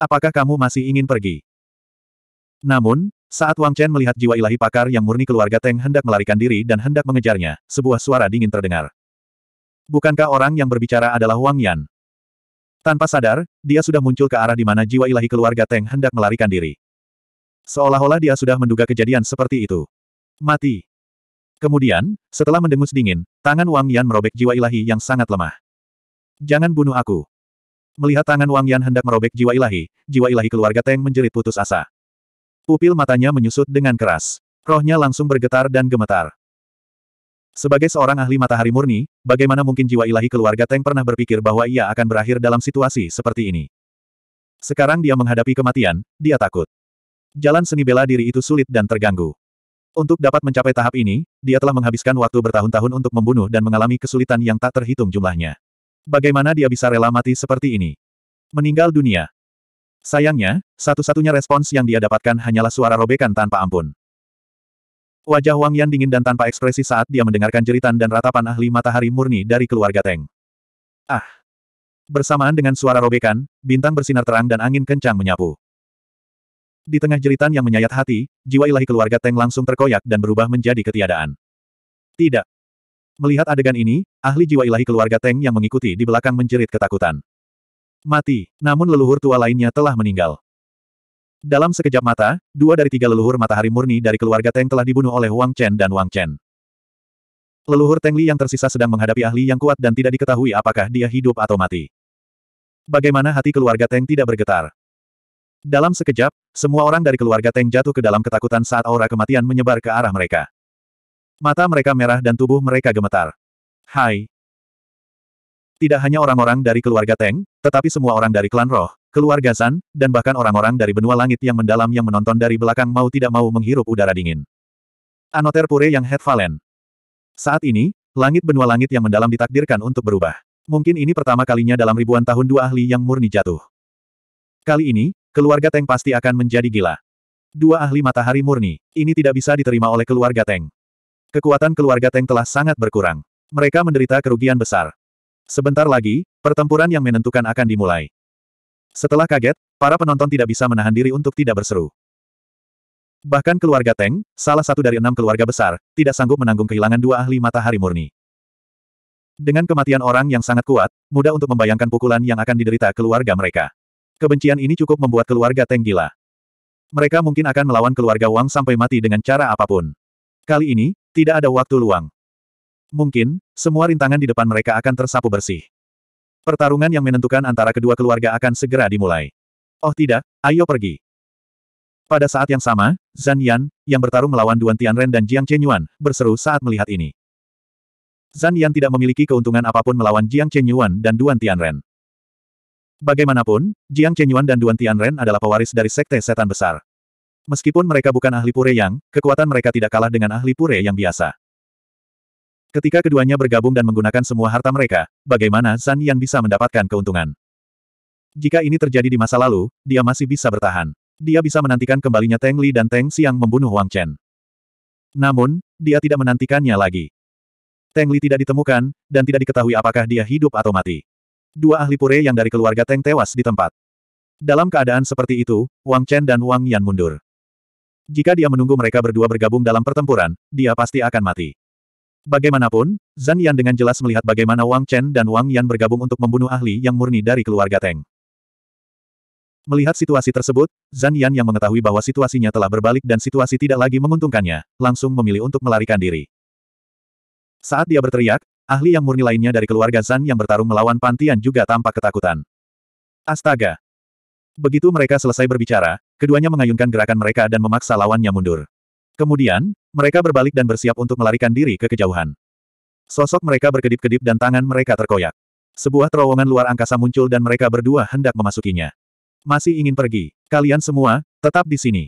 Apakah kamu masih ingin pergi? Namun, saat Wang Chen melihat jiwa ilahi pakar yang murni keluarga Teng hendak melarikan diri dan hendak mengejarnya, sebuah suara dingin terdengar. Bukankah orang yang berbicara adalah Wang Yan? Tanpa sadar, dia sudah muncul ke arah di mana jiwa ilahi keluarga Teng hendak melarikan diri. Seolah-olah dia sudah menduga kejadian seperti itu. Mati. Kemudian, setelah mendengus dingin, tangan Wang Yan merobek jiwa ilahi yang sangat lemah. Jangan bunuh aku. Melihat tangan Wang Yan hendak merobek jiwa ilahi, jiwa ilahi keluarga Teng menjerit putus asa. Pupil matanya menyusut dengan keras. Rohnya langsung bergetar dan gemetar. Sebagai seorang ahli matahari murni, bagaimana mungkin jiwa ilahi keluarga Teng pernah berpikir bahwa ia akan berakhir dalam situasi seperti ini? Sekarang dia menghadapi kematian, dia takut. Jalan seni bela diri itu sulit dan terganggu. Untuk dapat mencapai tahap ini, dia telah menghabiskan waktu bertahun-tahun untuk membunuh dan mengalami kesulitan yang tak terhitung jumlahnya. Bagaimana dia bisa rela mati seperti ini? Meninggal dunia. Sayangnya, satu-satunya respons yang dia dapatkan hanyalah suara robekan tanpa ampun. Wajah Wang Yan dingin dan tanpa ekspresi saat dia mendengarkan jeritan dan ratapan ahli matahari murni dari keluarga Teng. Ah! Bersamaan dengan suara robekan, bintang bersinar terang dan angin kencang menyapu. Di tengah jeritan yang menyayat hati, jiwa ilahi keluarga Teng langsung terkoyak dan berubah menjadi ketiadaan. Tidak. Melihat adegan ini, ahli jiwa ilahi keluarga Teng yang mengikuti di belakang menjerit ketakutan. Mati, namun leluhur tua lainnya telah meninggal. Dalam sekejap mata, dua dari tiga leluhur matahari murni dari keluarga Teng telah dibunuh oleh Wang Chen dan Wang Chen. Leluhur Teng Li yang tersisa sedang menghadapi ahli yang kuat dan tidak diketahui apakah dia hidup atau mati. Bagaimana hati keluarga Teng tidak bergetar? Dalam sekejap, semua orang dari keluarga Teng jatuh ke dalam ketakutan saat aura kematian menyebar ke arah mereka. Mata mereka merah dan tubuh mereka gemetar. Hai. Tidak hanya orang-orang dari keluarga Teng, tetapi semua orang dari klan roh, keluarga San, dan bahkan orang-orang dari benua langit yang mendalam yang menonton dari belakang mau tidak mau menghirup udara dingin. Anoter Pure yang Head Valen. Saat ini, langit benua langit yang mendalam ditakdirkan untuk berubah. Mungkin ini pertama kalinya dalam ribuan tahun dua ahli yang murni jatuh. Kali ini, keluarga Teng pasti akan menjadi gila. Dua ahli matahari murni, ini tidak bisa diterima oleh keluarga Teng. Kekuatan keluarga Teng telah sangat berkurang. Mereka menderita kerugian besar. Sebentar lagi, pertempuran yang menentukan akan dimulai. Setelah kaget, para penonton tidak bisa menahan diri untuk tidak berseru. Bahkan keluarga Teng, salah satu dari enam keluarga besar, tidak sanggup menanggung kehilangan dua ahli matahari murni. Dengan kematian orang yang sangat kuat, mudah untuk membayangkan pukulan yang akan diderita keluarga mereka. Kebencian ini cukup membuat keluarga Teng gila. Mereka mungkin akan melawan keluarga Wang sampai mati dengan cara apapun. Kali ini, tidak ada waktu luang. Mungkin, semua rintangan di depan mereka akan tersapu bersih. Pertarungan yang menentukan antara kedua keluarga akan segera dimulai. Oh tidak, ayo pergi. Pada saat yang sama, Zhan Yan, yang bertarung melawan Duan Tianren dan Jiang Chenyuan, berseru saat melihat ini. Zhan Yan tidak memiliki keuntungan apapun melawan Jiang Chenyuan dan Duan Tianren. Bagaimanapun, Jiang Chenyuan dan Duan Tianren adalah pewaris dari Sekte Setan Besar. Meskipun mereka bukan ahli pure yang, kekuatan mereka tidak kalah dengan ahli pure yang biasa. Ketika keduanya bergabung dan menggunakan semua harta mereka, bagaimana Zan Yan bisa mendapatkan keuntungan? Jika ini terjadi di masa lalu, dia masih bisa bertahan. Dia bisa menantikan kembalinya Teng Li dan Teng Xiang membunuh Wang Chen. Namun, dia tidak menantikannya lagi. Teng Li tidak ditemukan, dan tidak diketahui apakah dia hidup atau mati dua ahli pure yang dari keluarga Teng tewas di tempat. Dalam keadaan seperti itu, Wang Chen dan Wang Yan mundur. Jika dia menunggu mereka berdua bergabung dalam pertempuran, dia pasti akan mati. Bagaimanapun, Zan Yan dengan jelas melihat bagaimana Wang Chen dan Wang Yan bergabung untuk membunuh ahli yang murni dari keluarga Teng. Melihat situasi tersebut, Zan Yan yang mengetahui bahwa situasinya telah berbalik dan situasi tidak lagi menguntungkannya, langsung memilih untuk melarikan diri. Saat dia berteriak, Ahli yang murni lainnya dari keluarga Zan yang bertarung melawan Pantian juga tampak ketakutan. Astaga! Begitu mereka selesai berbicara, keduanya mengayunkan gerakan mereka dan memaksa lawannya mundur. Kemudian, mereka berbalik dan bersiap untuk melarikan diri ke kejauhan. Sosok mereka berkedip-kedip dan tangan mereka terkoyak. Sebuah terowongan luar angkasa muncul dan mereka berdua hendak memasukinya. Masih ingin pergi. Kalian semua, tetap di sini.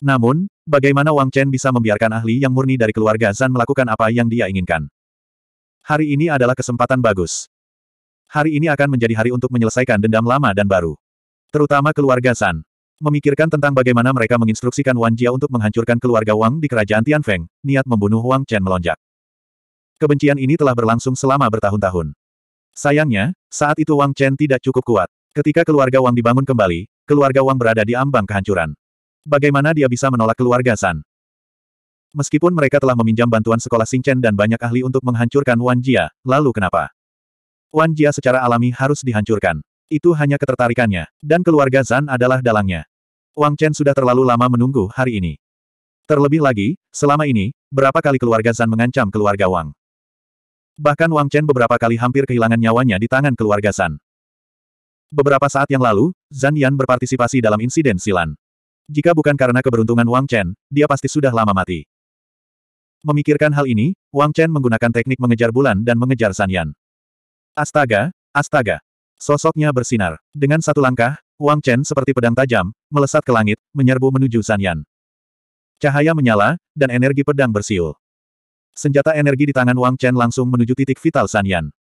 Namun, bagaimana Wang Chen bisa membiarkan ahli yang murni dari keluarga Zan melakukan apa yang dia inginkan? Hari ini adalah kesempatan bagus. Hari ini akan menjadi hari untuk menyelesaikan dendam lama dan baru. Terutama keluarga San. Memikirkan tentang bagaimana mereka menginstruksikan Wan Jia untuk menghancurkan keluarga Wang di kerajaan Tianfeng, niat membunuh Wang Chen melonjak. Kebencian ini telah berlangsung selama bertahun-tahun. Sayangnya, saat itu Wang Chen tidak cukup kuat. Ketika keluarga Wang dibangun kembali, keluarga Wang berada di ambang kehancuran. Bagaimana dia bisa menolak keluarga San? Meskipun mereka telah meminjam bantuan sekolah Singchen dan banyak ahli untuk menghancurkan Wan Jia, lalu kenapa? Wan Jia secara alami harus dihancurkan. Itu hanya ketertarikannya, dan keluarga Zan adalah dalangnya. Wang Chen sudah terlalu lama menunggu hari ini. Terlebih lagi, selama ini, berapa kali keluarga Zan mengancam keluarga Wang. Bahkan Wang Chen beberapa kali hampir kehilangan nyawanya di tangan keluarga Zan. Beberapa saat yang lalu, Zan Yan berpartisipasi dalam insiden silan. Jika bukan karena keberuntungan Wang Chen, dia pasti sudah lama mati. Memikirkan hal ini, Wang Chen menggunakan teknik mengejar bulan dan mengejar San Yan. Astaga, astaga. Sosoknya bersinar. Dengan satu langkah, Wang Chen seperti pedang tajam, melesat ke langit, menyerbu menuju San Yan. Cahaya menyala, dan energi pedang bersiul. Senjata energi di tangan Wang Chen langsung menuju titik vital San Yan.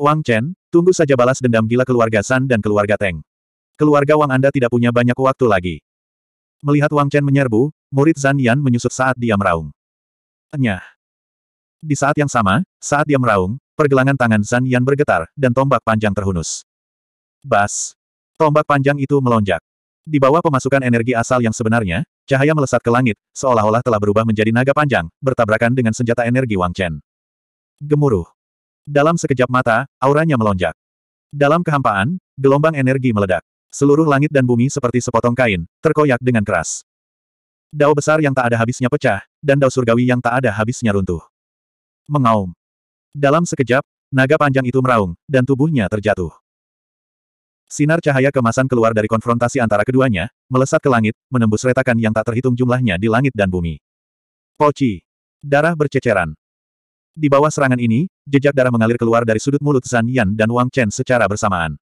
Wang Chen, tunggu saja balas dendam gila keluarga San dan keluarga Teng. Keluarga Wang Anda tidak punya banyak waktu lagi. Melihat Wang Chen menyerbu, murid San Yan menyusut saat dia meraung. Enyah. Di saat yang sama, saat dia meraung, pergelangan tangan Zan Yan bergetar, dan tombak panjang terhunus. Bas. Tombak panjang itu melonjak. Di bawah pemasukan energi asal yang sebenarnya, cahaya melesat ke langit, seolah-olah telah berubah menjadi naga panjang, bertabrakan dengan senjata energi Wang Chen. Gemuruh. Dalam sekejap mata, auranya melonjak. Dalam kehampaan, gelombang energi meledak. Seluruh langit dan bumi seperti sepotong kain, terkoyak dengan keras. Dao besar yang tak ada habisnya pecah, dan dao surgawi yang tak ada habisnya runtuh. Mengaum. Dalam sekejap, naga panjang itu meraung, dan tubuhnya terjatuh. Sinar cahaya kemasan keluar dari konfrontasi antara keduanya, melesat ke langit, menembus retakan yang tak terhitung jumlahnya di langit dan bumi. Poci. Darah berceceran. Di bawah serangan ini, jejak darah mengalir keluar dari sudut mulut Zan Yan dan Wang Chen secara bersamaan.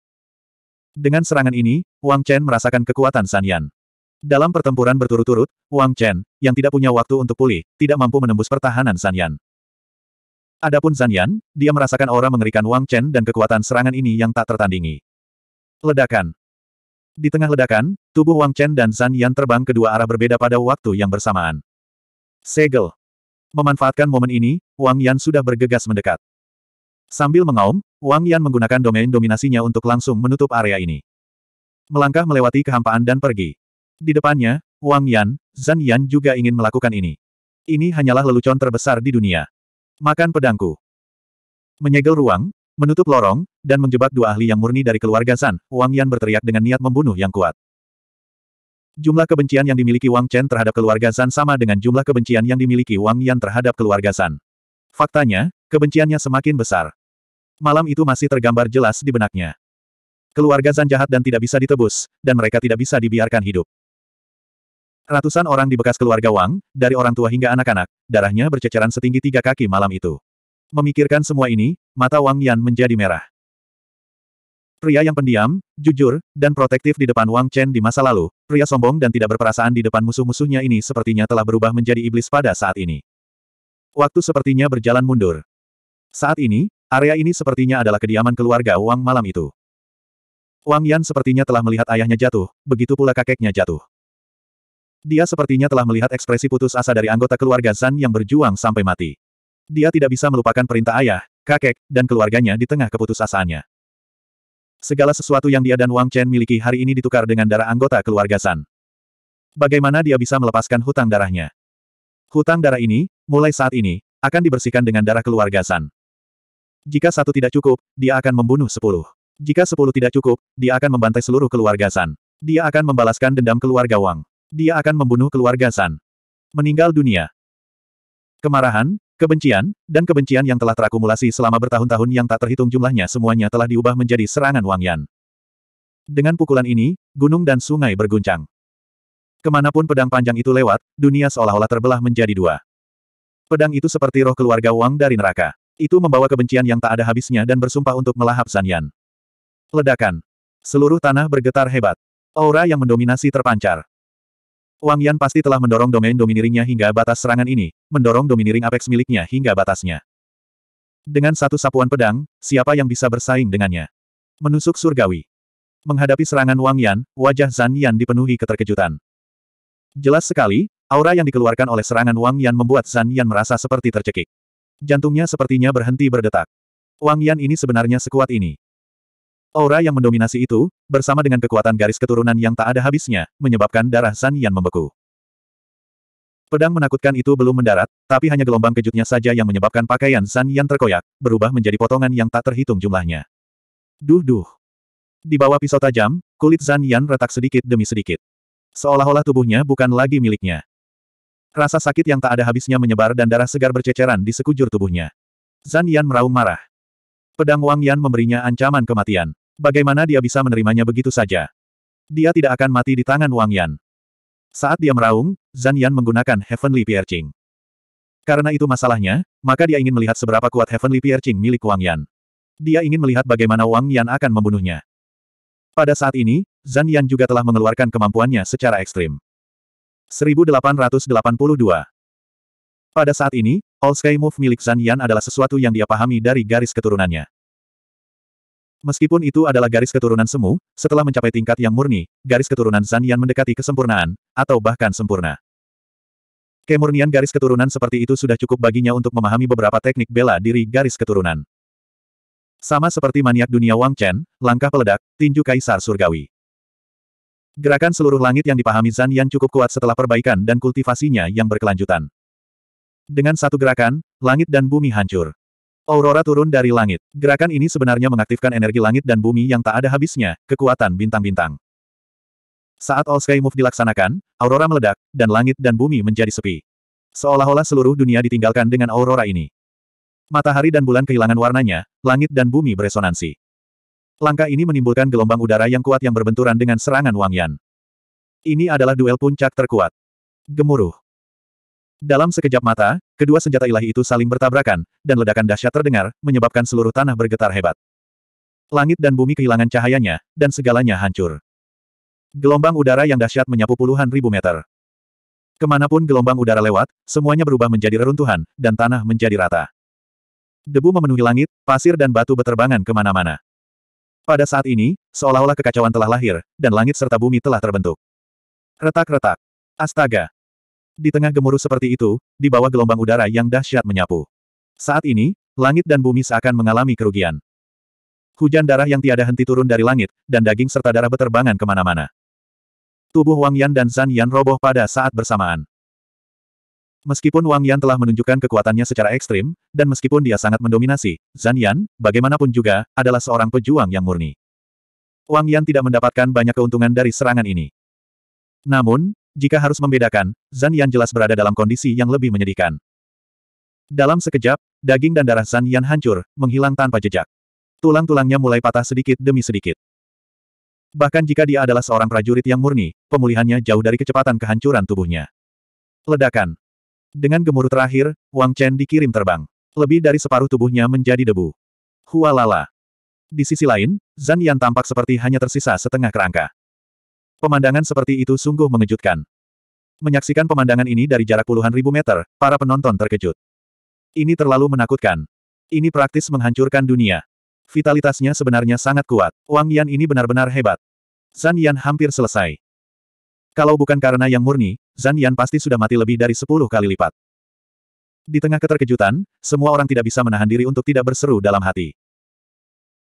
Dengan serangan ini, Wang Chen merasakan kekuatan Zan Yan. Dalam pertempuran berturut-turut, Wang Chen, yang tidak punya waktu untuk pulih, tidak mampu menembus pertahanan San Yan. Adapun San Yan, dia merasakan aura mengerikan Wang Chen dan kekuatan serangan ini yang tak tertandingi. Ledakan. Di tengah ledakan, tubuh Wang Chen dan San Yan terbang ke dua arah berbeda pada waktu yang bersamaan. Segel. Memanfaatkan momen ini, Wang Yan sudah bergegas mendekat. Sambil mengaum, Wang Yan menggunakan domain dominasinya untuk langsung menutup area ini. Melangkah melewati kehampaan dan pergi. Di depannya, Wang Yan, Zan Yan juga ingin melakukan ini. Ini hanyalah lelucon terbesar di dunia. Makan pedangku. Menyegel ruang, menutup lorong, dan menjebak dua ahli yang murni dari keluarga San, Wang Yan berteriak dengan niat membunuh yang kuat. Jumlah kebencian yang dimiliki Wang Chen terhadap keluarga San sama dengan jumlah kebencian yang dimiliki Wang Yan terhadap keluarga San. Faktanya, kebenciannya semakin besar. Malam itu masih tergambar jelas di benaknya. Keluarga San jahat dan tidak bisa ditebus, dan mereka tidak bisa dibiarkan hidup. Ratusan orang di bekas keluarga Wang, dari orang tua hingga anak-anak, darahnya berceceran setinggi tiga kaki malam itu. Memikirkan semua ini, mata Wang Yan menjadi merah. Pria yang pendiam, jujur, dan protektif di depan Wang Chen di masa lalu, pria sombong dan tidak berperasaan di depan musuh-musuhnya ini sepertinya telah berubah menjadi iblis pada saat ini. Waktu sepertinya berjalan mundur. Saat ini, area ini sepertinya adalah kediaman keluarga Wang malam itu. Wang Yan sepertinya telah melihat ayahnya jatuh, begitu pula kakeknya jatuh. Dia sepertinya telah melihat ekspresi putus asa dari anggota keluarga Zan yang berjuang sampai mati. Dia tidak bisa melupakan perintah ayah, kakek, dan keluarganya di tengah keputusasaannya. Segala sesuatu yang dia dan Wang Chen miliki hari ini ditukar dengan darah anggota keluarga Zan. Bagaimana dia bisa melepaskan hutang darahnya? Hutang darah ini, mulai saat ini, akan dibersihkan dengan darah keluarga Zan. Jika satu tidak cukup, dia akan membunuh sepuluh. Jika sepuluh tidak cukup, dia akan membantai seluruh keluarga San. Dia akan membalaskan dendam keluarga Wang. Dia akan membunuh keluarga San. Meninggal dunia. Kemarahan, kebencian, dan kebencian yang telah terakumulasi selama bertahun-tahun yang tak terhitung jumlahnya semuanya telah diubah menjadi serangan Wang Yan. Dengan pukulan ini, gunung dan sungai berguncang. Kemanapun pedang panjang itu lewat, dunia seolah-olah terbelah menjadi dua. Pedang itu seperti roh keluarga Wang dari neraka. Itu membawa kebencian yang tak ada habisnya dan bersumpah untuk melahap San Yan. Ledakan. Seluruh tanah bergetar hebat. Aura yang mendominasi terpancar. Wang Yan pasti telah mendorong domain domineeringnya hingga batas serangan ini, mendorong domineering Apex miliknya hingga batasnya. Dengan satu sapuan pedang, siapa yang bisa bersaing dengannya? Menusuk surgawi. Menghadapi serangan Wang Yan, wajah Zan Yan dipenuhi keterkejutan. Jelas sekali, aura yang dikeluarkan oleh serangan Wang Yan membuat Zan Yan merasa seperti tercekik. Jantungnya sepertinya berhenti berdetak. Wang Yan ini sebenarnya sekuat ini. Aura yang mendominasi itu, bersama dengan kekuatan garis keturunan yang tak ada habisnya, menyebabkan darah San Yan membeku. Pedang menakutkan itu belum mendarat, tapi hanya gelombang kejutnya saja yang menyebabkan pakaian San Yan terkoyak, berubah menjadi potongan yang tak terhitung jumlahnya. Duh-duh. Di bawah pisau tajam, kulit San Yan retak sedikit demi sedikit. Seolah-olah tubuhnya bukan lagi miliknya. Rasa sakit yang tak ada habisnya menyebar dan darah segar berceceran di sekujur tubuhnya. Zan Yan meraung marah. Pedang Wang Yan memberinya ancaman kematian. Bagaimana dia bisa menerimanya begitu saja? Dia tidak akan mati di tangan Wang Yan. Saat dia meraung, Zan Yan menggunakan Heavenly Piercing. Karena itu masalahnya, maka dia ingin melihat seberapa kuat Heavenly Piercing milik Wang Yan. Dia ingin melihat bagaimana Wang Yan akan membunuhnya. Pada saat ini, Zan Yan juga telah mengeluarkan kemampuannya secara ekstrim. 1882 Pada saat ini, All Sky Move milik Zan Yan adalah sesuatu yang dia pahami dari garis keturunannya. Meskipun itu adalah garis keturunan semu, setelah mencapai tingkat yang murni, garis keturunan Zan Yan mendekati kesempurnaan, atau bahkan sempurna. Kemurnian garis keturunan seperti itu sudah cukup baginya untuk memahami beberapa teknik bela diri garis keturunan. Sama seperti maniak dunia Wang Chen, langkah peledak, tinju kaisar surgawi. Gerakan seluruh langit yang dipahami Zan Yan cukup kuat setelah perbaikan dan kultivasinya yang berkelanjutan. Dengan satu gerakan, langit dan bumi hancur. Aurora turun dari langit. Gerakan ini sebenarnya mengaktifkan energi langit dan bumi yang tak ada habisnya, kekuatan bintang-bintang. Saat All Sky Move dilaksanakan, aurora meledak, dan langit dan bumi menjadi sepi. Seolah-olah seluruh dunia ditinggalkan dengan aurora ini. Matahari dan bulan kehilangan warnanya, langit dan bumi beresonansi. Langkah ini menimbulkan gelombang udara yang kuat yang berbenturan dengan serangan Wang Yan. Ini adalah duel puncak terkuat. Gemuruh. Dalam sekejap mata, kedua senjata ilahi itu saling bertabrakan, dan ledakan dahsyat terdengar, menyebabkan seluruh tanah bergetar hebat. Langit dan bumi kehilangan cahayanya, dan segalanya hancur. Gelombang udara yang dahsyat menyapu puluhan ribu meter. Kemanapun gelombang udara lewat, semuanya berubah menjadi reruntuhan, dan tanah menjadi rata. Debu memenuhi langit, pasir dan batu beterbangan kemana-mana. Pada saat ini, seolah-olah kekacauan telah lahir, dan langit serta bumi telah terbentuk. Retak-retak. Astaga, di tengah gemuruh seperti itu, di bawah gelombang udara yang dahsyat menyapu. Saat ini, langit dan bumi seakan mengalami kerugian. Hujan darah yang tiada henti turun dari langit, dan daging serta darah beterbangan kemana-mana. Tubuh Wang Yan dan Zan Yan roboh pada saat bersamaan. Meskipun Wang Yan telah menunjukkan kekuatannya secara ekstrim, dan meskipun dia sangat mendominasi, Zan Yan, bagaimanapun juga, adalah seorang pejuang yang murni. Wang Yan tidak mendapatkan banyak keuntungan dari serangan ini. Namun, jika harus membedakan, Zan Yan jelas berada dalam kondisi yang lebih menyedihkan. Dalam sekejap, daging dan darah Zan Yan hancur, menghilang tanpa jejak. Tulang-tulangnya mulai patah sedikit demi sedikit. Bahkan jika dia adalah seorang prajurit yang murni, pemulihannya jauh dari kecepatan kehancuran tubuhnya. Ledakan. Dengan gemuruh terakhir, Wang Chen dikirim terbang. Lebih dari separuh tubuhnya menjadi debu. Hualala. Di sisi lain, Zan Yan tampak seperti hanya tersisa setengah kerangka. Pemandangan seperti itu sungguh mengejutkan. Menyaksikan pemandangan ini dari jarak puluhan ribu meter, para penonton terkejut. Ini terlalu menakutkan. Ini praktis menghancurkan dunia. Vitalitasnya sebenarnya sangat kuat. Wang Yan ini benar-benar hebat. Zan Yan hampir selesai. Kalau bukan karena yang murni, Zan Yan pasti sudah mati lebih dari sepuluh kali lipat. Di tengah keterkejutan, semua orang tidak bisa menahan diri untuk tidak berseru dalam hati.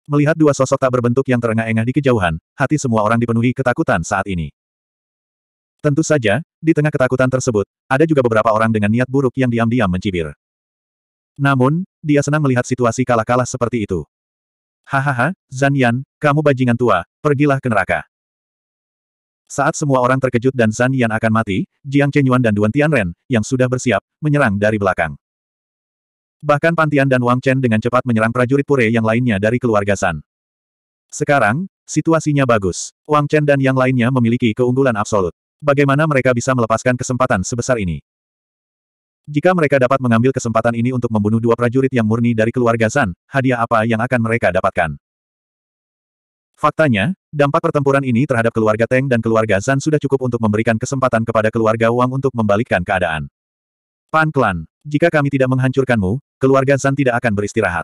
Melihat dua sosok tak berbentuk yang terengah-engah di kejauhan, hati semua orang dipenuhi ketakutan saat ini. Tentu saja, di tengah ketakutan tersebut, ada juga beberapa orang dengan niat buruk yang diam-diam mencibir. Namun, dia senang melihat situasi kalah-kalah seperti itu. Hahaha, Zan Yan, kamu bajingan tua, pergilah ke neraka. Saat semua orang terkejut dan Zan Yan akan mati, Jiang Chenyuan dan Duan Tianren, yang sudah bersiap, menyerang dari belakang. Bahkan Pantian dan Wang Chen dengan cepat menyerang prajurit Pure yang lainnya dari keluarga San. Sekarang, situasinya bagus. Wang Chen dan yang lainnya memiliki keunggulan absolut. Bagaimana mereka bisa melepaskan kesempatan sebesar ini? Jika mereka dapat mengambil kesempatan ini untuk membunuh dua prajurit yang murni dari keluarga San, hadiah apa yang akan mereka dapatkan? Faktanya, dampak pertempuran ini terhadap keluarga Teng dan keluarga Zan sudah cukup untuk memberikan kesempatan kepada keluarga Wang untuk membalikkan keadaan. Pan Klan, jika kami tidak menghancurkanmu, Keluarga Zan tidak akan beristirahat.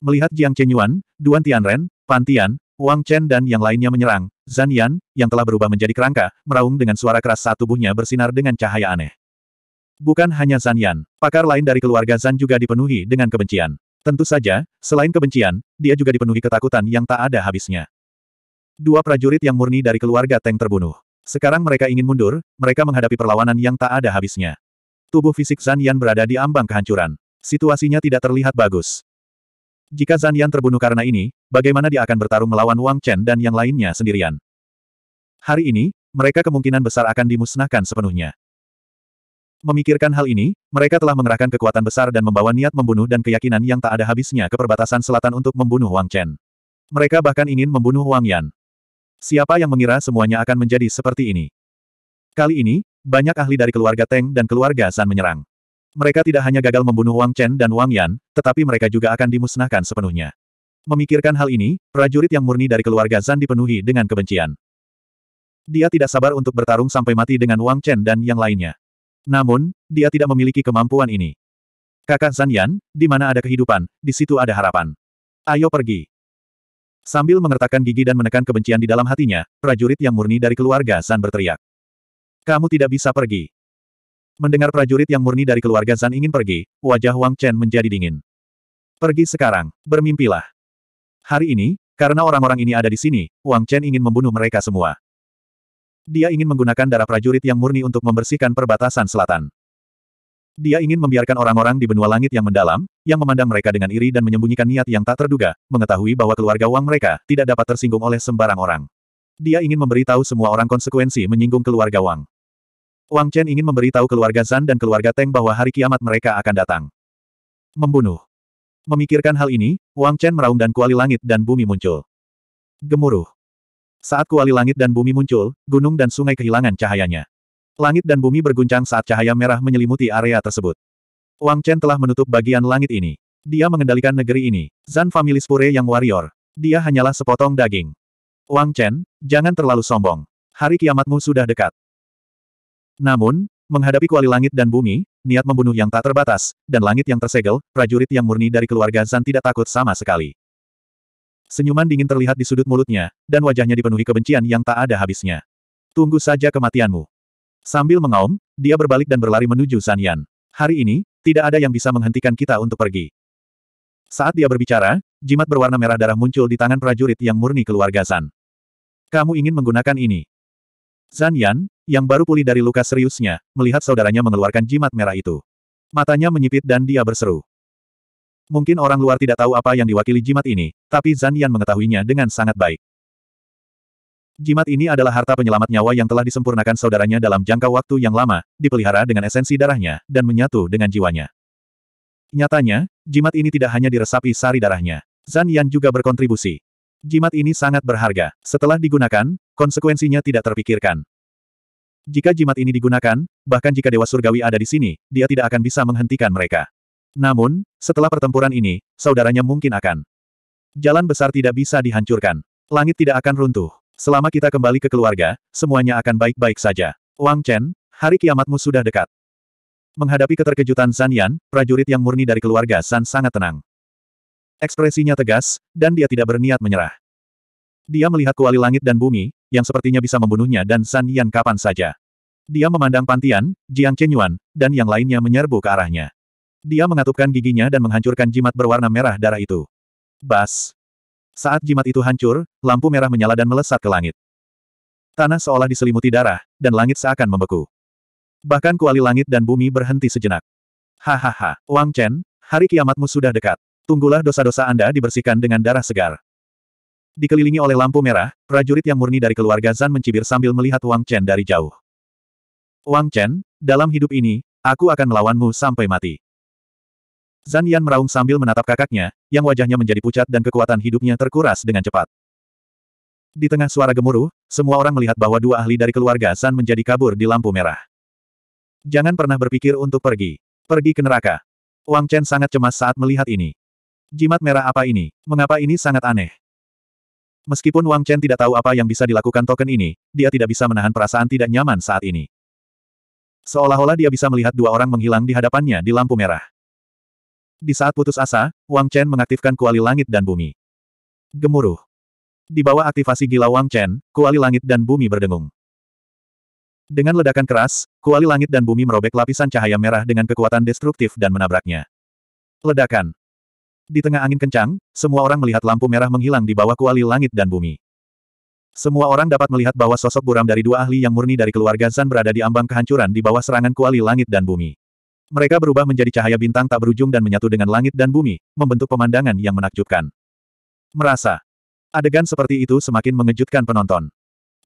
Melihat Jiang Chenyuan, Duan Tianren, Pan Tian, Wang Chen dan yang lainnya menyerang, Zan Yan, yang telah berubah menjadi kerangka, meraung dengan suara keras saat tubuhnya bersinar dengan cahaya aneh. Bukan hanya Zan Yan, pakar lain dari keluarga Zan juga dipenuhi dengan kebencian. Tentu saja, selain kebencian, dia juga dipenuhi ketakutan yang tak ada habisnya. Dua prajurit yang murni dari keluarga Teng terbunuh. Sekarang mereka ingin mundur, mereka menghadapi perlawanan yang tak ada habisnya. Tubuh fisik Zan Yan berada di ambang kehancuran. Situasinya tidak terlihat bagus. Jika Zan Yan terbunuh karena ini, bagaimana dia akan bertarung melawan Wang Chen dan yang lainnya sendirian? Hari ini, mereka kemungkinan besar akan dimusnahkan sepenuhnya. Memikirkan hal ini, mereka telah mengerahkan kekuatan besar dan membawa niat membunuh dan keyakinan yang tak ada habisnya ke perbatasan selatan untuk membunuh Wang Chen. Mereka bahkan ingin membunuh Wang Yan. Siapa yang mengira semuanya akan menjadi seperti ini? Kali ini, banyak ahli dari keluarga Teng dan keluarga San menyerang. Mereka tidak hanya gagal membunuh Wang Chen dan Wang Yan, tetapi mereka juga akan dimusnahkan sepenuhnya. Memikirkan hal ini, prajurit yang murni dari keluarga Zan dipenuhi dengan kebencian. Dia tidak sabar untuk bertarung sampai mati dengan Wang Chen dan yang lainnya. Namun, dia tidak memiliki kemampuan ini. Kakak Zan Yan, di mana ada kehidupan, di situ ada harapan. Ayo pergi. Sambil mengertakkan gigi dan menekan kebencian di dalam hatinya, prajurit yang murni dari keluarga Zan berteriak. Kamu tidak bisa pergi. Mendengar prajurit yang murni dari keluarga Zan ingin pergi, wajah Wang Chen menjadi dingin. Pergi sekarang, bermimpilah. Hari ini, karena orang-orang ini ada di sini, Wang Chen ingin membunuh mereka semua. Dia ingin menggunakan darah prajurit yang murni untuk membersihkan perbatasan selatan. Dia ingin membiarkan orang-orang di benua langit yang mendalam, yang memandang mereka dengan iri dan menyembunyikan niat yang tak terduga, mengetahui bahwa keluarga Wang mereka tidak dapat tersinggung oleh sembarang orang. Dia ingin memberitahu semua orang konsekuensi menyinggung keluarga Wang. Wang Chen ingin memberitahu keluarga Zan dan keluarga Teng bahwa hari kiamat mereka akan datang. Membunuh. Memikirkan hal ini, Wang Chen meraung dan kuali langit dan bumi muncul. Gemuruh. Saat kuali langit dan bumi muncul, gunung dan sungai kehilangan cahayanya. Langit dan bumi berguncang saat cahaya merah menyelimuti area tersebut. Wang Chen telah menutup bagian langit ini. Dia mengendalikan negeri ini. Zan Family Spure yang warrior. Dia hanyalah sepotong daging. Wang Chen, jangan terlalu sombong. Hari kiamatmu sudah dekat. Namun, menghadapi kuali langit dan bumi, niat membunuh yang tak terbatas, dan langit yang tersegel, prajurit yang murni dari keluarga Zan tidak takut sama sekali. Senyuman dingin terlihat di sudut mulutnya, dan wajahnya dipenuhi kebencian yang tak ada habisnya. Tunggu saja kematianmu. Sambil mengaum, dia berbalik dan berlari menuju Zan Yan. Hari ini, tidak ada yang bisa menghentikan kita untuk pergi. Saat dia berbicara, jimat berwarna merah darah muncul di tangan prajurit yang murni keluarga Zan. Kamu ingin menggunakan ini. Zan Yan, yang baru pulih dari luka seriusnya, melihat saudaranya mengeluarkan jimat merah itu. Matanya menyipit dan dia berseru. Mungkin orang luar tidak tahu apa yang diwakili jimat ini, tapi Zan Yan mengetahuinya dengan sangat baik. Jimat ini adalah harta penyelamat nyawa yang telah disempurnakan saudaranya dalam jangka waktu yang lama, dipelihara dengan esensi darahnya, dan menyatu dengan jiwanya. Nyatanya, jimat ini tidak hanya diresapi sari darahnya. Zan Yan juga berkontribusi. Jimat ini sangat berharga. Setelah digunakan, konsekuensinya tidak terpikirkan. Jika jimat ini digunakan, bahkan jika Dewa Surgawi ada di sini, dia tidak akan bisa menghentikan mereka. Namun, setelah pertempuran ini, saudaranya mungkin akan. Jalan besar tidak bisa dihancurkan. Langit tidak akan runtuh. Selama kita kembali ke keluarga, semuanya akan baik-baik saja. Wang Chen, hari kiamatmu sudah dekat. Menghadapi keterkejutan San Yan, prajurit yang murni dari keluarga San sangat tenang. Ekspresinya tegas, dan dia tidak berniat menyerah. Dia melihat kuali langit dan bumi, yang sepertinya bisa membunuhnya dan San Yan kapan saja. Dia memandang Pantian, Jiang Chenyuan, dan yang lainnya menyerbu ke arahnya. Dia mengatupkan giginya dan menghancurkan jimat berwarna merah darah itu. Bas! Saat jimat itu hancur, lampu merah menyala dan melesat ke langit. Tanah seolah diselimuti darah, dan langit seakan membeku. Bahkan kuali langit dan bumi berhenti sejenak. Hahaha, Wang Chen, hari kiamatmu sudah dekat. Tunggulah dosa-dosa Anda dibersihkan dengan darah segar. Dikelilingi oleh lampu merah, prajurit yang murni dari keluarga Zan mencibir sambil melihat Wang Chen dari jauh. Wang Chen, dalam hidup ini, aku akan melawanmu sampai mati. Zan Yan meraung sambil menatap kakaknya, yang wajahnya menjadi pucat dan kekuatan hidupnya terkuras dengan cepat. Di tengah suara gemuruh, semua orang melihat bahwa dua ahli dari keluarga Zan menjadi kabur di lampu merah. Jangan pernah berpikir untuk pergi. Pergi ke neraka. Wang Chen sangat cemas saat melihat ini. Jimat merah apa ini? Mengapa ini sangat aneh? Meskipun Wang Chen tidak tahu apa yang bisa dilakukan token ini, dia tidak bisa menahan perasaan tidak nyaman saat ini. Seolah-olah dia bisa melihat dua orang menghilang di hadapannya di lampu merah. Di saat putus asa, Wang Chen mengaktifkan kuali langit dan bumi. Gemuruh. Di bawah aktivasi gila Wang Chen, kuali langit dan bumi berdengung. Dengan ledakan keras, kuali langit dan bumi merobek lapisan cahaya merah dengan kekuatan destruktif dan menabraknya. Ledakan. Di tengah angin kencang, semua orang melihat lampu merah menghilang di bawah kuali langit dan bumi. Semua orang dapat melihat bahwa sosok buram dari dua ahli yang murni dari keluarga Zan berada di ambang kehancuran di bawah serangan kuali langit dan bumi. Mereka berubah menjadi cahaya bintang tak berujung dan menyatu dengan langit dan bumi, membentuk pemandangan yang menakjubkan. Merasa. Adegan seperti itu semakin mengejutkan penonton.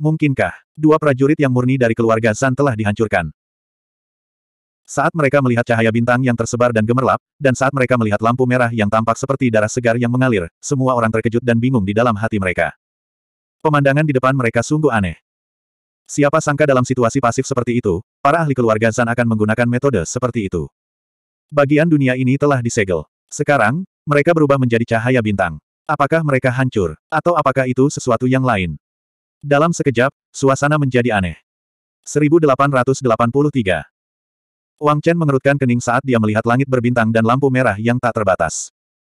Mungkinkah, dua prajurit yang murni dari keluarga Zan telah dihancurkan? Saat mereka melihat cahaya bintang yang tersebar dan gemerlap, dan saat mereka melihat lampu merah yang tampak seperti darah segar yang mengalir, semua orang terkejut dan bingung di dalam hati mereka. Pemandangan di depan mereka sungguh aneh. Siapa sangka dalam situasi pasif seperti itu, para ahli keluarga Zan akan menggunakan metode seperti itu. Bagian dunia ini telah disegel. Sekarang, mereka berubah menjadi cahaya bintang. Apakah mereka hancur, atau apakah itu sesuatu yang lain? Dalam sekejap, suasana menjadi aneh. 1883 Wang Chen mengerutkan kening saat dia melihat langit berbintang dan lampu merah yang tak terbatas.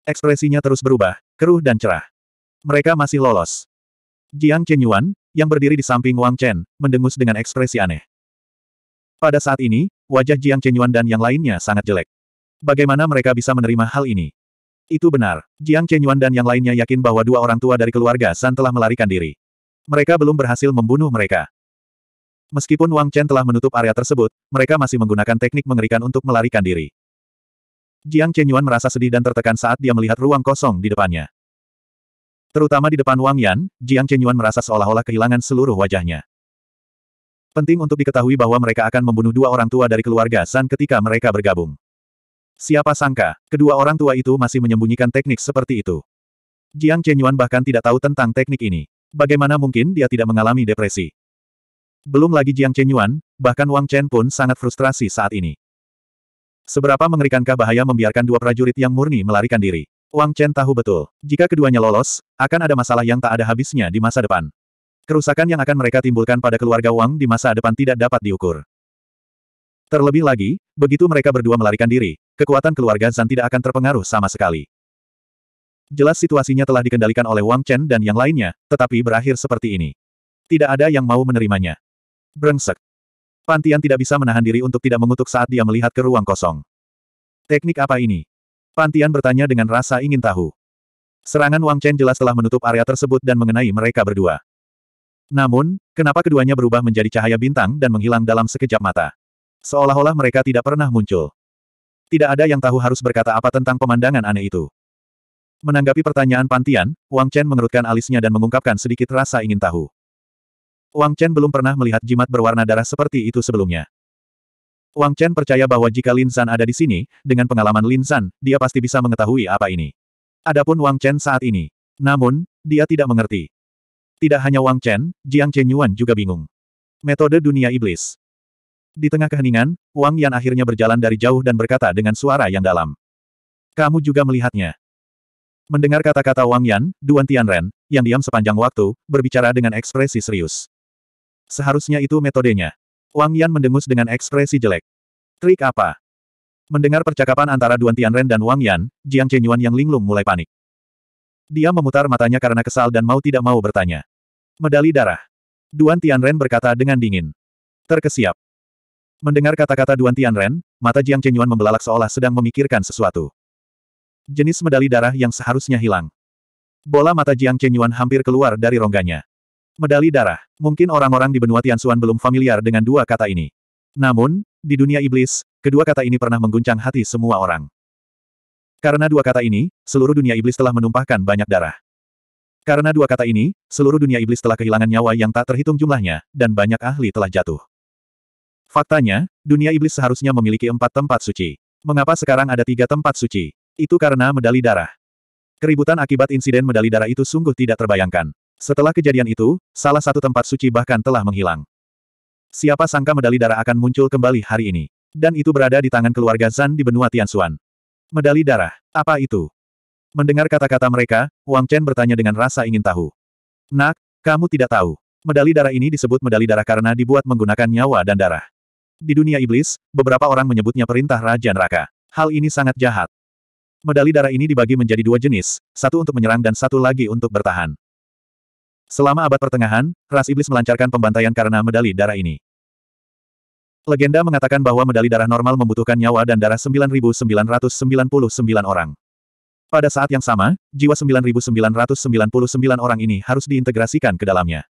Ekspresinya terus berubah, keruh dan cerah. Mereka masih lolos. Jiang Chen Yuan, yang berdiri di samping Wang Chen, mendengus dengan ekspresi aneh. Pada saat ini, wajah Jiang Chen Yuan dan yang lainnya sangat jelek. Bagaimana mereka bisa menerima hal ini? Itu benar. Jiang Chen Yuan dan yang lainnya yakin bahwa dua orang tua dari keluarga San telah melarikan diri. Mereka belum berhasil membunuh mereka. Meskipun Wang Chen telah menutup area tersebut, mereka masih menggunakan teknik mengerikan untuk melarikan diri. Jiang Chenyuan merasa sedih dan tertekan saat dia melihat ruang kosong di depannya. Terutama di depan Wang Yan, Jiang Chenyuan merasa seolah-olah kehilangan seluruh wajahnya. Penting untuk diketahui bahwa mereka akan membunuh dua orang tua dari keluarga San ketika mereka bergabung. Siapa sangka, kedua orang tua itu masih menyembunyikan teknik seperti itu. Jiang Chenyuan bahkan tidak tahu tentang teknik ini. Bagaimana mungkin dia tidak mengalami depresi? Belum lagi Jiang Chenyuan, bahkan Wang Chen pun sangat frustrasi saat ini. Seberapa mengerikankah bahaya membiarkan dua prajurit yang murni melarikan diri? Wang Chen tahu betul, jika keduanya lolos, akan ada masalah yang tak ada habisnya di masa depan. Kerusakan yang akan mereka timbulkan pada keluarga Wang di masa depan tidak dapat diukur. Terlebih lagi, begitu mereka berdua melarikan diri, kekuatan keluarga Zan tidak akan terpengaruh sama sekali. Jelas situasinya telah dikendalikan oleh Wang Chen dan yang lainnya, tetapi berakhir seperti ini. Tidak ada yang mau menerimanya. Brengsek. Pantian tidak bisa menahan diri untuk tidak mengutuk saat dia melihat ke ruang kosong. Teknik apa ini? Pantian bertanya dengan rasa ingin tahu. Serangan Wang Chen jelas telah menutup area tersebut dan mengenai mereka berdua. Namun, kenapa keduanya berubah menjadi cahaya bintang dan menghilang dalam sekejap mata? Seolah-olah mereka tidak pernah muncul. Tidak ada yang tahu harus berkata apa tentang pemandangan aneh itu. Menanggapi pertanyaan Pantian, Wang Chen mengerutkan alisnya dan mengungkapkan sedikit rasa ingin tahu. Wang Chen belum pernah melihat jimat berwarna darah seperti itu sebelumnya. Wang Chen percaya bahwa jika Lin San ada di sini, dengan pengalaman Lin San, dia pasti bisa mengetahui apa ini. Adapun Wang Chen saat ini. Namun, dia tidak mengerti. Tidak hanya Wang Chen, Jiang Chen Yuan juga bingung. Metode dunia iblis. Di tengah keheningan, Wang Yan akhirnya berjalan dari jauh dan berkata dengan suara yang dalam. Kamu juga melihatnya. Mendengar kata-kata Wang Yan, Duan Tianren, yang diam sepanjang waktu, berbicara dengan ekspresi serius. Seharusnya itu metodenya. Wang Yan mendengus dengan ekspresi jelek. Trik apa? Mendengar percakapan antara Duan Tianren dan Wang Yan, Jiang Chenyuan yang linglung mulai panik. Dia memutar matanya karena kesal dan mau tidak mau bertanya. Medali darah. Duan Tianren berkata dengan dingin. Terkesiap. Mendengar kata-kata Duan Tianren, mata Jiang Chenyuan membelalak seolah sedang memikirkan sesuatu. Jenis medali darah yang seharusnya hilang. Bola mata Jiang Chenyuan hampir keluar dari rongganya. Medali darah. Mungkin orang-orang di benua Tianxuan belum familiar dengan dua kata ini. Namun, di dunia iblis, kedua kata ini pernah mengguncang hati semua orang. Karena dua kata ini, seluruh dunia iblis telah menumpahkan banyak darah. Karena dua kata ini, seluruh dunia iblis telah kehilangan nyawa yang tak terhitung jumlahnya, dan banyak ahli telah jatuh. Faktanya, dunia iblis seharusnya memiliki empat tempat suci. Mengapa sekarang ada tiga tempat suci? Itu karena medali darah. Keributan akibat insiden medali darah itu sungguh tidak terbayangkan. Setelah kejadian itu, salah satu tempat suci bahkan telah menghilang. Siapa sangka medali darah akan muncul kembali hari ini. Dan itu berada di tangan keluarga Zan di benua Tianxuan. Medali darah, apa itu? Mendengar kata-kata mereka, Wang Chen bertanya dengan rasa ingin tahu. Nak, kamu tidak tahu. Medali darah ini disebut medali darah karena dibuat menggunakan nyawa dan darah. Di dunia iblis, beberapa orang menyebutnya perintah Raja Neraka. Hal ini sangat jahat. Medali darah ini dibagi menjadi dua jenis, satu untuk menyerang dan satu lagi untuk bertahan. Selama abad pertengahan, ras iblis melancarkan pembantaian karena medali darah ini. Legenda mengatakan bahwa medali darah normal membutuhkan nyawa dan darah 9.999 orang. Pada saat yang sama, jiwa 9.999 orang ini harus diintegrasikan ke dalamnya.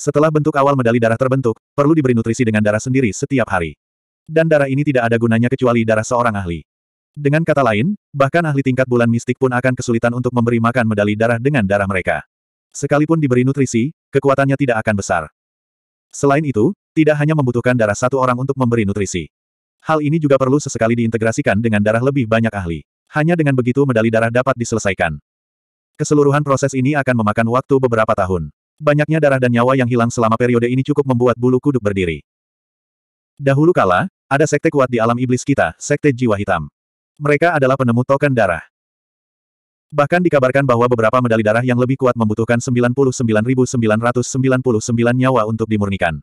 Setelah bentuk awal medali darah terbentuk, perlu diberi nutrisi dengan darah sendiri setiap hari. Dan darah ini tidak ada gunanya kecuali darah seorang ahli. Dengan kata lain, bahkan ahli tingkat bulan mistik pun akan kesulitan untuk memberi makan medali darah dengan darah mereka. Sekalipun diberi nutrisi, kekuatannya tidak akan besar. Selain itu, tidak hanya membutuhkan darah satu orang untuk memberi nutrisi. Hal ini juga perlu sesekali diintegrasikan dengan darah lebih banyak ahli. Hanya dengan begitu medali darah dapat diselesaikan. Keseluruhan proses ini akan memakan waktu beberapa tahun. Banyaknya darah dan nyawa yang hilang selama periode ini cukup membuat bulu kuduk berdiri. Dahulu kala, ada sekte kuat di alam iblis kita, sekte jiwa hitam. Mereka adalah penemu token darah. Bahkan dikabarkan bahwa beberapa medali darah yang lebih kuat membutuhkan 99.999 nyawa untuk dimurnikan.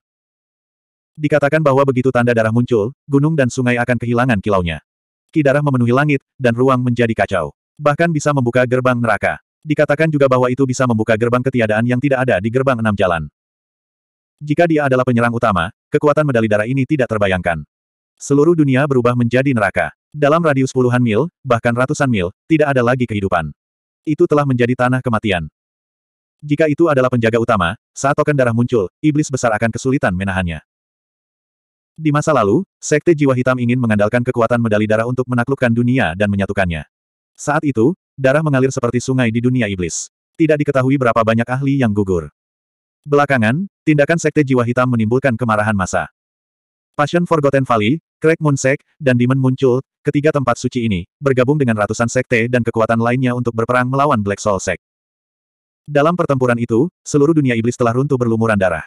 Dikatakan bahwa begitu tanda darah muncul, gunung dan sungai akan kehilangan kilaunya. Ki darah memenuhi langit, dan ruang menjadi kacau. Bahkan bisa membuka gerbang neraka. Dikatakan juga bahwa itu bisa membuka gerbang ketiadaan yang tidak ada di gerbang enam jalan. Jika dia adalah penyerang utama, kekuatan medali darah ini tidak terbayangkan. Seluruh dunia berubah menjadi neraka. Dalam radius puluhan mil, bahkan ratusan mil, tidak ada lagi kehidupan. Itu telah menjadi tanah kematian. Jika itu adalah penjaga utama, saat token darah muncul, iblis besar akan kesulitan menahannya. Di masa lalu, Sekte Jiwa Hitam ingin mengandalkan kekuatan medali darah untuk menaklukkan dunia dan menyatukannya. Saat itu, darah mengalir seperti sungai di dunia iblis. Tidak diketahui berapa banyak ahli yang gugur. Belakangan, tindakan Sekte Jiwa Hitam menimbulkan kemarahan massa. Passion Forgotten Valley, Crack Moon dan Demon muncul, ketiga tempat suci ini, bergabung dengan ratusan sekte dan kekuatan lainnya untuk berperang melawan Black Soul Sek. Dalam pertempuran itu, seluruh dunia iblis telah runtuh berlumuran darah.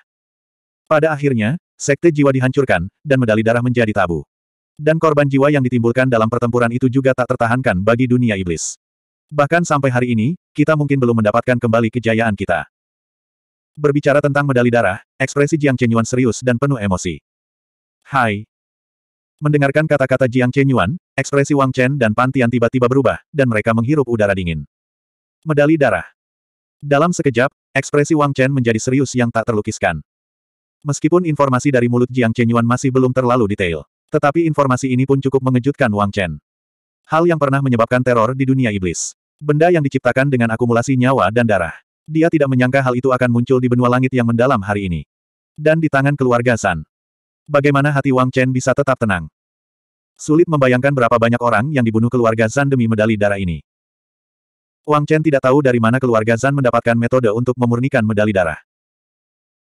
Pada akhirnya, sekte jiwa dihancurkan, dan medali darah menjadi tabu. Dan korban jiwa yang ditimbulkan dalam pertempuran itu juga tak tertahankan bagi dunia iblis. Bahkan sampai hari ini, kita mungkin belum mendapatkan kembali kejayaan kita. Berbicara tentang medali darah, ekspresi Jiang Chenyuan serius dan penuh emosi. Hai, Mendengarkan kata-kata Jiang Chen Yuan, ekspresi Wang Chen dan Pan Tian tiba-tiba berubah, dan mereka menghirup udara dingin. Medali darah. Dalam sekejap, ekspresi Wang Chen menjadi serius yang tak terlukiskan. Meskipun informasi dari mulut Jiang Chen Yuan masih belum terlalu detail, tetapi informasi ini pun cukup mengejutkan Wang Chen. Hal yang pernah menyebabkan teror di dunia iblis. Benda yang diciptakan dengan akumulasi nyawa dan darah. Dia tidak menyangka hal itu akan muncul di benua langit yang mendalam hari ini. Dan di tangan keluarga San bagaimana hati Wang Chen bisa tetap tenang? Sulit membayangkan berapa banyak orang yang dibunuh keluarga Zan demi medali darah ini. Wang Chen tidak tahu dari mana keluarga Zan mendapatkan metode untuk memurnikan medali darah.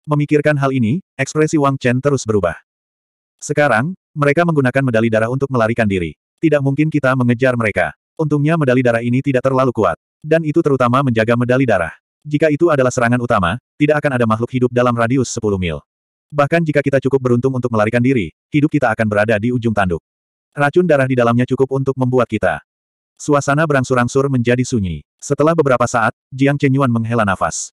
Memikirkan hal ini, ekspresi Wang Chen terus berubah. Sekarang, mereka menggunakan medali darah untuk melarikan diri. Tidak mungkin kita mengejar mereka. Untungnya medali darah ini tidak terlalu kuat. Dan itu terutama menjaga medali darah. Jika itu adalah serangan utama, tidak akan ada makhluk hidup dalam radius 10 mil. Bahkan jika kita cukup beruntung untuk melarikan diri, hidup kita akan berada di ujung tanduk. Racun darah di dalamnya cukup untuk membuat kita. Suasana berangsur-angsur menjadi sunyi. Setelah beberapa saat, Jiang Chenyuan menghela nafas.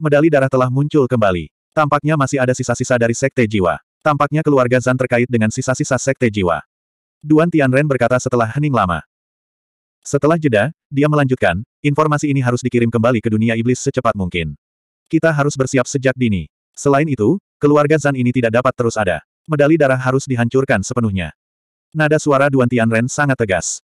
Medali darah telah muncul kembali. Tampaknya masih ada sisa-sisa dari sekte jiwa. Tampaknya keluarga Zan terkait dengan sisa-sisa sekte jiwa. Duan Tianren berkata setelah hening lama. Setelah jeda, dia melanjutkan, informasi ini harus dikirim kembali ke dunia iblis secepat mungkin. Kita harus bersiap sejak dini. Selain itu, Keluarga Zan ini tidak dapat terus ada. Medali darah harus dihancurkan sepenuhnya. Nada suara Duan Tianren sangat tegas.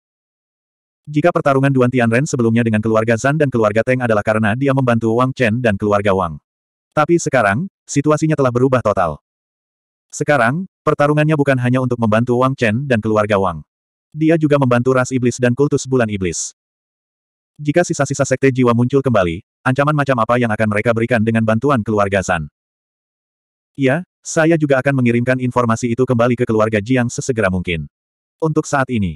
Jika pertarungan Duan Tianren sebelumnya dengan keluarga Zan dan keluarga Teng adalah karena dia membantu Wang Chen dan keluarga Wang. Tapi sekarang, situasinya telah berubah total. Sekarang, pertarungannya bukan hanya untuk membantu Wang Chen dan keluarga Wang. Dia juga membantu ras iblis dan kultus bulan iblis. Jika sisa-sisa sekte jiwa muncul kembali, ancaman macam apa yang akan mereka berikan dengan bantuan keluarga Zan? Ya, saya juga akan mengirimkan informasi itu kembali ke keluarga Jiang sesegera mungkin. Untuk saat ini,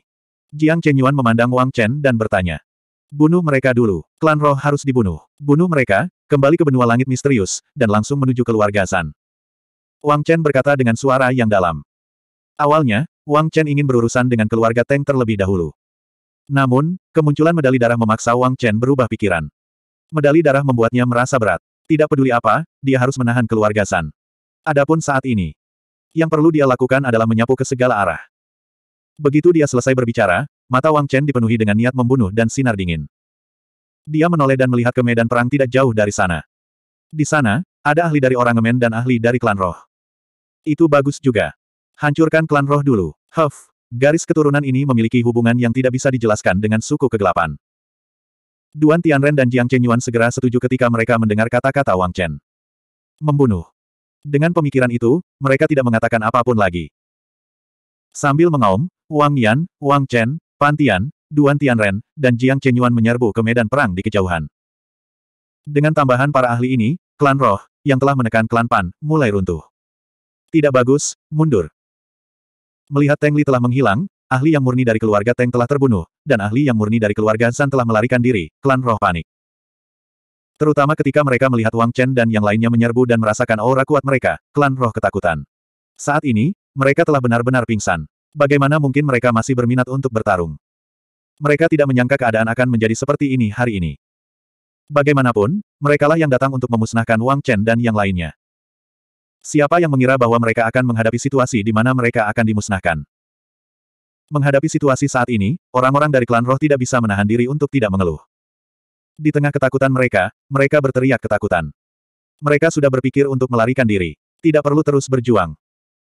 Jiang Chenyuan memandang Wang Chen dan bertanya. Bunuh mereka dulu, klan roh harus dibunuh. Bunuh mereka, kembali ke benua langit misterius, dan langsung menuju keluarga San. Wang Chen berkata dengan suara yang dalam. Awalnya, Wang Chen ingin berurusan dengan keluarga Teng terlebih dahulu. Namun, kemunculan medali darah memaksa Wang Chen berubah pikiran. Medali darah membuatnya merasa berat. Tidak peduli apa, dia harus menahan keluarga San. Adapun saat ini, yang perlu dia lakukan adalah menyapu ke segala arah. Begitu dia selesai berbicara, mata Wang Chen dipenuhi dengan niat membunuh dan sinar dingin. Dia menoleh dan melihat ke medan perang tidak jauh dari sana. Di sana, ada ahli dari orang Ngemen dan ahli dari klan roh. Itu bagus juga. Hancurkan klan roh dulu. Huff, garis keturunan ini memiliki hubungan yang tidak bisa dijelaskan dengan suku kegelapan. Duan Tianren dan Jiang Chenyuan segera setuju ketika mereka mendengar kata-kata Wang Chen. Membunuh. Dengan pemikiran itu, mereka tidak mengatakan apapun lagi. Sambil mengaum, Wang Yan, Wang Chen, Pan Tian, Duan Tianren, dan Jiang Chenyuan menyerbu ke medan perang di kejauhan. Dengan tambahan para ahli ini, klan roh, yang telah menekan klan Pan, mulai runtuh. Tidak bagus, mundur. Melihat Teng Li telah menghilang, ahli yang murni dari keluarga Teng telah terbunuh, dan ahli yang murni dari keluarga San telah melarikan diri, klan roh panik. Terutama ketika mereka melihat Wang Chen dan yang lainnya menyerbu dan merasakan aura kuat mereka, klan roh ketakutan. Saat ini, mereka telah benar-benar pingsan. Bagaimana mungkin mereka masih berminat untuk bertarung? Mereka tidak menyangka keadaan akan menjadi seperti ini hari ini. Bagaimanapun, merekalah yang datang untuk memusnahkan Wang Chen dan yang lainnya. Siapa yang mengira bahwa mereka akan menghadapi situasi di mana mereka akan dimusnahkan? Menghadapi situasi saat ini, orang-orang dari klan roh tidak bisa menahan diri untuk tidak mengeluh. Di tengah ketakutan mereka, mereka berteriak ketakutan. Mereka sudah berpikir untuk melarikan diri. Tidak perlu terus berjuang.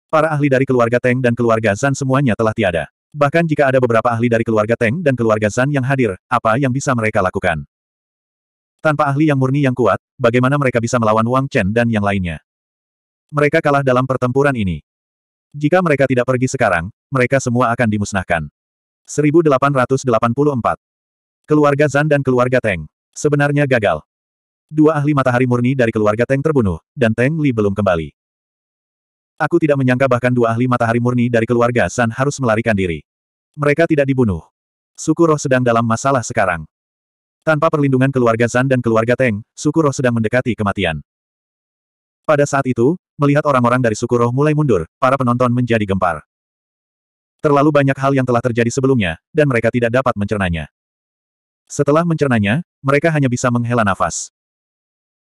Para ahli dari keluarga Teng dan keluarga Zan semuanya telah tiada. Bahkan jika ada beberapa ahli dari keluarga Teng dan keluarga Zan yang hadir, apa yang bisa mereka lakukan? Tanpa ahli yang murni yang kuat, bagaimana mereka bisa melawan Wang Chen dan yang lainnya? Mereka kalah dalam pertempuran ini. Jika mereka tidak pergi sekarang, mereka semua akan dimusnahkan. 1884 Keluarga Zan dan keluarga Teng Sebenarnya gagal. Dua ahli matahari murni dari keluarga Teng terbunuh, dan Teng Li belum kembali. Aku tidak menyangka bahkan dua ahli matahari murni dari keluarga San harus melarikan diri. Mereka tidak dibunuh. Suku roh sedang dalam masalah sekarang. Tanpa perlindungan keluarga San dan keluarga Teng, suku roh sedang mendekati kematian. Pada saat itu, melihat orang-orang dari suku roh mulai mundur, para penonton menjadi gempar. Terlalu banyak hal yang telah terjadi sebelumnya, dan mereka tidak dapat mencernanya. Setelah mencernanya, mereka hanya bisa menghela nafas.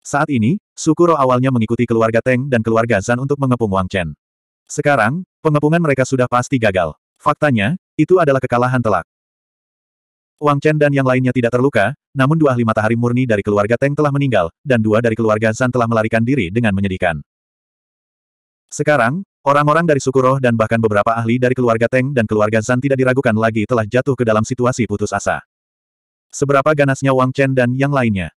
Saat ini, Sukuro awalnya mengikuti keluarga Teng dan keluarga Zan untuk mengepung Wang Chen. Sekarang, pengepungan mereka sudah pasti gagal. Faktanya, itu adalah kekalahan telak. Wang Chen dan yang lainnya tidak terluka, namun dua ahli matahari murni dari keluarga Teng telah meninggal, dan dua dari keluarga Zan telah melarikan diri dengan menyedihkan. Sekarang, orang-orang dari Sukuro dan bahkan beberapa ahli dari keluarga Teng dan keluarga Zan tidak diragukan lagi telah jatuh ke dalam situasi putus asa. Seberapa ganasnya Wang Chen dan yang lainnya.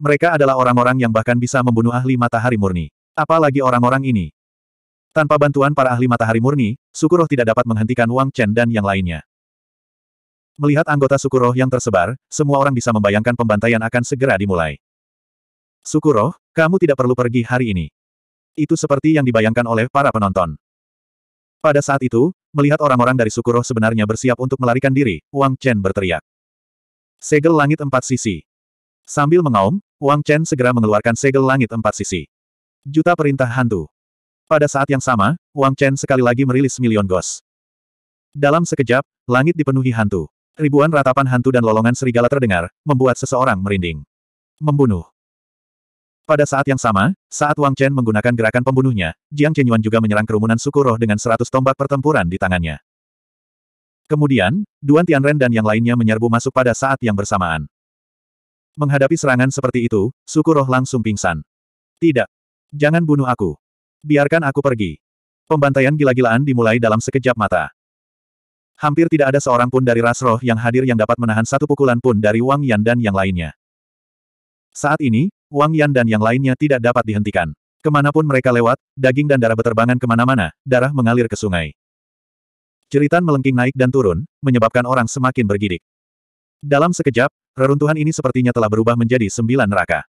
Mereka adalah orang-orang yang bahkan bisa membunuh ahli matahari murni. Apalagi orang-orang ini. Tanpa bantuan para ahli matahari murni, Sukuroh tidak dapat menghentikan Wang Chen dan yang lainnya. Melihat anggota Sukuroh yang tersebar, semua orang bisa membayangkan pembantaian akan segera dimulai. Sukuroh, kamu tidak perlu pergi hari ini. Itu seperti yang dibayangkan oleh para penonton. Pada saat itu, melihat orang-orang dari Sukuroh sebenarnya bersiap untuk melarikan diri, Wang Chen berteriak. Segel langit empat sisi. Sambil mengaum, Wang Chen segera mengeluarkan segel langit empat sisi. Juta perintah hantu. Pada saat yang sama, Wang Chen sekali lagi merilis milion gos. Dalam sekejap, langit dipenuhi hantu. Ribuan ratapan hantu dan lolongan serigala terdengar, membuat seseorang merinding. Membunuh. Pada saat yang sama, saat Wang Chen menggunakan gerakan pembunuhnya, Jiang Chenyuan juga menyerang kerumunan suku roh dengan seratus tombak pertempuran di tangannya. Kemudian, Duan Tianren dan yang lainnya menyerbu masuk pada saat yang bersamaan. Menghadapi serangan seperti itu, suku roh langsung pingsan. Tidak. Jangan bunuh aku. Biarkan aku pergi. Pembantaian gila-gilaan dimulai dalam sekejap mata. Hampir tidak ada seorang pun dari ras roh yang hadir yang dapat menahan satu pukulan pun dari Wang Yan dan yang lainnya. Saat ini, Wang Yan dan yang lainnya tidak dapat dihentikan. Kemanapun mereka lewat, daging dan darah beterbangan kemana-mana, darah mengalir ke sungai. Jeritan melengking naik dan turun, menyebabkan orang semakin bergidik. Dalam sekejap, reruntuhan ini sepertinya telah berubah menjadi sembilan neraka.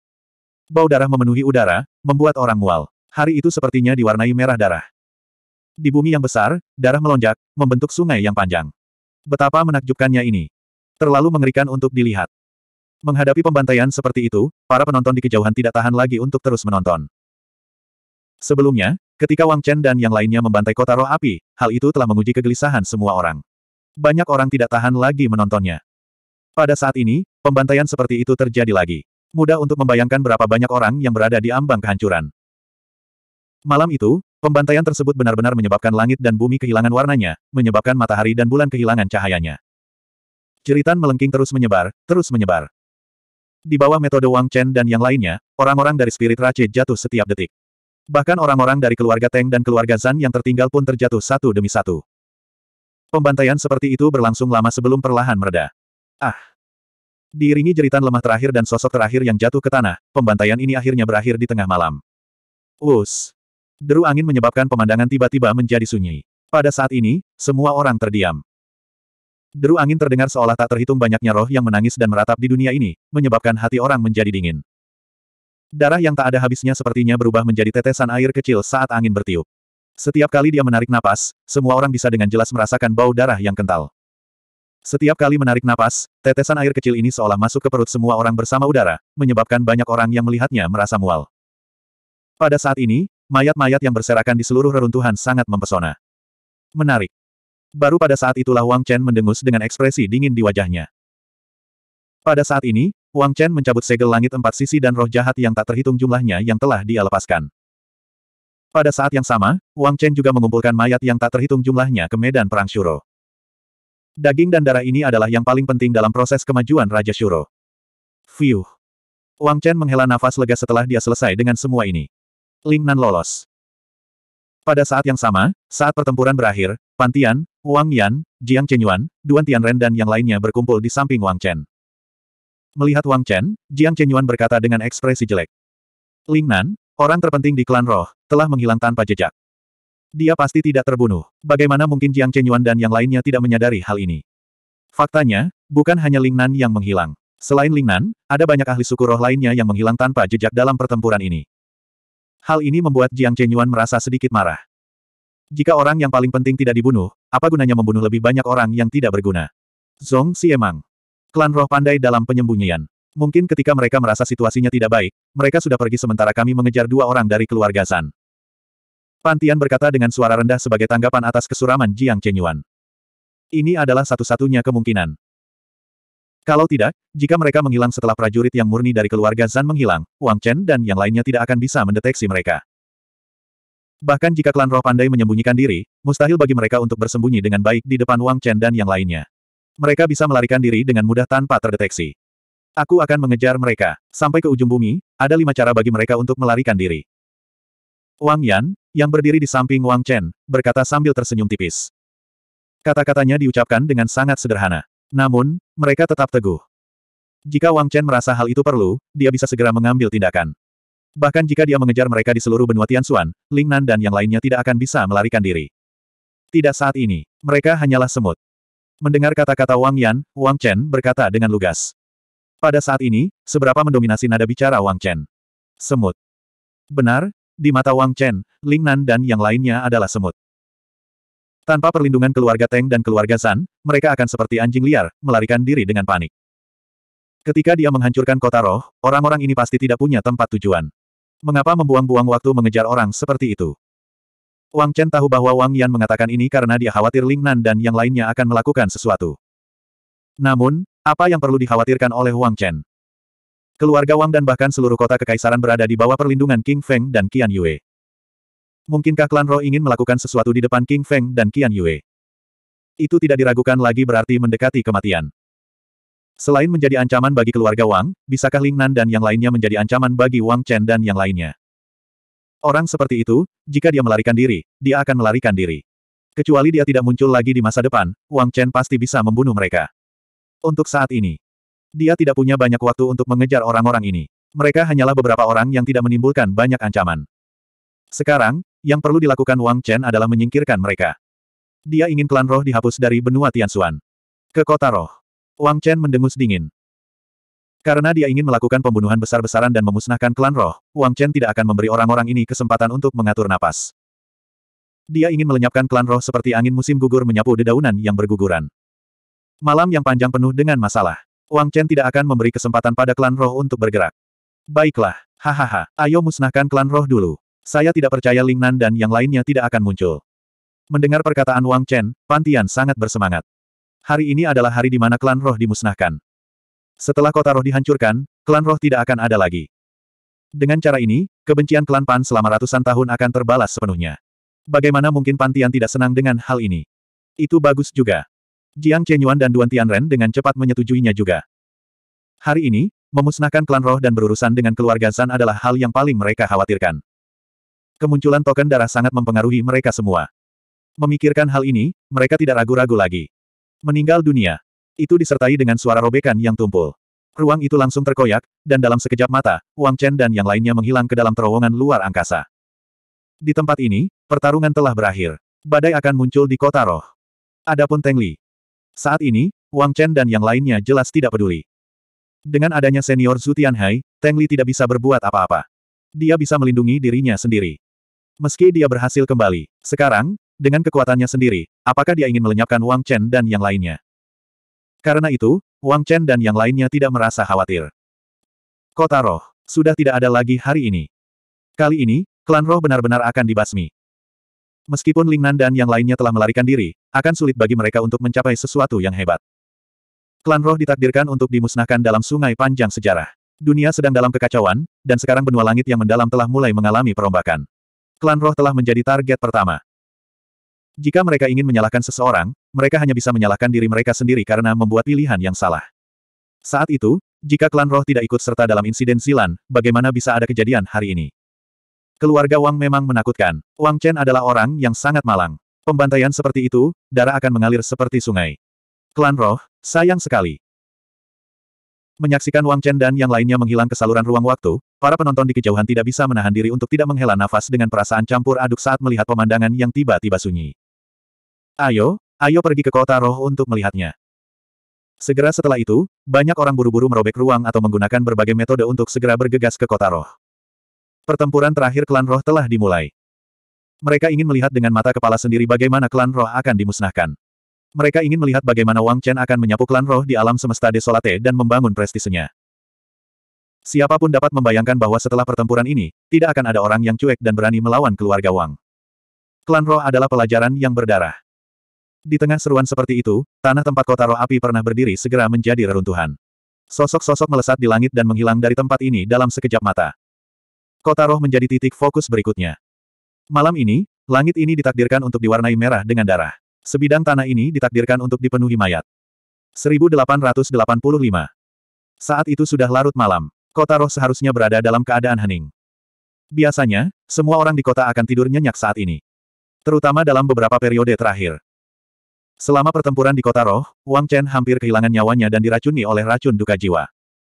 Bau darah memenuhi udara, membuat orang mual. Hari itu sepertinya diwarnai merah darah. Di bumi yang besar, darah melonjak, membentuk sungai yang panjang. Betapa menakjubkannya ini. Terlalu mengerikan untuk dilihat. Menghadapi pembantaian seperti itu, para penonton di kejauhan tidak tahan lagi untuk terus menonton. Sebelumnya, Ketika Wang Chen dan yang lainnya membantai kota roh api, hal itu telah menguji kegelisahan semua orang. Banyak orang tidak tahan lagi menontonnya. Pada saat ini, pembantaian seperti itu terjadi lagi. Mudah untuk membayangkan berapa banyak orang yang berada di ambang kehancuran. Malam itu, pembantaian tersebut benar-benar menyebabkan langit dan bumi kehilangan warnanya, menyebabkan matahari dan bulan kehilangan cahayanya. Jeritan melengking terus menyebar, terus menyebar. Di bawah metode Wang Chen dan yang lainnya, orang-orang dari spirit race jatuh setiap detik. Bahkan orang-orang dari keluarga Teng dan keluarga Zan yang tertinggal pun terjatuh satu demi satu. Pembantaian seperti itu berlangsung lama sebelum perlahan mereda. Ah! Diiringi jeritan lemah terakhir dan sosok terakhir yang jatuh ke tanah, pembantaian ini akhirnya berakhir di tengah malam. Us, Deru angin menyebabkan pemandangan tiba-tiba menjadi sunyi. Pada saat ini, semua orang terdiam. Deru angin terdengar seolah tak terhitung banyaknya roh yang menangis dan meratap di dunia ini, menyebabkan hati orang menjadi dingin. Darah yang tak ada habisnya sepertinya berubah menjadi tetesan air kecil saat angin bertiup. Setiap kali dia menarik napas, semua orang bisa dengan jelas merasakan bau darah yang kental. Setiap kali menarik napas, tetesan air kecil ini seolah masuk ke perut semua orang bersama udara, menyebabkan banyak orang yang melihatnya merasa mual. Pada saat ini, mayat-mayat yang berserakan di seluruh reruntuhan sangat mempesona. Menarik. Baru pada saat itulah Wang Chen mendengus dengan ekspresi dingin di wajahnya. Pada saat ini, Wang Chen mencabut segel langit empat sisi dan roh jahat yang tak terhitung jumlahnya yang telah dia lepaskan. Pada saat yang sama, Wang Chen juga mengumpulkan mayat yang tak terhitung jumlahnya ke medan perang Shuro. Daging dan darah ini adalah yang paling penting dalam proses kemajuan Raja Shuro. Fiuh. Wang Chen menghela nafas lega setelah dia selesai dengan semua ini. Ling Nan lolos. Pada saat yang sama, saat pertempuran berakhir, Pantian, Wang Yan, Jiang Chenyuan, Duan Tianren dan yang lainnya berkumpul di samping Wang Chen. Melihat Wang Chen, Jiang Chenyuan berkata dengan ekspresi jelek. Lingnan, orang terpenting di klan roh, telah menghilang tanpa jejak. Dia pasti tidak terbunuh. Bagaimana mungkin Jiang Chenyuan dan yang lainnya tidak menyadari hal ini? Faktanya, bukan hanya Lingnan yang menghilang. Selain Lingnan, ada banyak ahli suku roh lainnya yang menghilang tanpa jejak dalam pertempuran ini. Hal ini membuat Jiang Chenyuan merasa sedikit marah. Jika orang yang paling penting tidak dibunuh, apa gunanya membunuh lebih banyak orang yang tidak berguna? Zong emang. Klan roh pandai dalam penyembunyian. Mungkin ketika mereka merasa situasinya tidak baik, mereka sudah pergi sementara kami mengejar dua orang dari keluarga Zan. Pantian berkata dengan suara rendah sebagai tanggapan atas kesuraman Jiang Chenyuan. Ini adalah satu-satunya kemungkinan. Kalau tidak, jika mereka menghilang setelah prajurit yang murni dari keluarga Zan menghilang, Wang Chen dan yang lainnya tidak akan bisa mendeteksi mereka. Bahkan jika klan roh pandai menyembunyikan diri, mustahil bagi mereka untuk bersembunyi dengan baik di depan Wang Chen dan yang lainnya mereka bisa melarikan diri dengan mudah tanpa terdeteksi. Aku akan mengejar mereka. Sampai ke ujung bumi, ada lima cara bagi mereka untuk melarikan diri. Wang Yan, yang berdiri di samping Wang Chen, berkata sambil tersenyum tipis. Kata-katanya diucapkan dengan sangat sederhana. Namun, mereka tetap teguh. Jika Wang Chen merasa hal itu perlu, dia bisa segera mengambil tindakan. Bahkan jika dia mengejar mereka di seluruh benua Tianxuan, Ling Nan dan yang lainnya tidak akan bisa melarikan diri. Tidak saat ini, mereka hanyalah semut. Mendengar kata-kata Wang Yan, Wang Chen berkata dengan lugas. Pada saat ini, seberapa mendominasi nada bicara Wang Chen? Semut. Benar, di mata Wang Chen, Ling Nan dan yang lainnya adalah semut. Tanpa perlindungan keluarga Teng dan keluarga San, mereka akan seperti anjing liar, melarikan diri dengan panik. Ketika dia menghancurkan kota roh, orang-orang ini pasti tidak punya tempat tujuan. Mengapa membuang-buang waktu mengejar orang seperti itu? Wang Chen tahu bahwa Wang Yan mengatakan ini karena dia khawatir Ling Nan dan yang lainnya akan melakukan sesuatu. Namun, apa yang perlu dikhawatirkan oleh Wang Chen? Keluarga Wang dan bahkan seluruh kota kekaisaran berada di bawah perlindungan King Feng dan Qian Yue. Mungkinkah klan Ro ingin melakukan sesuatu di depan King Feng dan Qian Yue? Itu tidak diragukan lagi berarti mendekati kematian. Selain menjadi ancaman bagi keluarga Wang, bisakah Ling Nan dan yang lainnya menjadi ancaman bagi Wang Chen dan yang lainnya? Orang seperti itu, jika dia melarikan diri, dia akan melarikan diri. Kecuali dia tidak muncul lagi di masa depan, Wang Chen pasti bisa membunuh mereka. Untuk saat ini, dia tidak punya banyak waktu untuk mengejar orang-orang ini. Mereka hanyalah beberapa orang yang tidak menimbulkan banyak ancaman. Sekarang, yang perlu dilakukan Wang Chen adalah menyingkirkan mereka. Dia ingin klan roh dihapus dari benua Tianxuan. Ke kota roh. Wang Chen mendengus dingin. Karena dia ingin melakukan pembunuhan besar-besaran dan memusnahkan klan roh, Wang Chen tidak akan memberi orang-orang ini kesempatan untuk mengatur napas. Dia ingin melenyapkan klan roh seperti angin musim gugur menyapu dedaunan yang berguguran. Malam yang panjang penuh dengan masalah. Wang Chen tidak akan memberi kesempatan pada klan roh untuk bergerak. Baiklah, hahaha, ayo musnahkan klan roh dulu. Saya tidak percaya Lingnan dan yang lainnya tidak akan muncul. Mendengar perkataan Wang Chen, Pantian sangat bersemangat. Hari ini adalah hari di mana klan roh dimusnahkan. Setelah kota roh dihancurkan, klan roh tidak akan ada lagi. Dengan cara ini, kebencian klan Pan selama ratusan tahun akan terbalas sepenuhnya. Bagaimana mungkin Pan Tian tidak senang dengan hal ini? Itu bagus juga. Jiang Chenyuan dan Duan Tianren dengan cepat menyetujuinya juga. Hari ini, memusnahkan klan roh dan berurusan dengan keluarga San adalah hal yang paling mereka khawatirkan. Kemunculan token darah sangat mempengaruhi mereka semua. Memikirkan hal ini, mereka tidak ragu-ragu lagi. Meninggal dunia. Itu disertai dengan suara robekan yang tumpul. Ruang itu langsung terkoyak, dan dalam sekejap mata, Wang Chen dan yang lainnya menghilang ke dalam terowongan luar angkasa. Di tempat ini, pertarungan telah berakhir. Badai akan muncul di kota roh. Adapun Teng Li. Saat ini, Wang Chen dan yang lainnya jelas tidak peduli. Dengan adanya senior Zhu Tianhai, Teng Li tidak bisa berbuat apa-apa. Dia bisa melindungi dirinya sendiri. Meski dia berhasil kembali, sekarang, dengan kekuatannya sendiri, apakah dia ingin melenyapkan Wang Chen dan yang lainnya? Karena itu, Wang Chen dan yang lainnya tidak merasa khawatir. Kota roh, sudah tidak ada lagi hari ini. Kali ini, klan roh benar-benar akan dibasmi. Meskipun Lingnan dan yang lainnya telah melarikan diri, akan sulit bagi mereka untuk mencapai sesuatu yang hebat. Klan roh ditakdirkan untuk dimusnahkan dalam sungai panjang sejarah. Dunia sedang dalam kekacauan, dan sekarang benua langit yang mendalam telah mulai mengalami perombakan. Klan roh telah menjadi target pertama. Jika mereka ingin menyalahkan seseorang, mereka hanya bisa menyalahkan diri mereka sendiri karena membuat pilihan yang salah. Saat itu, jika klan roh tidak ikut serta dalam insiden Zilan, bagaimana bisa ada kejadian hari ini? Keluarga Wang memang menakutkan. Wang Chen adalah orang yang sangat malang. Pembantaian seperti itu, darah akan mengalir seperti sungai. Klan roh, sayang sekali. Menyaksikan Wang Chen dan yang lainnya menghilang ke saluran ruang waktu, para penonton di kejauhan tidak bisa menahan diri untuk tidak menghela nafas dengan perasaan campur aduk saat melihat pemandangan yang tiba-tiba sunyi. Ayo, ayo pergi ke kota roh untuk melihatnya. Segera setelah itu, banyak orang buru-buru merobek ruang atau menggunakan berbagai metode untuk segera bergegas ke kota roh. Pertempuran terakhir klan roh telah dimulai. Mereka ingin melihat dengan mata kepala sendiri bagaimana klan roh akan dimusnahkan. Mereka ingin melihat bagaimana Wang Chen akan menyapu klan roh di alam semesta desolate dan membangun prestisenya. Siapapun dapat membayangkan bahwa setelah pertempuran ini, tidak akan ada orang yang cuek dan berani melawan keluarga Wang. Klan roh adalah pelajaran yang berdarah. Di tengah seruan seperti itu, tanah tempat kota roh api pernah berdiri segera menjadi reruntuhan. Sosok-sosok melesat di langit dan menghilang dari tempat ini dalam sekejap mata. Kota roh menjadi titik fokus berikutnya. Malam ini, langit ini ditakdirkan untuk diwarnai merah dengan darah. Sebidang tanah ini ditakdirkan untuk dipenuhi mayat. 1885. Saat itu sudah larut malam. Kota roh seharusnya berada dalam keadaan hening. Biasanya, semua orang di kota akan tidur nyenyak saat ini. Terutama dalam beberapa periode terakhir. Selama pertempuran di kota roh, Wang Chen hampir kehilangan nyawanya dan diracuni oleh racun duka jiwa.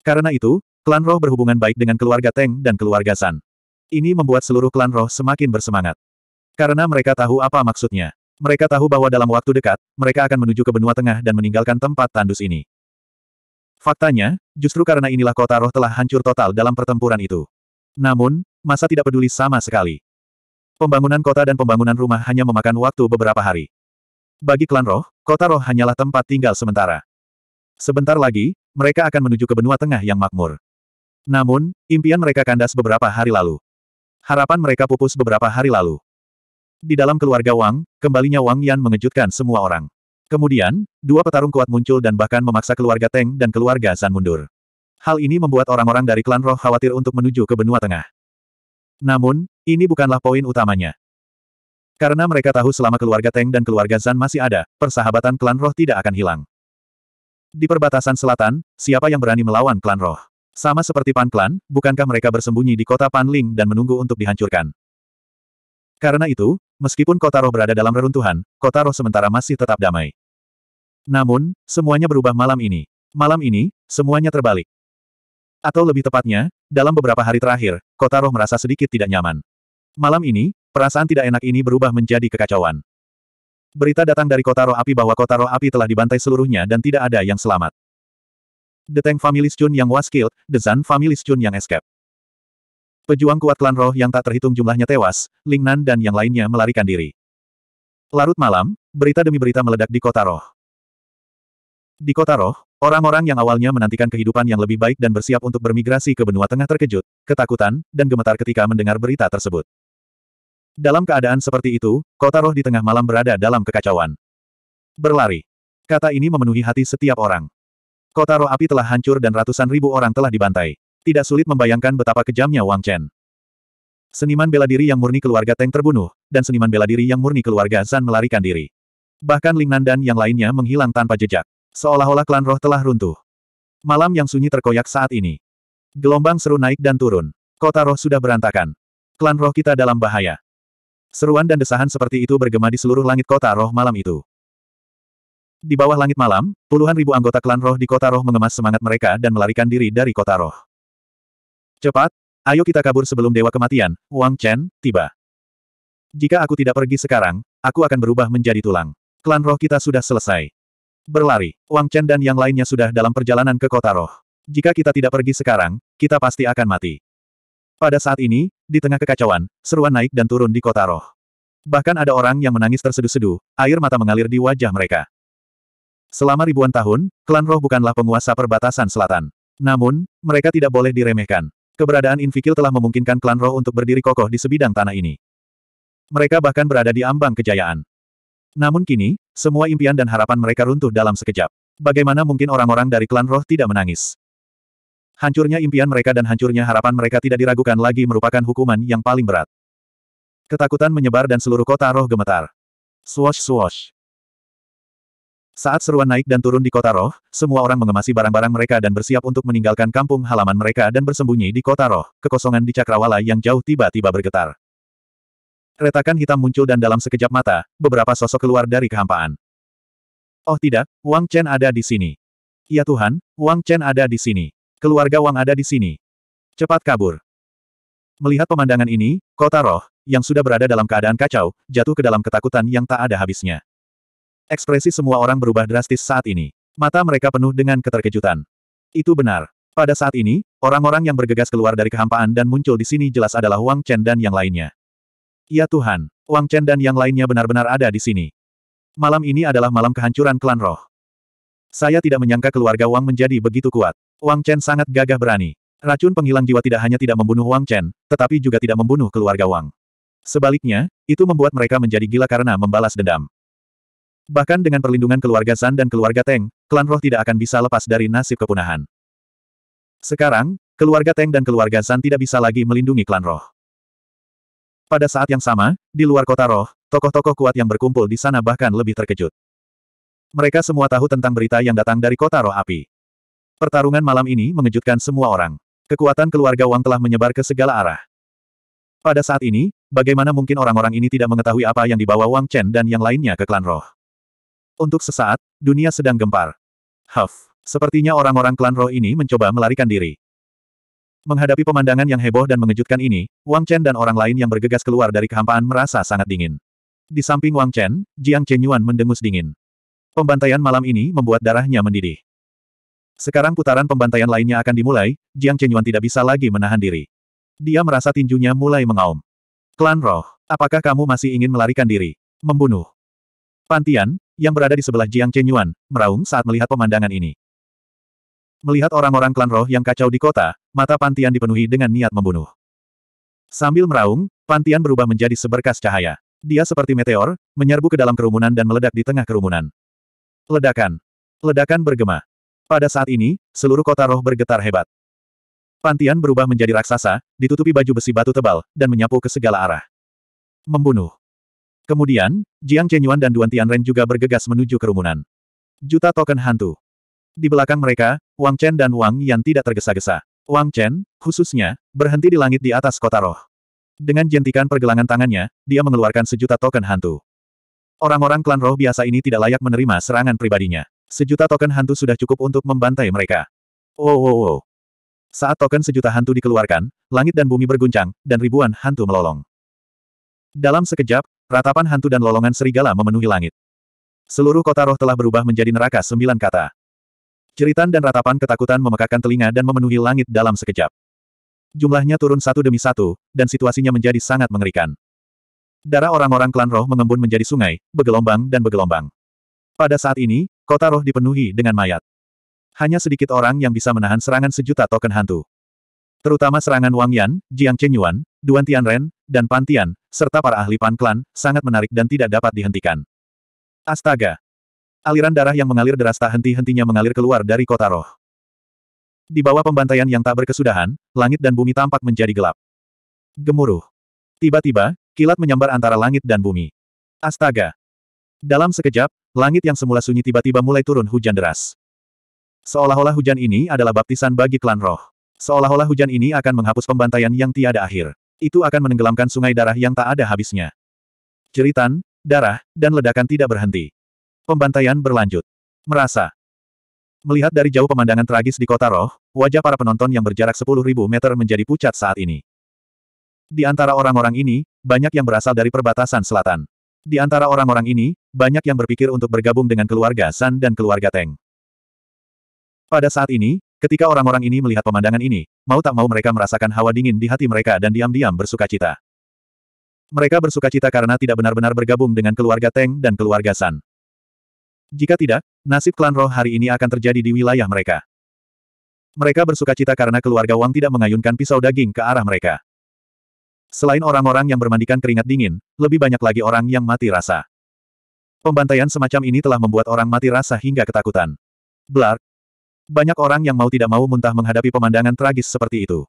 Karena itu, klan roh berhubungan baik dengan keluarga Teng dan keluarga San. Ini membuat seluruh klan roh semakin bersemangat. Karena mereka tahu apa maksudnya. Mereka tahu bahwa dalam waktu dekat, mereka akan menuju ke benua tengah dan meninggalkan tempat tandus ini. Faktanya, justru karena inilah kota roh telah hancur total dalam pertempuran itu. Namun, masa tidak peduli sama sekali. Pembangunan kota dan pembangunan rumah hanya memakan waktu beberapa hari. Bagi klan roh, kota roh hanyalah tempat tinggal sementara. Sebentar lagi, mereka akan menuju ke benua tengah yang makmur. Namun, impian mereka kandas beberapa hari lalu. Harapan mereka pupus beberapa hari lalu. Di dalam keluarga Wang, kembalinya Wang Yan mengejutkan semua orang. Kemudian, dua petarung kuat muncul dan bahkan memaksa keluarga Teng dan keluarga San mundur. Hal ini membuat orang-orang dari klan roh khawatir untuk menuju ke benua tengah. Namun, ini bukanlah poin utamanya. Karena mereka tahu selama keluarga Teng dan keluarga Zan masih ada, persahabatan klan roh tidak akan hilang. Di perbatasan selatan, siapa yang berani melawan klan roh? Sama seperti Pan Klan, bukankah mereka bersembunyi di kota Panling dan menunggu untuk dihancurkan? Karena itu, meskipun kota roh berada dalam reruntuhan, kota roh sementara masih tetap damai. Namun, semuanya berubah malam ini. Malam ini, semuanya terbalik. Atau lebih tepatnya, dalam beberapa hari terakhir, kota roh merasa sedikit tidak nyaman. Malam ini, Perasaan tidak enak ini berubah menjadi kekacauan. Berita datang dari kota roh api bahwa kota roh api telah dibantai seluruhnya dan tidak ada yang selamat. The Tank Family Chun yang was killed, The Zan Family Chun yang escape. Pejuang kuat klan roh yang tak terhitung jumlahnya tewas, Ling Nan dan yang lainnya melarikan diri. Larut malam, berita demi berita meledak di kota roh. Di kota roh, orang-orang yang awalnya menantikan kehidupan yang lebih baik dan bersiap untuk bermigrasi ke benua tengah terkejut, ketakutan, dan gemetar ketika mendengar berita tersebut. Dalam keadaan seperti itu, kota roh di tengah malam berada dalam kekacauan. Berlari. Kata ini memenuhi hati setiap orang. Kota roh api telah hancur dan ratusan ribu orang telah dibantai. Tidak sulit membayangkan betapa kejamnya Wang Chen. Seniman bela diri yang murni keluarga Teng terbunuh, dan seniman bela diri yang murni keluarga Zan melarikan diri. Bahkan Lingnan dan yang lainnya menghilang tanpa jejak. Seolah-olah klan roh telah runtuh. Malam yang sunyi terkoyak saat ini. Gelombang seru naik dan turun. Kota roh sudah berantakan. Klan roh kita dalam bahaya. Seruan dan desahan seperti itu bergema di seluruh langit kota roh malam itu. Di bawah langit malam, puluhan ribu anggota klan roh di kota roh mengemas semangat mereka dan melarikan diri dari kota roh. Cepat, ayo kita kabur sebelum dewa kematian, Wang Chen, tiba. Jika aku tidak pergi sekarang, aku akan berubah menjadi tulang. Klan roh kita sudah selesai. Berlari, Wang Chen dan yang lainnya sudah dalam perjalanan ke kota roh. Jika kita tidak pergi sekarang, kita pasti akan mati. Pada saat ini, di tengah kekacauan, seruan naik dan turun di kota roh. Bahkan ada orang yang menangis terseduh-seduh, air mata mengalir di wajah mereka. Selama ribuan tahun, klan roh bukanlah penguasa perbatasan selatan. Namun, mereka tidak boleh diremehkan. Keberadaan Infikil telah memungkinkan klan roh untuk berdiri kokoh di sebidang tanah ini. Mereka bahkan berada di ambang kejayaan. Namun kini, semua impian dan harapan mereka runtuh dalam sekejap. Bagaimana mungkin orang-orang dari klan roh tidak menangis? Hancurnya impian mereka dan hancurnya harapan mereka tidak diragukan lagi merupakan hukuman yang paling berat. Ketakutan menyebar dan seluruh kota roh gemetar. Swash swash. Saat seruan naik dan turun di kota roh, semua orang mengemasi barang-barang mereka dan bersiap untuk meninggalkan kampung halaman mereka dan bersembunyi di kota roh. Kekosongan di cakrawala yang jauh tiba-tiba bergetar. Retakan hitam muncul dan dalam sekejap mata, beberapa sosok keluar dari kehampaan. Oh tidak, Wang Chen ada di sini. Ya Tuhan, Wang Chen ada di sini. Keluarga Wang ada di sini. Cepat kabur. Melihat pemandangan ini, kota roh, yang sudah berada dalam keadaan kacau, jatuh ke dalam ketakutan yang tak ada habisnya. Ekspresi semua orang berubah drastis saat ini. Mata mereka penuh dengan keterkejutan. Itu benar. Pada saat ini, orang-orang yang bergegas keluar dari kehampaan dan muncul di sini jelas adalah Wang Chen dan yang lainnya. Ya Tuhan, Wang Chen dan yang lainnya benar-benar ada di sini. Malam ini adalah malam kehancuran klan roh. Saya tidak menyangka keluarga Wang menjadi begitu kuat. Wang Chen sangat gagah berani. Racun penghilang jiwa tidak hanya tidak membunuh Wang Chen, tetapi juga tidak membunuh keluarga Wang. Sebaliknya, itu membuat mereka menjadi gila karena membalas dendam. Bahkan dengan perlindungan keluarga Zan dan keluarga Teng, klan roh tidak akan bisa lepas dari nasib kepunahan. Sekarang, keluarga Teng dan keluarga Zan tidak bisa lagi melindungi klan roh. Pada saat yang sama, di luar kota roh, tokoh-tokoh kuat yang berkumpul di sana bahkan lebih terkejut. Mereka semua tahu tentang berita yang datang dari kota roh api. Pertarungan malam ini mengejutkan semua orang. Kekuatan keluarga Wang telah menyebar ke segala arah. Pada saat ini, bagaimana mungkin orang-orang ini tidak mengetahui apa yang dibawa Wang Chen dan yang lainnya ke klan roh? Untuk sesaat, dunia sedang gempar. Huff, sepertinya orang-orang klan roh ini mencoba melarikan diri. Menghadapi pemandangan yang heboh dan mengejutkan ini, Wang Chen dan orang lain yang bergegas keluar dari kehampaan merasa sangat dingin. Di samping Wang Chen, Jiang Chenyuan mendengus dingin. Pembantaian malam ini membuat darahnya mendidih. Sekarang putaran pembantaian lainnya akan dimulai, Jiang Chenyuan tidak bisa lagi menahan diri. Dia merasa tinjunya mulai mengaum. Klan Roh, apakah kamu masih ingin melarikan diri? Membunuh. Pantian, yang berada di sebelah Jiang Chenyuan, meraung saat melihat pemandangan ini. Melihat orang-orang klan roh yang kacau di kota, mata Pantian dipenuhi dengan niat membunuh. Sambil meraung, Pantian berubah menjadi seberkas cahaya. Dia seperti meteor, menyerbu ke dalam kerumunan dan meledak di tengah kerumunan. Ledakan. Ledakan bergema. Pada saat ini, seluruh kota roh bergetar hebat. Pantian berubah menjadi raksasa, ditutupi baju besi batu tebal, dan menyapu ke segala arah. Membunuh. Kemudian, Jiang Chenyuan dan Duan Tianren juga bergegas menuju kerumunan. Juta token hantu. Di belakang mereka, Wang Chen dan Wang Yan tidak tergesa-gesa. Wang Chen, khususnya, berhenti di langit di atas kota roh. Dengan jentikan pergelangan tangannya, dia mengeluarkan sejuta token hantu. Orang-orang klan roh biasa ini tidak layak menerima serangan pribadinya. Sejuta token hantu sudah cukup untuk membantai mereka. Oh, oh, oh. Saat token sejuta hantu dikeluarkan, langit dan bumi berguncang, dan ribuan hantu melolong. Dalam sekejap, ratapan hantu dan lolongan serigala memenuhi langit. Seluruh kota roh telah berubah menjadi neraka sembilan kata. Ceritan dan ratapan ketakutan memekakan telinga dan memenuhi langit dalam sekejap. Jumlahnya turun satu demi satu, dan situasinya menjadi sangat mengerikan. Darah orang-orang klan roh mengembun menjadi sungai, bergelombang dan bergelombang. Pada saat ini, Kota roh dipenuhi dengan mayat. Hanya sedikit orang yang bisa menahan serangan sejuta token hantu. Terutama serangan Wang Yan, Jiang Chen Yuan, Duan Tian Ren, dan Pan Tian, serta para ahli Pan Klan, sangat menarik dan tidak dapat dihentikan. Astaga! Aliran darah yang mengalir deras tak henti-hentinya mengalir keluar dari kota roh. Di bawah pembantaian yang tak berkesudahan, langit dan bumi tampak menjadi gelap. Gemuruh. Tiba-tiba, kilat menyambar antara langit dan bumi. Astaga! Dalam sekejap, langit yang semula sunyi tiba-tiba mulai turun hujan deras. Seolah-olah hujan ini adalah baptisan bagi klan roh. Seolah-olah hujan ini akan menghapus pembantaian yang tiada akhir. Itu akan menenggelamkan sungai darah yang tak ada habisnya. Ceritan, darah, dan ledakan tidak berhenti. Pembantaian berlanjut. Merasa. Melihat dari jauh pemandangan tragis di kota roh, wajah para penonton yang berjarak 10.000 meter menjadi pucat saat ini. Di antara orang-orang ini, banyak yang berasal dari perbatasan selatan. Di antara orang-orang ini, banyak yang berpikir untuk bergabung dengan keluarga San dan keluarga Teng. Pada saat ini, ketika orang-orang ini melihat pemandangan ini, mau tak mau mereka merasakan hawa dingin di hati mereka dan diam-diam bersuka cita. Mereka bersuka cita karena tidak benar-benar bergabung dengan keluarga Teng dan keluarga San. Jika tidak, nasib klan roh hari ini akan terjadi di wilayah mereka. Mereka bersuka cita karena keluarga Wang tidak mengayunkan pisau daging ke arah mereka. Selain orang-orang yang bermandikan keringat dingin, lebih banyak lagi orang yang mati rasa. Pembantaian semacam ini telah membuat orang mati rasa hingga ketakutan. Blark. Banyak orang yang mau tidak mau muntah menghadapi pemandangan tragis seperti itu.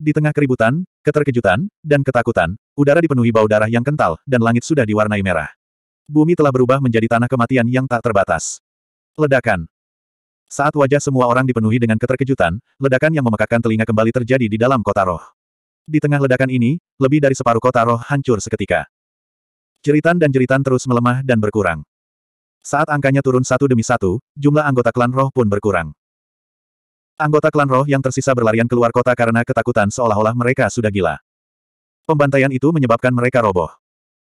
Di tengah keributan, keterkejutan, dan ketakutan, udara dipenuhi bau darah yang kental, dan langit sudah diwarnai merah. Bumi telah berubah menjadi tanah kematian yang tak terbatas. Ledakan. Saat wajah semua orang dipenuhi dengan keterkejutan, ledakan yang memekakkan telinga kembali terjadi di dalam kota roh. Di tengah ledakan ini, lebih dari separuh kota roh hancur seketika. Jeritan dan jeritan terus melemah dan berkurang. Saat angkanya turun satu demi satu, jumlah anggota klan roh pun berkurang. Anggota klan roh yang tersisa berlarian keluar kota karena ketakutan seolah-olah mereka sudah gila. Pembantaian itu menyebabkan mereka roboh.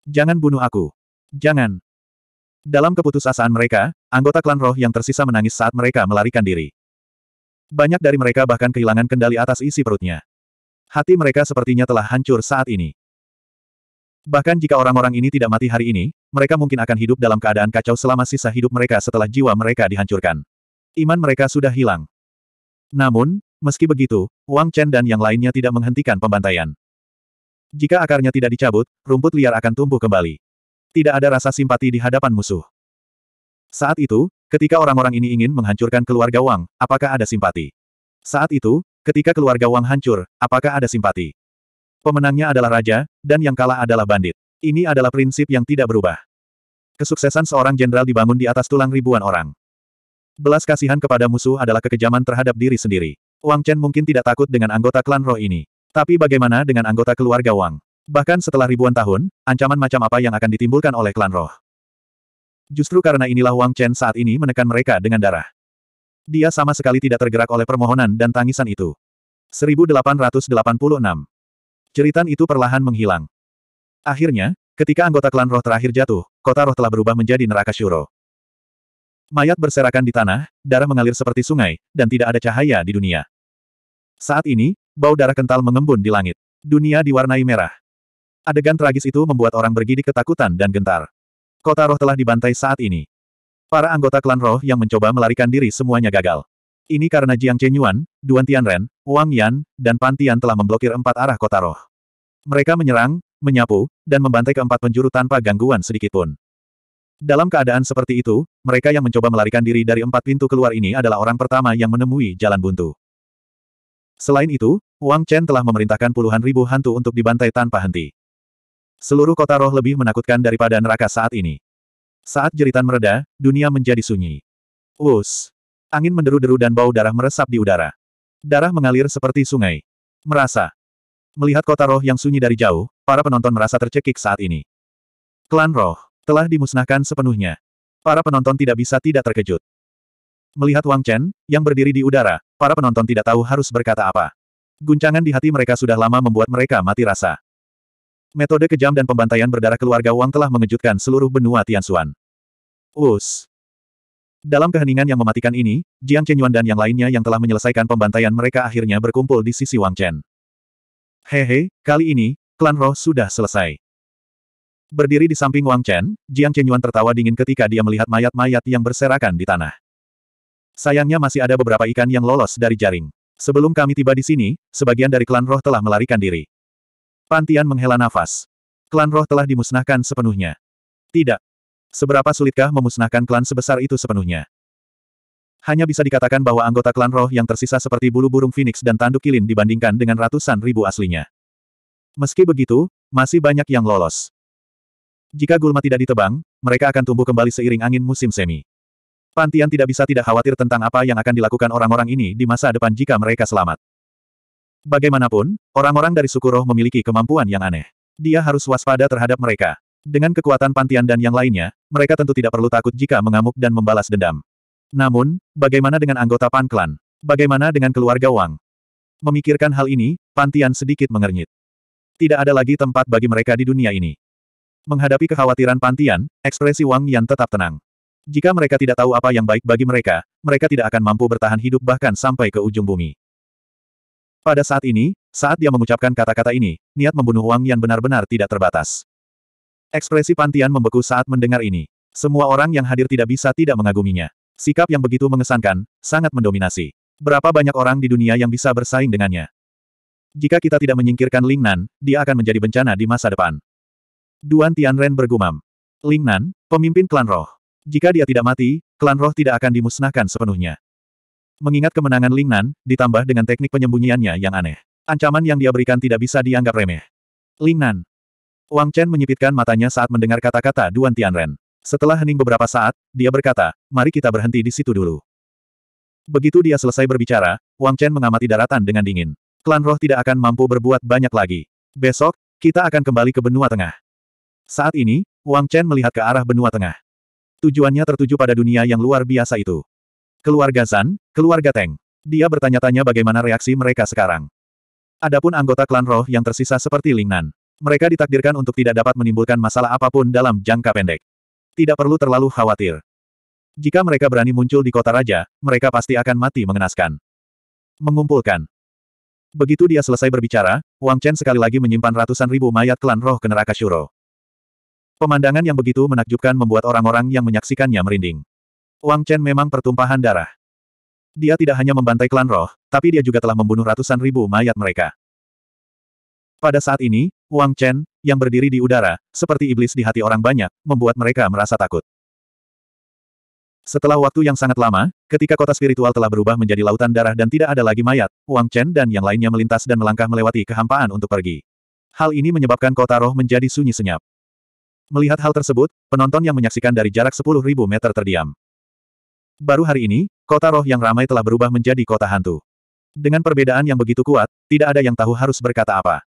Jangan bunuh aku. Jangan. Dalam keputusasaan mereka, anggota klan roh yang tersisa menangis saat mereka melarikan diri. Banyak dari mereka bahkan kehilangan kendali atas isi perutnya. Hati mereka sepertinya telah hancur saat ini. Bahkan jika orang-orang ini tidak mati hari ini, mereka mungkin akan hidup dalam keadaan kacau selama sisa hidup mereka setelah jiwa mereka dihancurkan. Iman mereka sudah hilang. Namun, meski begitu, Wang Chen dan yang lainnya tidak menghentikan pembantaian. Jika akarnya tidak dicabut, rumput liar akan tumbuh kembali. Tidak ada rasa simpati di hadapan musuh. Saat itu, ketika orang-orang ini ingin menghancurkan keluarga Wang, apakah ada simpati? Saat itu, ketika keluarga Wang hancur, apakah ada simpati? Pemenangnya adalah raja, dan yang kalah adalah bandit. Ini adalah prinsip yang tidak berubah. Kesuksesan seorang jenderal dibangun di atas tulang ribuan orang. Belas kasihan kepada musuh adalah kekejaman terhadap diri sendiri. Wang Chen mungkin tidak takut dengan anggota klan roh ini. Tapi bagaimana dengan anggota keluarga Wang? Bahkan setelah ribuan tahun, ancaman macam apa yang akan ditimbulkan oleh klan roh? Justru karena inilah Wang Chen saat ini menekan mereka dengan darah. Dia sama sekali tidak tergerak oleh permohonan dan tangisan itu. 1886 Ceritan itu perlahan menghilang. Akhirnya, ketika anggota klan roh terakhir jatuh, kota roh telah berubah menjadi neraka syuro. Mayat berserakan di tanah, darah mengalir seperti sungai, dan tidak ada cahaya di dunia. Saat ini, bau darah kental mengembun di langit. Dunia diwarnai merah. Adegan tragis itu membuat orang bergidik ketakutan dan gentar. Kota roh telah dibantai saat ini. Para anggota klan roh yang mencoba melarikan diri semuanya gagal. Ini karena Jiang Chenyuan, Duan Tianren, Wang Yan, dan Pan Tian telah memblokir empat arah kota roh. Mereka menyerang, menyapu, dan membantai keempat penjuru tanpa gangguan sedikitpun. Dalam keadaan seperti itu, mereka yang mencoba melarikan diri dari empat pintu keluar ini adalah orang pertama yang menemui jalan buntu. Selain itu, Wang Chen telah memerintahkan puluhan ribu hantu untuk dibantai tanpa henti. Seluruh kota roh lebih menakutkan daripada neraka saat ini. Saat jeritan mereda, dunia menjadi sunyi. Us. Angin menderu-deru dan bau darah meresap di udara. Darah mengalir seperti sungai. Merasa. Melihat kota roh yang sunyi dari jauh, para penonton merasa tercekik saat ini. Klan roh telah dimusnahkan sepenuhnya. Para penonton tidak bisa tidak terkejut. Melihat Wang Chen, yang berdiri di udara, para penonton tidak tahu harus berkata apa. Guncangan di hati mereka sudah lama membuat mereka mati rasa. Metode kejam dan pembantaian berdarah keluarga Wang telah mengejutkan seluruh benua Tianxuan. Us. Dalam keheningan yang mematikan ini, Jiang Chenyuan dan yang lainnya yang telah menyelesaikan pembantaian mereka akhirnya berkumpul di sisi Wang Chen. Hehe, kali ini, klan roh sudah selesai. Berdiri di samping Wang Chen, Jiang Chenyuan tertawa dingin ketika dia melihat mayat-mayat yang berserakan di tanah. Sayangnya masih ada beberapa ikan yang lolos dari jaring. Sebelum kami tiba di sini, sebagian dari klan roh telah melarikan diri. Pantian menghela nafas. Klan roh telah dimusnahkan sepenuhnya. Tidak, Seberapa sulitkah memusnahkan klan sebesar itu sepenuhnya? Hanya bisa dikatakan bahwa anggota klan roh yang tersisa seperti bulu burung phoenix dan tanduk kilin dibandingkan dengan ratusan ribu aslinya. Meski begitu, masih banyak yang lolos. Jika gulma tidak ditebang, mereka akan tumbuh kembali seiring angin musim semi. Pantian tidak bisa tidak khawatir tentang apa yang akan dilakukan orang-orang ini di masa depan jika mereka selamat. Bagaimanapun, orang-orang dari suku roh memiliki kemampuan yang aneh. Dia harus waspada terhadap mereka. Dengan kekuatan Pantian dan yang lainnya, mereka tentu tidak perlu takut jika mengamuk dan membalas dendam. Namun, bagaimana dengan anggota Pan Klan? Bagaimana dengan keluarga Wang? Memikirkan hal ini, Pantian sedikit mengernyit. Tidak ada lagi tempat bagi mereka di dunia ini. Menghadapi kekhawatiran Pantian, ekspresi Wang Yan tetap tenang. Jika mereka tidak tahu apa yang baik bagi mereka, mereka tidak akan mampu bertahan hidup bahkan sampai ke ujung bumi. Pada saat ini, saat dia mengucapkan kata-kata ini, niat membunuh Wang Yan benar-benar tidak terbatas. Ekspresi Pantian membeku saat mendengar ini. Semua orang yang hadir tidak bisa tidak mengaguminya. Sikap yang begitu mengesankan, sangat mendominasi. Berapa banyak orang di dunia yang bisa bersaing dengannya? Jika kita tidak menyingkirkan Lingnan, dia akan menjadi bencana di masa depan. Duan Tianren bergumam. Lingnan, pemimpin klan roh. Jika dia tidak mati, klan roh tidak akan dimusnahkan sepenuhnya. Mengingat kemenangan Lingnan, ditambah dengan teknik penyembunyiannya yang aneh. Ancaman yang dia berikan tidak bisa dianggap remeh. Lingnan, Wang Chen menyipitkan matanya saat mendengar kata-kata Duan Tianren. Setelah hening beberapa saat, dia berkata, mari kita berhenti di situ dulu. Begitu dia selesai berbicara, Wang Chen mengamati daratan dengan dingin. Klan roh tidak akan mampu berbuat banyak lagi. Besok, kita akan kembali ke benua tengah. Saat ini, Wang Chen melihat ke arah benua tengah. Tujuannya tertuju pada dunia yang luar biasa itu. Keluarga Zan, keluarga Teng. Dia bertanya-tanya bagaimana reaksi mereka sekarang. Adapun anggota klan roh yang tersisa seperti Lingnan. Mereka ditakdirkan untuk tidak dapat menimbulkan masalah apapun dalam jangka pendek. Tidak perlu terlalu khawatir. Jika mereka berani muncul di kota raja, mereka pasti akan mati mengenaskan. Mengumpulkan. Begitu dia selesai berbicara, Wang Chen sekali lagi menyimpan ratusan ribu mayat klan roh ke neraka Shuro. Pemandangan yang begitu menakjubkan membuat orang-orang yang menyaksikannya merinding. Wang Chen memang pertumpahan darah. Dia tidak hanya membantai klan roh, tapi dia juga telah membunuh ratusan ribu mayat mereka. Pada saat ini, Wang Chen, yang berdiri di udara, seperti iblis di hati orang banyak, membuat mereka merasa takut. Setelah waktu yang sangat lama, ketika kota spiritual telah berubah menjadi lautan darah dan tidak ada lagi mayat, Wang Chen dan yang lainnya melintas dan melangkah melewati kehampaan untuk pergi. Hal ini menyebabkan kota roh menjadi sunyi senyap. Melihat hal tersebut, penonton yang menyaksikan dari jarak 10.000 meter terdiam. Baru hari ini, kota roh yang ramai telah berubah menjadi kota hantu. Dengan perbedaan yang begitu kuat, tidak ada yang tahu harus berkata apa.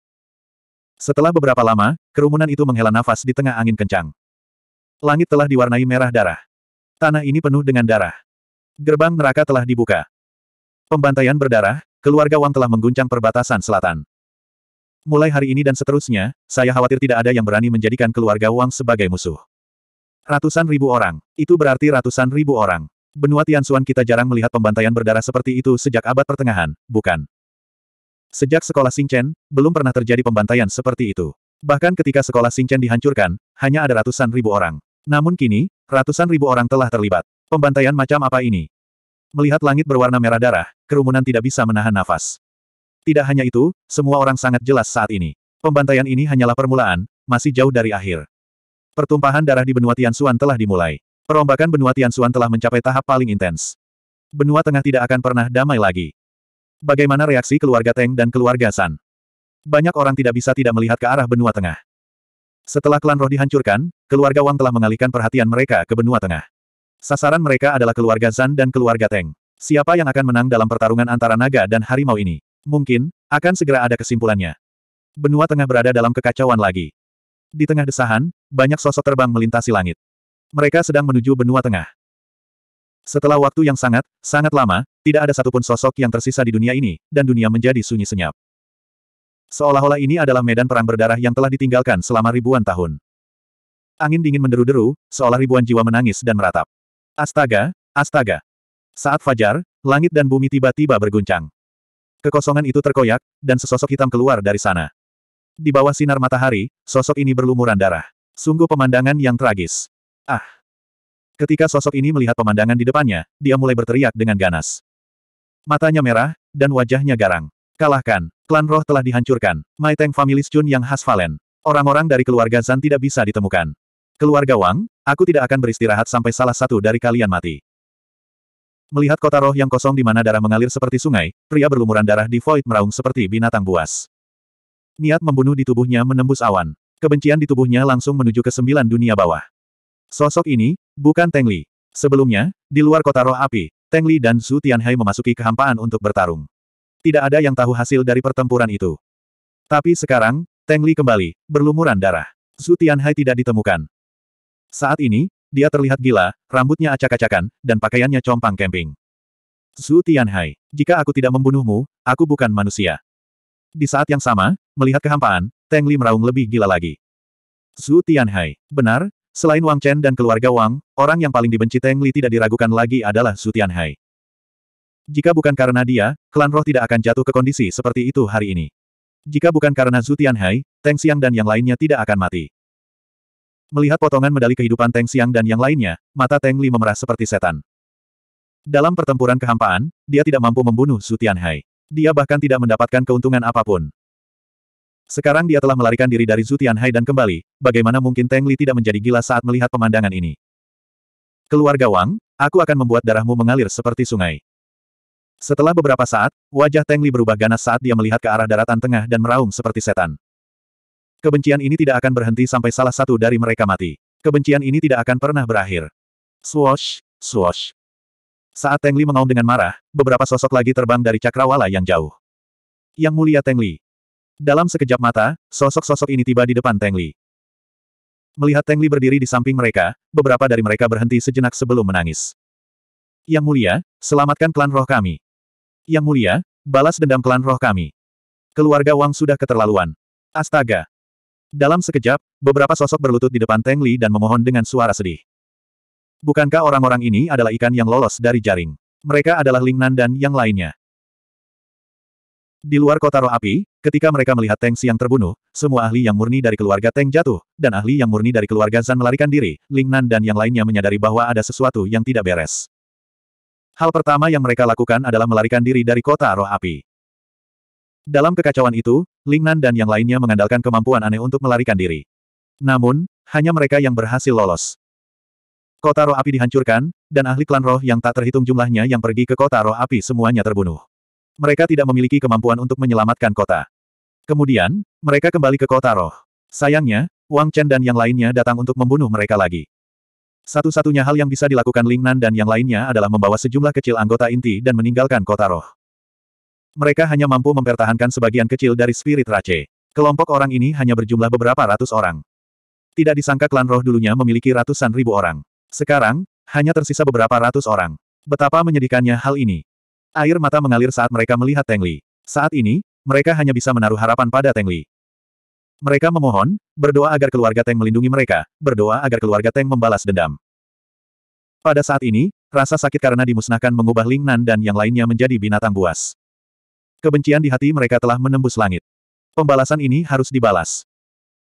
Setelah beberapa lama, kerumunan itu menghela nafas di tengah angin kencang. Langit telah diwarnai merah darah. Tanah ini penuh dengan darah. Gerbang neraka telah dibuka. Pembantaian berdarah, keluarga Wang telah mengguncang perbatasan selatan. Mulai hari ini dan seterusnya, saya khawatir tidak ada yang berani menjadikan keluarga Wang sebagai musuh. Ratusan ribu orang. Itu berarti ratusan ribu orang. Benua Tiansuan kita jarang melihat pembantaian berdarah seperti itu sejak abad pertengahan, bukan? Sejak sekolah Singchen, belum pernah terjadi pembantaian seperti itu. Bahkan ketika sekolah Singchen dihancurkan, hanya ada ratusan ribu orang. Namun kini, ratusan ribu orang telah terlibat. Pembantaian macam apa ini? Melihat langit berwarna merah darah, kerumunan tidak bisa menahan nafas. Tidak hanya itu, semua orang sangat jelas saat ini. Pembantaian ini hanyalah permulaan, masih jauh dari akhir. Pertumpahan darah di benua Tianxuan telah dimulai. Perombakan benua Tianxuan telah mencapai tahap paling intens. Benua tengah tidak akan pernah damai lagi. Bagaimana reaksi keluarga Teng dan keluarga San? Banyak orang tidak bisa tidak melihat ke arah benua tengah. Setelah klan roh dihancurkan, keluarga Wang telah mengalihkan perhatian mereka ke benua tengah. Sasaran mereka adalah keluarga Zan dan keluarga Teng. Siapa yang akan menang dalam pertarungan antara naga dan harimau ini? Mungkin, akan segera ada kesimpulannya. Benua tengah berada dalam kekacauan lagi. Di tengah desahan, banyak sosok terbang melintasi langit. Mereka sedang menuju benua tengah. Setelah waktu yang sangat, sangat lama, tidak ada satupun sosok yang tersisa di dunia ini, dan dunia menjadi sunyi senyap. Seolah-olah ini adalah medan perang berdarah yang telah ditinggalkan selama ribuan tahun. Angin dingin menderu-deru, seolah ribuan jiwa menangis dan meratap. Astaga, astaga. Saat fajar, langit dan bumi tiba-tiba berguncang. Kekosongan itu terkoyak, dan sesosok hitam keluar dari sana. Di bawah sinar matahari, sosok ini berlumuran darah. Sungguh pemandangan yang tragis. Ah! Ketika sosok ini melihat pemandangan di depannya, dia mulai berteriak dengan ganas. Matanya merah, dan wajahnya garang. Kalahkan, klan roh telah dihancurkan. Maiteng family Jun yang khas Valen. Orang-orang dari keluarga Zan tidak bisa ditemukan. Keluarga Wang, aku tidak akan beristirahat sampai salah satu dari kalian mati. Melihat kota roh yang kosong di mana darah mengalir seperti sungai, pria berlumuran darah di void meraung seperti binatang buas. Niat membunuh di tubuhnya menembus awan. Kebencian di tubuhnya langsung menuju ke sembilan dunia bawah. Sosok ini, bukan Teng Li. Sebelumnya, di luar kota roh api, Teng Li dan Su Tianhai memasuki kehampaan untuk bertarung. Tidak ada yang tahu hasil dari pertempuran itu. Tapi sekarang, Teng Li kembali, berlumuran darah. Su Tianhai tidak ditemukan. Saat ini, dia terlihat gila, rambutnya acak-acakan, dan pakaiannya compang camping. Su Tianhai, jika aku tidak membunuhmu, aku bukan manusia. Di saat yang sama, melihat kehampaan, Teng Li meraung lebih gila lagi. Su Tianhai, benar, Selain Wang Chen dan keluarga Wang, orang yang paling dibenci Teng Li tidak diragukan lagi adalah Su Tianhai. Jika bukan karena dia, klan roh tidak akan jatuh ke kondisi seperti itu hari ini. Jika bukan karena Su Tianhai, Teng Xiang dan yang lainnya tidak akan mati. Melihat potongan medali kehidupan Teng Xiang dan yang lainnya, mata Teng Li memerah seperti setan. Dalam pertempuran kehampaan, dia tidak mampu membunuh Su Tianhai. Dia bahkan tidak mendapatkan keuntungan apapun. Sekarang dia telah melarikan diri dari Zutianhai Hai dan kembali, bagaimana mungkin Teng Li tidak menjadi gila saat melihat pemandangan ini? Keluarga Wang, aku akan membuat darahmu mengalir seperti sungai. Setelah beberapa saat, wajah Teng Li berubah ganas saat dia melihat ke arah daratan tengah dan meraung seperti setan. Kebencian ini tidak akan berhenti sampai salah satu dari mereka mati. Kebencian ini tidak akan pernah berakhir. Swash, swash. Saat Teng Li mengaum dengan marah, beberapa sosok lagi terbang dari cakrawala yang jauh. Yang mulia Teng Li, dalam sekejap mata, sosok-sosok ini tiba di depan Teng Li. Melihat Teng Li berdiri di samping mereka, beberapa dari mereka berhenti sejenak sebelum menangis. Yang mulia, selamatkan klan roh kami. Yang mulia, balas dendam klan roh kami. Keluarga Wang sudah keterlaluan. Astaga. Dalam sekejap, beberapa sosok berlutut di depan Teng Li dan memohon dengan suara sedih. Bukankah orang-orang ini adalah ikan yang lolos dari jaring? Mereka adalah Lingnan dan yang lainnya. Di luar kota roh api, ketika mereka melihat Teng Xiang terbunuh, semua ahli yang murni dari keluarga Teng jatuh, dan ahli yang murni dari keluarga Zan melarikan diri, Ling Nan dan yang lainnya menyadari bahwa ada sesuatu yang tidak beres. Hal pertama yang mereka lakukan adalah melarikan diri dari kota roh api. Dalam kekacauan itu, Ling Nan dan yang lainnya mengandalkan kemampuan aneh untuk melarikan diri. Namun, hanya mereka yang berhasil lolos. Kota roh api dihancurkan, dan ahli klan roh yang tak terhitung jumlahnya yang pergi ke kota roh api semuanya terbunuh mereka tidak memiliki kemampuan untuk menyelamatkan kota. Kemudian, mereka kembali ke kota roh. Sayangnya, Wang Chen dan yang lainnya datang untuk membunuh mereka lagi. Satu-satunya hal yang bisa dilakukan Ling Nan dan yang lainnya adalah membawa sejumlah kecil anggota inti dan meninggalkan kota roh. Mereka hanya mampu mempertahankan sebagian kecil dari spirit race. Kelompok orang ini hanya berjumlah beberapa ratus orang. Tidak disangka klan roh dulunya memiliki ratusan ribu orang. Sekarang, hanya tersisa beberapa ratus orang. Betapa menyedihkannya hal ini. Air mata mengalir saat mereka melihat Teng Li. Saat ini, mereka hanya bisa menaruh harapan pada Teng Li. Mereka memohon, berdoa agar keluarga Teng melindungi mereka, berdoa agar keluarga Teng membalas dendam. Pada saat ini, rasa sakit karena dimusnahkan mengubah Ling Nan dan yang lainnya menjadi binatang buas. Kebencian di hati mereka telah menembus langit. Pembalasan ini harus dibalas.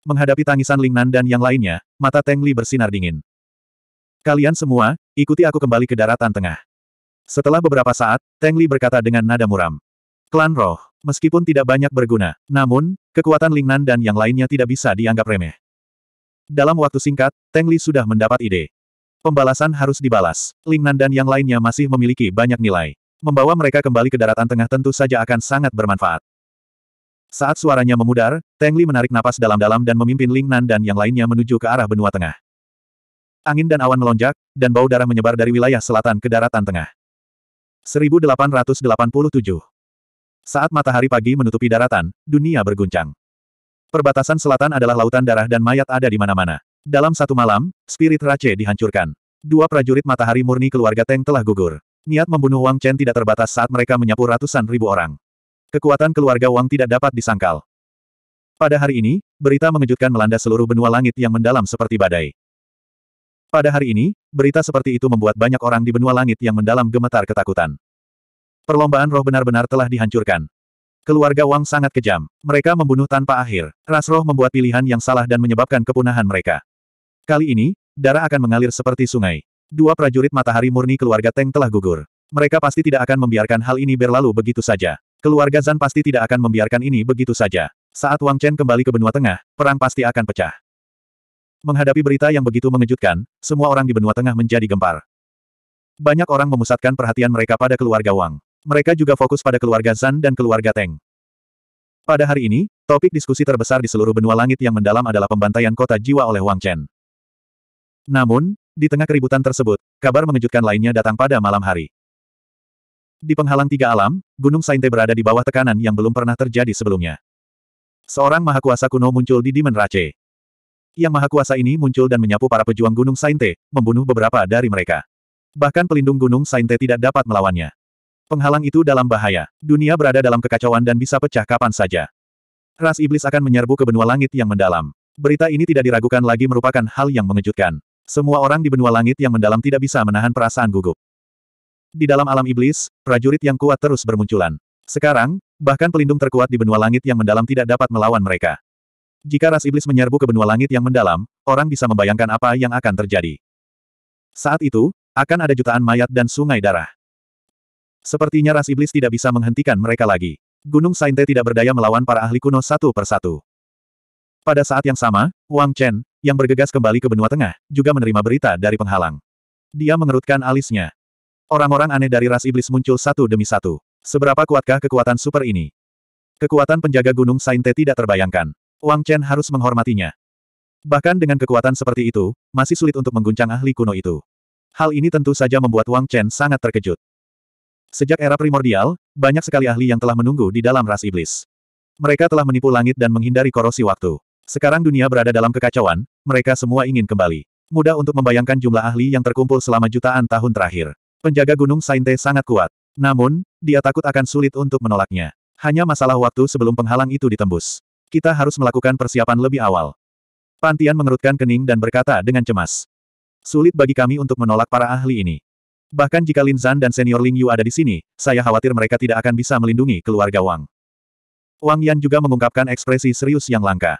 Menghadapi tangisan Ling Nan dan yang lainnya, mata Teng Li bersinar dingin. Kalian semua, ikuti aku kembali ke daratan tengah. Setelah beberapa saat, Teng Li berkata dengan nada muram. Klan roh, meskipun tidak banyak berguna, namun, kekuatan Lingnan dan yang lainnya tidak bisa dianggap remeh. Dalam waktu singkat, Teng Li sudah mendapat ide. Pembalasan harus dibalas. Lingnan dan yang lainnya masih memiliki banyak nilai. Membawa mereka kembali ke daratan tengah tentu saja akan sangat bermanfaat. Saat suaranya memudar, Teng Li menarik napas dalam-dalam dan memimpin Lingnan dan yang lainnya menuju ke arah benua tengah. Angin dan awan melonjak, dan bau darah menyebar dari wilayah selatan ke daratan tengah. 1887 Saat matahari pagi menutupi daratan, dunia berguncang. Perbatasan selatan adalah lautan darah dan mayat ada di mana-mana. Dalam satu malam, spirit Rache dihancurkan. Dua prajurit matahari murni keluarga Teng telah gugur. Niat membunuh Wang Chen tidak terbatas saat mereka menyapu ratusan ribu orang. Kekuatan keluarga Wang tidak dapat disangkal. Pada hari ini, berita mengejutkan melanda seluruh benua langit yang mendalam seperti badai. Pada hari ini, berita seperti itu membuat banyak orang di benua langit yang mendalam gemetar ketakutan. Perlombaan roh benar-benar telah dihancurkan. Keluarga Wang sangat kejam. Mereka membunuh tanpa akhir. Ras roh membuat pilihan yang salah dan menyebabkan kepunahan mereka. Kali ini, darah akan mengalir seperti sungai. Dua prajurit matahari murni keluarga Teng telah gugur. Mereka pasti tidak akan membiarkan hal ini berlalu begitu saja. Keluarga Zan pasti tidak akan membiarkan ini begitu saja. Saat Wang Chen kembali ke benua tengah, perang pasti akan pecah. Menghadapi berita yang begitu mengejutkan, semua orang di benua tengah menjadi gempar. Banyak orang memusatkan perhatian mereka pada keluarga Wang. Mereka juga fokus pada keluarga Zan dan keluarga Teng. Pada hari ini, topik diskusi terbesar di seluruh benua langit yang mendalam adalah pembantaian kota jiwa oleh Wang Chen. Namun, di tengah keributan tersebut, kabar mengejutkan lainnya datang pada malam hari. Di penghalang tiga alam, Gunung Sainte berada di bawah tekanan yang belum pernah terjadi sebelumnya. Seorang mahakuasa kuno muncul di Dimen Rache. Yang Maha Kuasa ini muncul dan menyapu para pejuang Gunung Sainte, membunuh beberapa dari mereka. Bahkan pelindung Gunung Sainte tidak dapat melawannya. Penghalang itu dalam bahaya. Dunia berada dalam kekacauan dan bisa pecah kapan saja. Ras iblis akan menyerbu ke benua langit yang mendalam. Berita ini tidak diragukan lagi merupakan hal yang mengejutkan. Semua orang di benua langit yang mendalam tidak bisa menahan perasaan gugup. Di dalam alam iblis, prajurit yang kuat terus bermunculan. Sekarang, bahkan pelindung terkuat di benua langit yang mendalam tidak dapat melawan mereka. Jika ras iblis menyerbu ke benua langit yang mendalam, orang bisa membayangkan apa yang akan terjadi. Saat itu, akan ada jutaan mayat dan sungai darah. Sepertinya ras iblis tidak bisa menghentikan mereka lagi. Gunung Sainte tidak berdaya melawan para ahli kuno satu persatu. Pada saat yang sama, Wang Chen, yang bergegas kembali ke benua tengah, juga menerima berita dari penghalang. Dia mengerutkan alisnya. Orang-orang aneh dari ras iblis muncul satu demi satu. Seberapa kuatkah kekuatan super ini? Kekuatan penjaga gunung Sainte tidak terbayangkan. Wang Chen harus menghormatinya. Bahkan dengan kekuatan seperti itu, masih sulit untuk mengguncang ahli kuno itu. Hal ini tentu saja membuat Wang Chen sangat terkejut. Sejak era primordial, banyak sekali ahli yang telah menunggu di dalam ras iblis. Mereka telah menipu langit dan menghindari korosi waktu. Sekarang dunia berada dalam kekacauan, mereka semua ingin kembali. Mudah untuk membayangkan jumlah ahli yang terkumpul selama jutaan tahun terakhir. Penjaga Gunung Sainte sangat kuat. Namun, dia takut akan sulit untuk menolaknya. Hanya masalah waktu sebelum penghalang itu ditembus. Kita harus melakukan persiapan lebih awal. Pantian mengerutkan kening dan berkata dengan cemas. Sulit bagi kami untuk menolak para ahli ini. Bahkan jika Lin Zan dan senior Ling Yu ada di sini, saya khawatir mereka tidak akan bisa melindungi keluarga Wang. Wang Yan juga mengungkapkan ekspresi serius yang langka.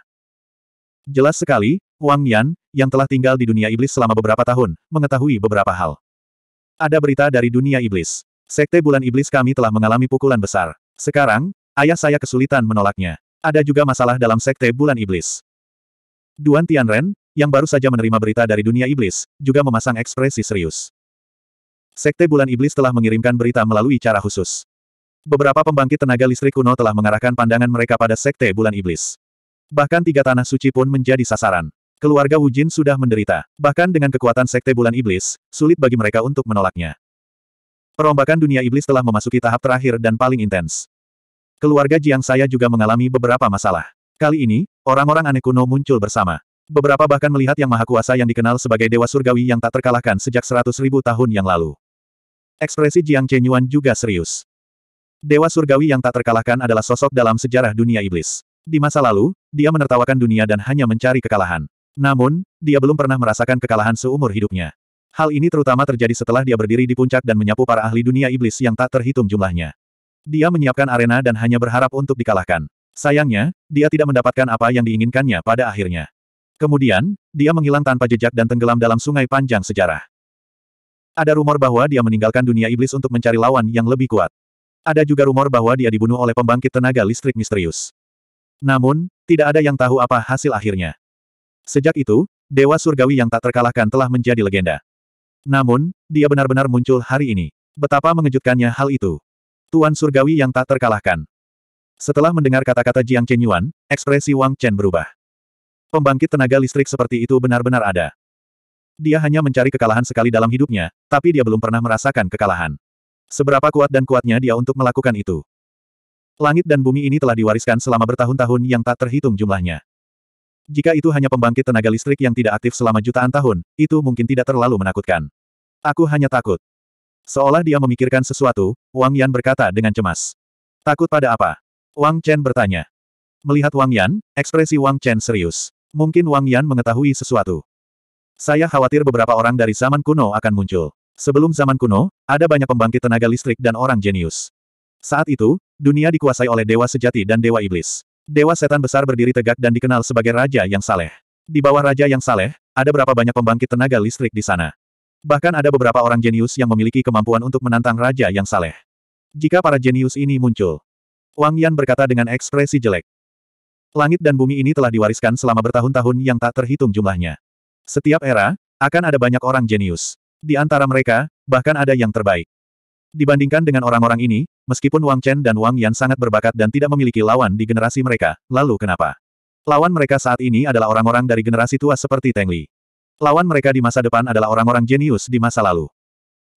Jelas sekali, Wang Yan, yang telah tinggal di dunia iblis selama beberapa tahun, mengetahui beberapa hal. Ada berita dari dunia iblis. Sekte bulan iblis kami telah mengalami pukulan besar. Sekarang, ayah saya kesulitan menolaknya. Ada juga masalah dalam Sekte Bulan Iblis. Duan Tianren, yang baru saja menerima berita dari dunia iblis, juga memasang ekspresi serius. Sekte Bulan Iblis telah mengirimkan berita melalui cara khusus. Beberapa pembangkit tenaga listrik kuno telah mengarahkan pandangan mereka pada Sekte Bulan Iblis. Bahkan tiga tanah suci pun menjadi sasaran. Keluarga Wujin sudah menderita. Bahkan dengan kekuatan Sekte Bulan Iblis, sulit bagi mereka untuk menolaknya. Perombakan dunia iblis telah memasuki tahap terakhir dan paling intens. Keluarga Jiang saya juga mengalami beberapa masalah. Kali ini, orang-orang aneh kuno muncul bersama. Beberapa bahkan melihat yang maha kuasa yang dikenal sebagai Dewa Surgawi yang tak terkalahkan sejak seratus ribu tahun yang lalu. Ekspresi Jiang Chenyuan juga serius. Dewa Surgawi yang tak terkalahkan adalah sosok dalam sejarah dunia iblis. Di masa lalu, dia menertawakan dunia dan hanya mencari kekalahan. Namun, dia belum pernah merasakan kekalahan seumur hidupnya. Hal ini terutama terjadi setelah dia berdiri di puncak dan menyapu para ahli dunia iblis yang tak terhitung jumlahnya. Dia menyiapkan arena dan hanya berharap untuk dikalahkan. Sayangnya, dia tidak mendapatkan apa yang diinginkannya pada akhirnya. Kemudian, dia menghilang tanpa jejak dan tenggelam dalam sungai panjang sejarah. Ada rumor bahwa dia meninggalkan dunia iblis untuk mencari lawan yang lebih kuat. Ada juga rumor bahwa dia dibunuh oleh pembangkit tenaga listrik misterius. Namun, tidak ada yang tahu apa hasil akhirnya. Sejak itu, Dewa Surgawi yang tak terkalahkan telah menjadi legenda. Namun, dia benar-benar muncul hari ini. Betapa mengejutkannya hal itu. Tuan Surgawi yang tak terkalahkan. Setelah mendengar kata-kata Jiang Chen Yuan, ekspresi Wang Chen berubah. Pembangkit tenaga listrik seperti itu benar-benar ada. Dia hanya mencari kekalahan sekali dalam hidupnya, tapi dia belum pernah merasakan kekalahan. Seberapa kuat dan kuatnya dia untuk melakukan itu. Langit dan bumi ini telah diwariskan selama bertahun-tahun yang tak terhitung jumlahnya. Jika itu hanya pembangkit tenaga listrik yang tidak aktif selama jutaan tahun, itu mungkin tidak terlalu menakutkan. Aku hanya takut. Seolah dia memikirkan sesuatu, Wang Yan berkata dengan cemas. Takut pada apa? Wang Chen bertanya. Melihat Wang Yan, ekspresi Wang Chen serius. Mungkin Wang Yan mengetahui sesuatu. Saya khawatir beberapa orang dari zaman kuno akan muncul. Sebelum zaman kuno, ada banyak pembangkit tenaga listrik dan orang jenius. Saat itu, dunia dikuasai oleh dewa sejati dan dewa iblis. Dewa setan besar berdiri tegak dan dikenal sebagai raja yang saleh. Di bawah raja yang saleh, ada berapa banyak pembangkit tenaga listrik di sana. Bahkan ada beberapa orang jenius yang memiliki kemampuan untuk menantang raja yang saleh. Jika para jenius ini muncul, Wang Yan berkata dengan ekspresi jelek. Langit dan bumi ini telah diwariskan selama bertahun-tahun yang tak terhitung jumlahnya. Setiap era, akan ada banyak orang jenius. Di antara mereka, bahkan ada yang terbaik. Dibandingkan dengan orang-orang ini, meskipun Wang Chen dan Wang Yan sangat berbakat dan tidak memiliki lawan di generasi mereka, lalu kenapa? Lawan mereka saat ini adalah orang-orang dari generasi tua seperti Teng Li. Lawan mereka di masa depan adalah orang-orang jenius di masa lalu.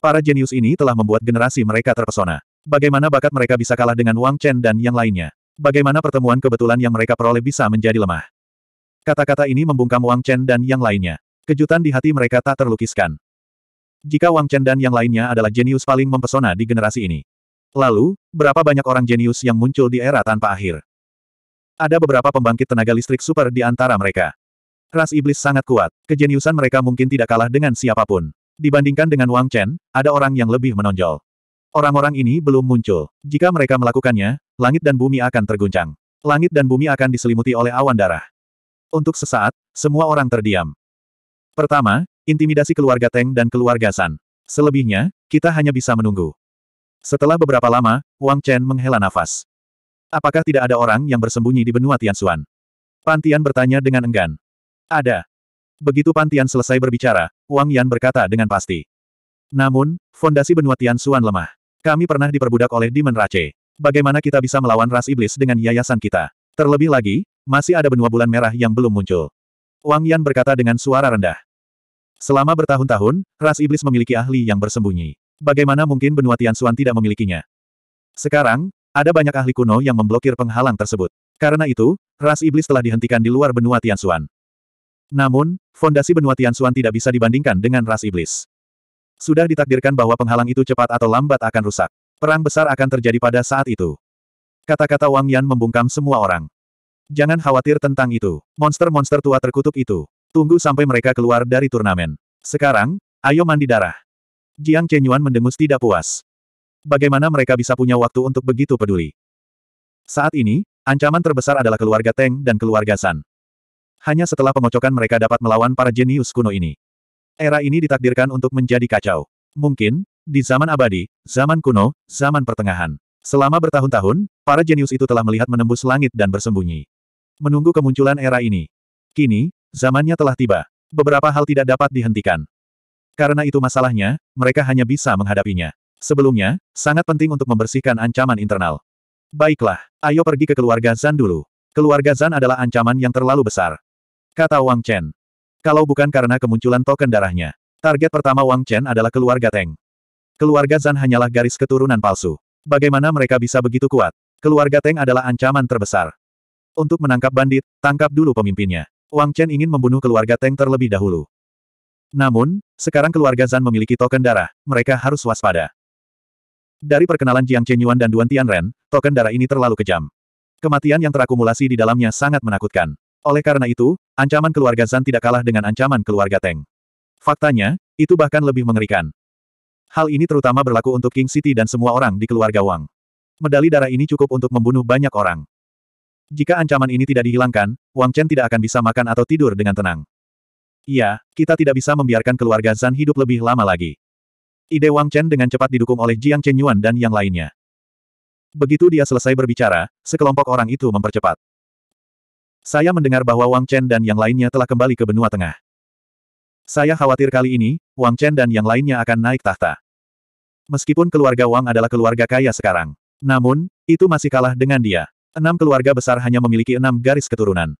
Para jenius ini telah membuat generasi mereka terpesona. Bagaimana bakat mereka bisa kalah dengan Wang Chen dan yang lainnya? Bagaimana pertemuan kebetulan yang mereka peroleh bisa menjadi lemah? Kata-kata ini membungkam Wang Chen dan yang lainnya. Kejutan di hati mereka tak terlukiskan. Jika Wang Chen dan yang lainnya adalah jenius paling mempesona di generasi ini. Lalu, berapa banyak orang jenius yang muncul di era tanpa akhir? Ada beberapa pembangkit tenaga listrik super di antara mereka. Ras iblis sangat kuat. Kejeniusan mereka mungkin tidak kalah dengan siapapun. Dibandingkan dengan Wang Chen, ada orang yang lebih menonjol. Orang-orang ini belum muncul. Jika mereka melakukannya, langit dan bumi akan terguncang. Langit dan bumi akan diselimuti oleh awan darah. Untuk sesaat, semua orang terdiam. Pertama, intimidasi keluarga Teng dan keluarga San. Selebihnya, kita hanya bisa menunggu. Setelah beberapa lama, Wang Chen menghela nafas. Apakah tidak ada orang yang bersembunyi di benua Tianxuan? Pantian bertanya dengan enggan. Ada. Begitu Pan selesai berbicara, Wang Yan berkata dengan pasti. Namun, fondasi benua Tian Xuan lemah. Kami pernah diperbudak oleh Demon Rache. Bagaimana kita bisa melawan ras iblis dengan yayasan kita? Terlebih lagi, masih ada benua bulan merah yang belum muncul. Wang Yan berkata dengan suara rendah. Selama bertahun-tahun, ras iblis memiliki ahli yang bersembunyi. Bagaimana mungkin benua Tian Xuan tidak memilikinya? Sekarang, ada banyak ahli kuno yang memblokir penghalang tersebut. Karena itu, ras iblis telah dihentikan di luar benua Tian Xuan. Namun, fondasi benua Tianxuan tidak bisa dibandingkan dengan ras iblis. Sudah ditakdirkan bahwa penghalang itu cepat atau lambat akan rusak. Perang besar akan terjadi pada saat itu. Kata-kata Wang Yan membungkam semua orang. Jangan khawatir tentang itu. Monster-monster tua terkutuk itu. Tunggu sampai mereka keluar dari turnamen. Sekarang, ayo mandi darah. Jiang Chenyuan mendengus tidak puas. Bagaimana mereka bisa punya waktu untuk begitu peduli? Saat ini, ancaman terbesar adalah keluarga Teng dan keluarga San. Hanya setelah pengocokan mereka dapat melawan para jenius kuno ini. Era ini ditakdirkan untuk menjadi kacau. Mungkin, di zaman abadi, zaman kuno, zaman pertengahan. Selama bertahun-tahun, para jenius itu telah melihat menembus langit dan bersembunyi. Menunggu kemunculan era ini. Kini, zamannya telah tiba. Beberapa hal tidak dapat dihentikan. Karena itu masalahnya, mereka hanya bisa menghadapinya. Sebelumnya, sangat penting untuk membersihkan ancaman internal. Baiklah, ayo pergi ke keluarga Zan dulu. Keluarga Zan adalah ancaman yang terlalu besar kata Wang Chen. Kalau bukan karena kemunculan token darahnya. Target pertama Wang Chen adalah keluarga Teng. Keluarga Zan hanyalah garis keturunan palsu. Bagaimana mereka bisa begitu kuat? Keluarga Teng adalah ancaman terbesar. Untuk menangkap bandit, tangkap dulu pemimpinnya. Wang Chen ingin membunuh keluarga Teng terlebih dahulu. Namun, sekarang keluarga Zan memiliki token darah, mereka harus waspada. Dari perkenalan Jiang Chenyuan dan Duan Tianren, token darah ini terlalu kejam. Kematian yang terakumulasi di dalamnya sangat menakutkan. Oleh karena itu, ancaman keluarga Zan tidak kalah dengan ancaman keluarga Teng. Faktanya, itu bahkan lebih mengerikan. Hal ini terutama berlaku untuk King City dan semua orang di keluarga Wang. Medali darah ini cukup untuk membunuh banyak orang. Jika ancaman ini tidak dihilangkan, Wang Chen tidak akan bisa makan atau tidur dengan tenang. Iya, kita tidak bisa membiarkan keluarga Zan hidup lebih lama lagi. Ide Wang Chen dengan cepat didukung oleh Jiang Chen Yuan dan yang lainnya. Begitu dia selesai berbicara, sekelompok orang itu mempercepat. Saya mendengar bahwa Wang Chen dan yang lainnya telah kembali ke benua tengah. Saya khawatir kali ini, Wang Chen dan yang lainnya akan naik tahta. Meskipun keluarga Wang adalah keluarga kaya sekarang. Namun, itu masih kalah dengan dia. Enam keluarga besar hanya memiliki enam garis keturunan.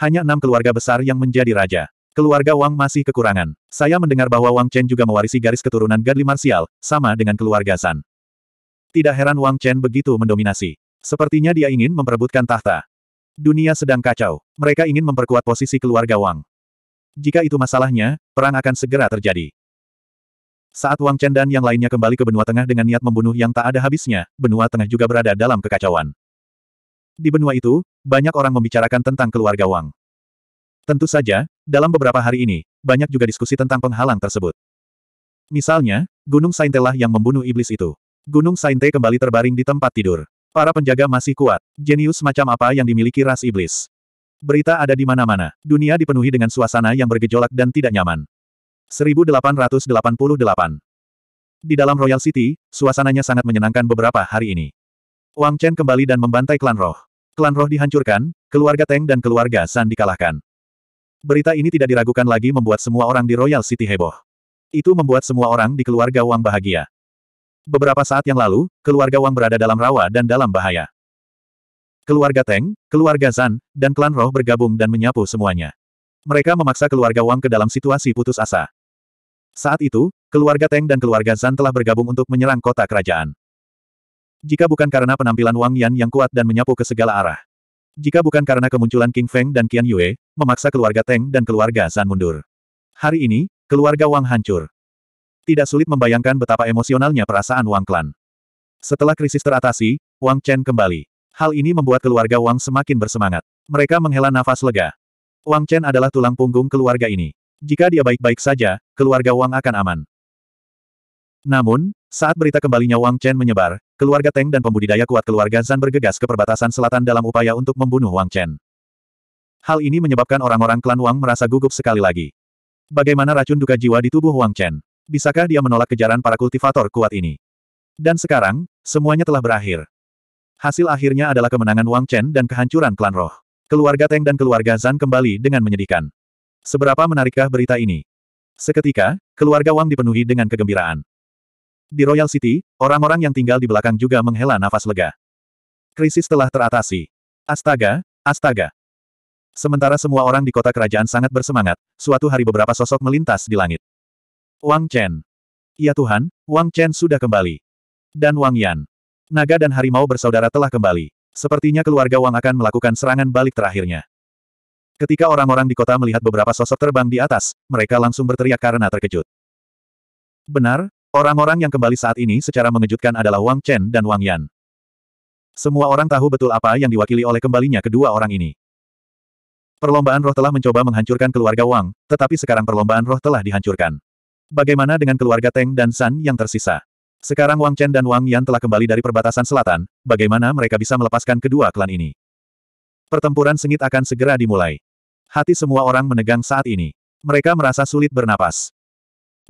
Hanya enam keluarga besar yang menjadi raja. Keluarga Wang masih kekurangan. Saya mendengar bahwa Wang Chen juga mewarisi garis keturunan Gadli Marsial, sama dengan keluarga San. Tidak heran Wang Chen begitu mendominasi. Sepertinya dia ingin memperebutkan tahta. Dunia sedang kacau. Mereka ingin memperkuat posisi keluarga Wang. Jika itu masalahnya, perang akan segera terjadi. Saat Wang Chen dan yang lainnya kembali ke benua tengah dengan niat membunuh yang tak ada habisnya, benua tengah juga berada dalam kekacauan. Di benua itu, banyak orang membicarakan tentang keluarga Wang. Tentu saja, dalam beberapa hari ini, banyak juga diskusi tentang penghalang tersebut. Misalnya, Gunung Sainte lah yang membunuh iblis itu. Gunung Sainte kembali terbaring di tempat tidur. Para penjaga masih kuat. Jenius macam apa yang dimiliki ras iblis? Berita ada di mana-mana. Dunia dipenuhi dengan suasana yang bergejolak dan tidak nyaman. 1888 Di dalam Royal City, suasananya sangat menyenangkan beberapa hari ini. Wang Chen kembali dan membantai klan roh. Klan roh dihancurkan, keluarga Teng dan keluarga San dikalahkan. Berita ini tidak diragukan lagi membuat semua orang di Royal City heboh. Itu membuat semua orang di keluarga Wang bahagia. Beberapa saat yang lalu, keluarga Wang berada dalam rawa dan dalam bahaya. Keluarga Teng, keluarga Zan, dan klan roh bergabung dan menyapu semuanya. Mereka memaksa keluarga Wang ke dalam situasi putus asa. Saat itu, keluarga Teng dan keluarga Zan telah bergabung untuk menyerang kota kerajaan. Jika bukan karena penampilan Wang Yan yang kuat dan menyapu ke segala arah. Jika bukan karena kemunculan King Feng dan Qian Yue, memaksa keluarga Teng dan keluarga Zan mundur. Hari ini, keluarga Wang hancur. Tidak sulit membayangkan betapa emosionalnya perasaan Wang Clan. Setelah krisis teratasi, Wang Chen kembali. Hal ini membuat keluarga Wang semakin bersemangat. Mereka menghela nafas lega. Wang Chen adalah tulang punggung keluarga ini. Jika dia baik-baik saja, keluarga Wang akan aman. Namun, saat berita kembalinya Wang Chen menyebar, keluarga Teng dan pembudidaya kuat keluarga Zan bergegas ke perbatasan selatan dalam upaya untuk membunuh Wang Chen. Hal ini menyebabkan orang-orang klan Wang merasa gugup sekali lagi. Bagaimana racun duka jiwa di tubuh Wang Chen? Bisakah dia menolak kejaran para kultivator kuat ini? Dan sekarang, semuanya telah berakhir. Hasil akhirnya adalah kemenangan Wang Chen dan kehancuran klan roh. Keluarga Teng dan keluarga Zan kembali dengan menyedihkan. Seberapa menarikkah berita ini? Seketika, keluarga Wang dipenuhi dengan kegembiraan. Di Royal City, orang-orang yang tinggal di belakang juga menghela nafas lega. Krisis telah teratasi. Astaga, astaga. Sementara semua orang di kota kerajaan sangat bersemangat, suatu hari beberapa sosok melintas di langit. Wang Chen. Ya Tuhan, Wang Chen sudah kembali. Dan Wang Yan. Naga dan harimau bersaudara telah kembali. Sepertinya keluarga Wang akan melakukan serangan balik terakhirnya. Ketika orang-orang di kota melihat beberapa sosok terbang di atas, mereka langsung berteriak karena terkejut. Benar, orang-orang yang kembali saat ini secara mengejutkan adalah Wang Chen dan Wang Yan. Semua orang tahu betul apa yang diwakili oleh kembalinya kedua orang ini. Perlombaan roh telah mencoba menghancurkan keluarga Wang, tetapi sekarang perlombaan roh telah dihancurkan. Bagaimana dengan keluarga Teng dan San yang tersisa? Sekarang Wang Chen dan Wang Yan telah kembali dari perbatasan selatan, bagaimana mereka bisa melepaskan kedua klan ini? Pertempuran sengit akan segera dimulai. Hati semua orang menegang saat ini. Mereka merasa sulit bernapas.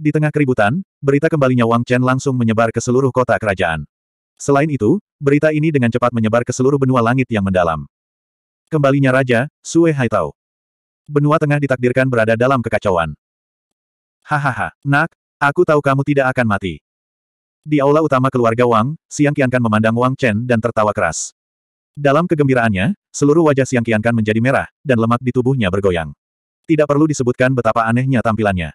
Di tengah keributan, berita kembalinya Wang Chen langsung menyebar ke seluruh kota kerajaan. Selain itu, berita ini dengan cepat menyebar ke seluruh benua langit yang mendalam. Kembalinya Raja, Sue Haitao. Benua tengah ditakdirkan berada dalam kekacauan. Hahaha, nak, aku tahu kamu tidak akan mati. Di aula utama keluarga Wang, Siang Qiankan memandang Wang Chen dan tertawa keras. Dalam kegembiraannya, seluruh wajah Siang Qiankan menjadi merah, dan lemak di tubuhnya bergoyang. Tidak perlu disebutkan betapa anehnya tampilannya.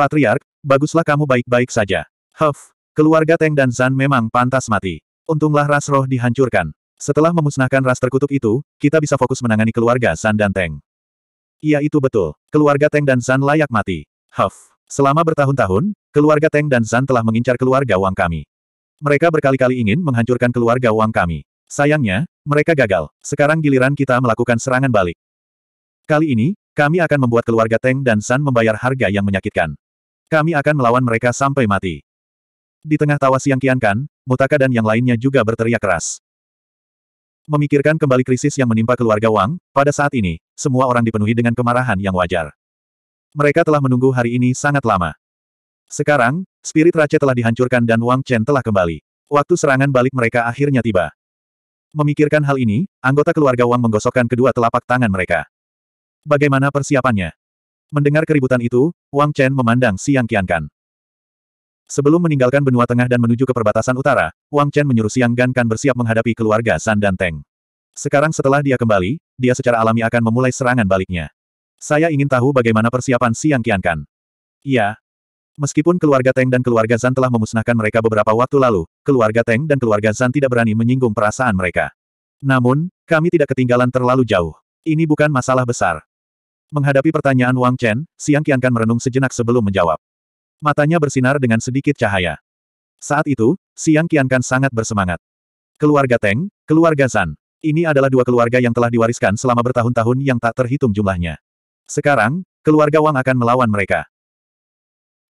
Patriark, baguslah kamu baik-baik saja. Huff, keluarga Teng dan Zan memang pantas mati. Untunglah ras roh dihancurkan. Setelah memusnahkan ras terkutuk itu, kita bisa fokus menangani keluarga Zan dan Teng. Iya itu betul, keluarga Teng dan Zan layak mati. Huff. Selama bertahun-tahun, keluarga Teng dan Zan telah mengincar keluarga Wang kami. Mereka berkali-kali ingin menghancurkan keluarga Wang kami. Sayangnya, mereka gagal. Sekarang giliran kita melakukan serangan balik. Kali ini, kami akan membuat keluarga Teng dan San membayar harga yang menyakitkan. Kami akan melawan mereka sampai mati. Di tengah tawa siang kiankan, Mutaka dan yang lainnya juga berteriak keras. Memikirkan kembali krisis yang menimpa keluarga Wang, pada saat ini, semua orang dipenuhi dengan kemarahan yang wajar. Mereka telah menunggu hari ini sangat lama. Sekarang, spirit raja telah dihancurkan dan Wang Chen telah kembali. Waktu serangan balik mereka akhirnya tiba. Memikirkan hal ini, anggota keluarga Wang menggosokkan kedua telapak tangan mereka. Bagaimana persiapannya? Mendengar keributan itu, Wang Chen memandang Siang Kan. Sebelum meninggalkan benua tengah dan menuju ke perbatasan utara, Wang Chen menyuruh Siang Gan Kan bersiap menghadapi keluarga San dan Teng. Sekarang setelah dia kembali, dia secara alami akan memulai serangan baliknya. Saya ingin tahu bagaimana persiapan Siang Kiankan. Iya. Meskipun keluarga Teng dan keluarga Zan telah memusnahkan mereka beberapa waktu lalu, keluarga Teng dan keluarga Zan tidak berani menyinggung perasaan mereka. Namun, kami tidak ketinggalan terlalu jauh. Ini bukan masalah besar. Menghadapi pertanyaan Wang Chen, Siang Kian Kan merenung sejenak sebelum menjawab. Matanya bersinar dengan sedikit cahaya. Saat itu, Siang Kian Kan sangat bersemangat. Keluarga Teng, keluarga Zan. Ini adalah dua keluarga yang telah diwariskan selama bertahun-tahun yang tak terhitung jumlahnya. Sekarang, keluarga Wang akan melawan mereka.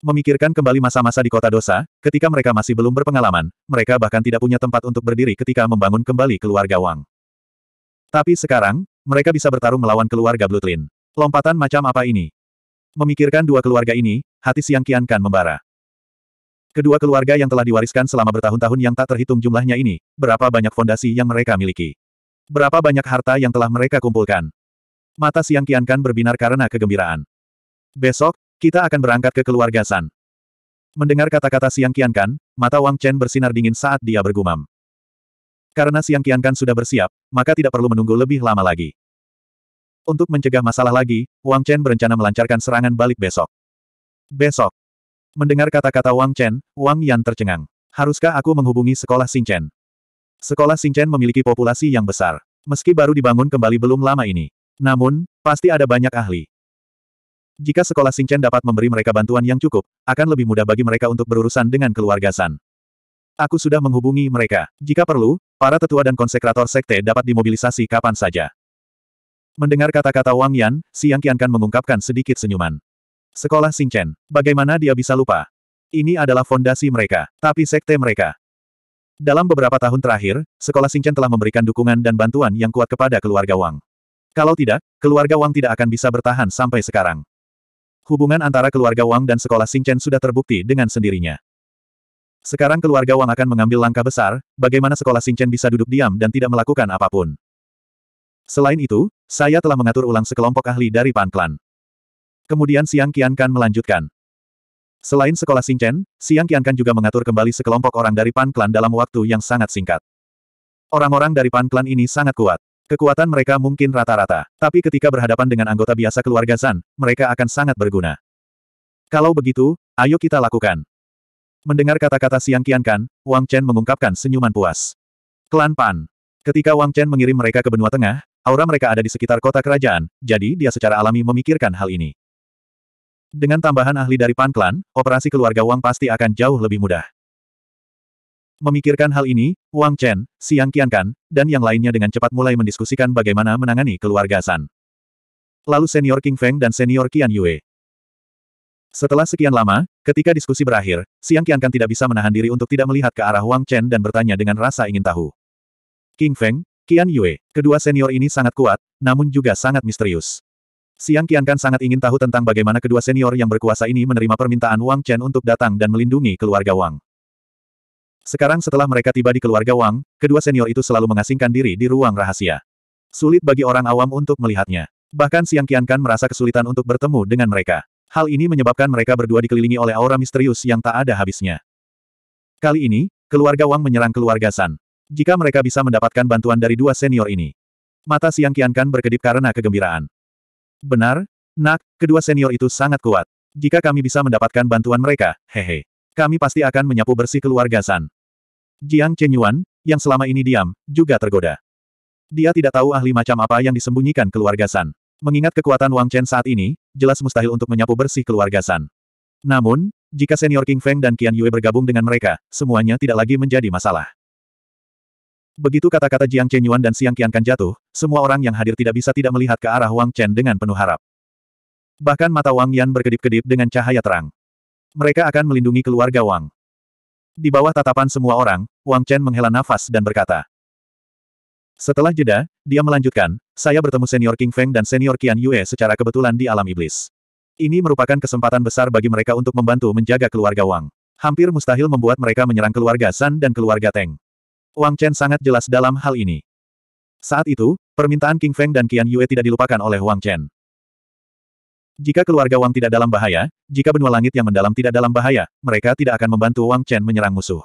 Memikirkan kembali masa-masa di kota dosa, ketika mereka masih belum berpengalaman, mereka bahkan tidak punya tempat untuk berdiri ketika membangun kembali keluarga Wang. Tapi sekarang, mereka bisa bertarung melawan keluarga Blutlin. Lompatan macam apa ini? Memikirkan dua keluarga ini, hati Siang Kian Kan membara. Kedua keluarga yang telah diwariskan selama bertahun-tahun yang tak terhitung jumlahnya ini, berapa banyak fondasi yang mereka miliki. Berapa banyak harta yang telah mereka kumpulkan. Mata Siang Kiankan berbinar karena kegembiraan. Besok, kita akan berangkat ke keluarga San. Mendengar kata-kata Siang Kiankan, mata Wang Chen bersinar dingin saat dia bergumam. Karena Siang Kiankan sudah bersiap, maka tidak perlu menunggu lebih lama lagi. Untuk mencegah masalah lagi, Wang Chen berencana melancarkan serangan balik besok. Besok. Mendengar kata-kata Wang Chen, Wang Yan tercengang. Haruskah aku menghubungi sekolah Chen? Sekolah Chen memiliki populasi yang besar. Meski baru dibangun kembali belum lama ini, namun, pasti ada banyak ahli. Jika sekolah Singchen dapat memberi mereka bantuan yang cukup, akan lebih mudah bagi mereka untuk berurusan dengan keluarga San. Aku sudah menghubungi mereka. Jika perlu, para tetua dan konsekrator sekte dapat dimobilisasi kapan saja. Mendengar kata-kata Wang Yan, Siang Yang Qiankan mengungkapkan sedikit senyuman. Sekolah Singchen, bagaimana dia bisa lupa? Ini adalah fondasi mereka, tapi sekte mereka. Dalam beberapa tahun terakhir, sekolah Singchen telah memberikan dukungan dan bantuan yang kuat kepada keluarga Wang. Kalau tidak, keluarga Wang tidak akan bisa bertahan sampai sekarang. Hubungan antara keluarga Wang dan sekolah Xingchen sudah terbukti dengan sendirinya. Sekarang keluarga Wang akan mengambil langkah besar, bagaimana sekolah Xingchen bisa duduk diam dan tidak melakukan apapun. Selain itu, saya telah mengatur ulang sekelompok ahli dari Pan Klan. Kemudian Siang Kian Kan melanjutkan. Selain sekolah Xingchen, Siang Kian Kan juga mengatur kembali sekelompok orang dari Pan Klan dalam waktu yang sangat singkat. Orang-orang dari Pan Klan ini sangat kuat. Kekuatan mereka mungkin rata-rata, tapi ketika berhadapan dengan anggota biasa keluarga Zan, mereka akan sangat berguna. Kalau begitu, ayo kita lakukan. Mendengar kata-kata Siang kiankan, Wang Chen mengungkapkan senyuman puas. Klan Pan. Ketika Wang Chen mengirim mereka ke benua tengah, aura mereka ada di sekitar kota kerajaan, jadi dia secara alami memikirkan hal ini. Dengan tambahan ahli dari Pan Klan, operasi keluarga Wang pasti akan jauh lebih mudah. Memikirkan hal ini, Wang Chen, Siang Qiankan, dan yang lainnya dengan cepat mulai mendiskusikan bagaimana menangani keluarga San. Lalu senior King Feng dan senior Qian Yue. Setelah sekian lama, ketika diskusi berakhir, Siang Qiankan tidak bisa menahan diri untuk tidak melihat ke arah Wang Chen dan bertanya dengan rasa ingin tahu. King Feng, Qian Yue, kedua senior ini sangat kuat, namun juga sangat misterius. Siang Qiankan sangat ingin tahu tentang bagaimana kedua senior yang berkuasa ini menerima permintaan Wang Chen untuk datang dan melindungi keluarga Wang. Sekarang setelah mereka tiba di keluarga Wang, kedua senior itu selalu mengasingkan diri di ruang rahasia. Sulit bagi orang awam untuk melihatnya. Bahkan Siang Kian Kan merasa kesulitan untuk bertemu dengan mereka. Hal ini menyebabkan mereka berdua dikelilingi oleh aura misterius yang tak ada habisnya. Kali ini, keluarga Wang menyerang keluarga San. Jika mereka bisa mendapatkan bantuan dari dua senior ini. Mata Siang Kian Kan berkedip karena kegembiraan. Benar, nak, kedua senior itu sangat kuat. Jika kami bisa mendapatkan bantuan mereka, hehe. Kami pasti akan menyapu bersih keluarga San. Jiang Chenyuan, yang selama ini diam, juga tergoda. Dia tidak tahu ahli macam apa yang disembunyikan keluarga San. Mengingat kekuatan Wang Chen saat ini, jelas mustahil untuk menyapu bersih keluarga San. Namun, jika senior King Feng dan Qian Yue bergabung dengan mereka, semuanya tidak lagi menjadi masalah. Begitu kata-kata Jiang Chenyuan dan Siang Qiankan jatuh, semua orang yang hadir tidak bisa tidak melihat ke arah Wang Chen dengan penuh harap. Bahkan mata Wang Yan berkedip-kedip dengan cahaya terang. Mereka akan melindungi keluarga Wang. Di bawah tatapan semua orang, Wang Chen menghela nafas dan berkata. Setelah jeda, dia melanjutkan, saya bertemu senior King Feng dan senior Qian Yue secara kebetulan di alam iblis. Ini merupakan kesempatan besar bagi mereka untuk membantu menjaga keluarga Wang. Hampir mustahil membuat mereka menyerang keluarga San dan keluarga Teng. Wang Chen sangat jelas dalam hal ini. Saat itu, permintaan King Feng dan Qian Yue tidak dilupakan oleh Wang Chen. Jika keluarga Wang tidak dalam bahaya, jika benua langit yang mendalam tidak dalam bahaya, mereka tidak akan membantu Wang Chen menyerang musuh.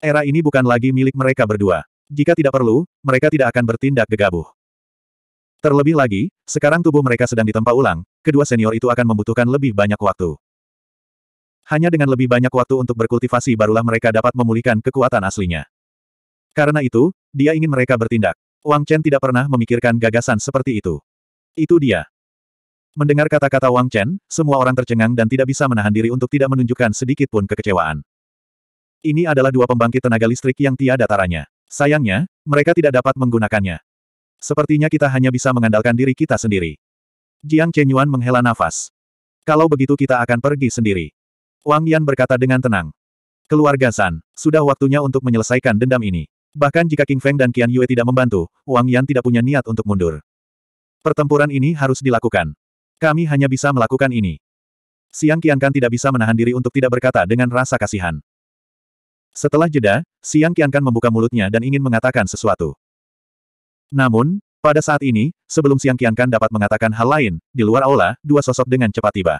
Era ini bukan lagi milik mereka berdua. Jika tidak perlu, mereka tidak akan bertindak gegabah. Terlebih lagi, sekarang tubuh mereka sedang ditempa ulang, kedua senior itu akan membutuhkan lebih banyak waktu. Hanya dengan lebih banyak waktu untuk berkultivasi barulah mereka dapat memulihkan kekuatan aslinya. Karena itu, dia ingin mereka bertindak. Wang Chen tidak pernah memikirkan gagasan seperti itu. Itu dia. Mendengar kata-kata Wang Chen, semua orang tercengang dan tidak bisa menahan diri untuk tidak menunjukkan sedikit pun kekecewaan. Ini adalah dua pembangkit tenaga listrik yang tiada taranya. Sayangnya, mereka tidak dapat menggunakannya. Sepertinya kita hanya bisa mengandalkan diri kita sendiri. Jiang Yuan menghela nafas. Kalau begitu kita akan pergi sendiri. Wang Yan berkata dengan tenang. Keluarga San, sudah waktunya untuk menyelesaikan dendam ini. Bahkan jika King Feng dan Qian Yue tidak membantu, Wang Yan tidak punya niat untuk mundur. Pertempuran ini harus dilakukan. Kami hanya bisa melakukan ini. Siang Kian Kan tidak bisa menahan diri untuk tidak berkata dengan rasa kasihan. Setelah jeda, Siang Kian Kan membuka mulutnya dan ingin mengatakan sesuatu. Namun, pada saat ini, sebelum Siang Kian Kan dapat mengatakan hal lain, di luar aula, dua sosok dengan cepat tiba.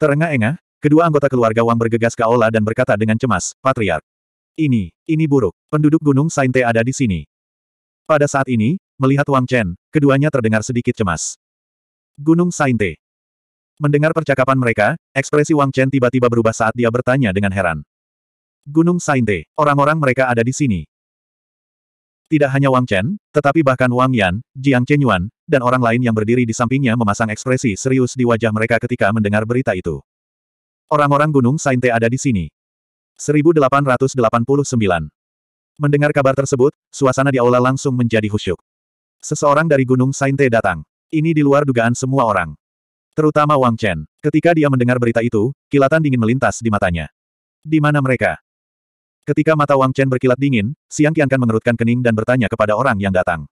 Terengah-engah, kedua anggota keluarga Wang bergegas ke aula dan berkata dengan cemas, Patriark. Ini, ini buruk. Penduduk Gunung Sainte ada di sini. Pada saat ini, melihat Wang Chen, keduanya terdengar sedikit cemas. Gunung Sainte. Mendengar percakapan mereka, ekspresi Wang Chen tiba-tiba berubah saat dia bertanya dengan heran. Gunung Sainte, orang-orang mereka ada di sini. Tidak hanya Wang Chen, tetapi bahkan Wang Yan, Jiang Chenyuan, dan orang lain yang berdiri di sampingnya memasang ekspresi serius di wajah mereka ketika mendengar berita itu. Orang-orang Gunung Sainte ada di sini. 1889 Mendengar kabar tersebut, suasana di aula langsung menjadi husyuk. Seseorang dari Gunung Sainte datang. Ini di luar dugaan semua orang. Terutama Wang Chen. Ketika dia mendengar berita itu, kilatan dingin melintas di matanya. Di mana mereka? Ketika mata Wang Chen berkilat dingin, Siang kan mengerutkan kening dan bertanya kepada orang yang datang.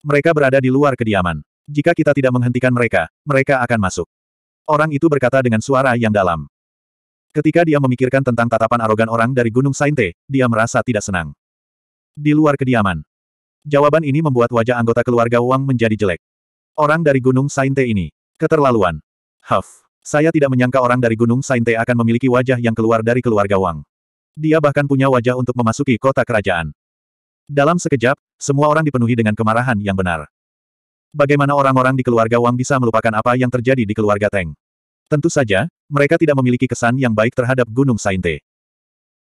Mereka berada di luar kediaman. Jika kita tidak menghentikan mereka, mereka akan masuk. Orang itu berkata dengan suara yang dalam. Ketika dia memikirkan tentang tatapan arogan orang dari Gunung Sainte, dia merasa tidak senang. Di luar kediaman. Jawaban ini membuat wajah anggota keluarga Wang menjadi jelek. Orang dari Gunung Sainte ini. Keterlaluan. Huff. Saya tidak menyangka orang dari Gunung Sainte akan memiliki wajah yang keluar dari keluarga Wang. Dia bahkan punya wajah untuk memasuki kota kerajaan. Dalam sekejap, semua orang dipenuhi dengan kemarahan yang benar. Bagaimana orang-orang di keluarga Wang bisa melupakan apa yang terjadi di keluarga Teng? Tentu saja, mereka tidak memiliki kesan yang baik terhadap Gunung Sainte.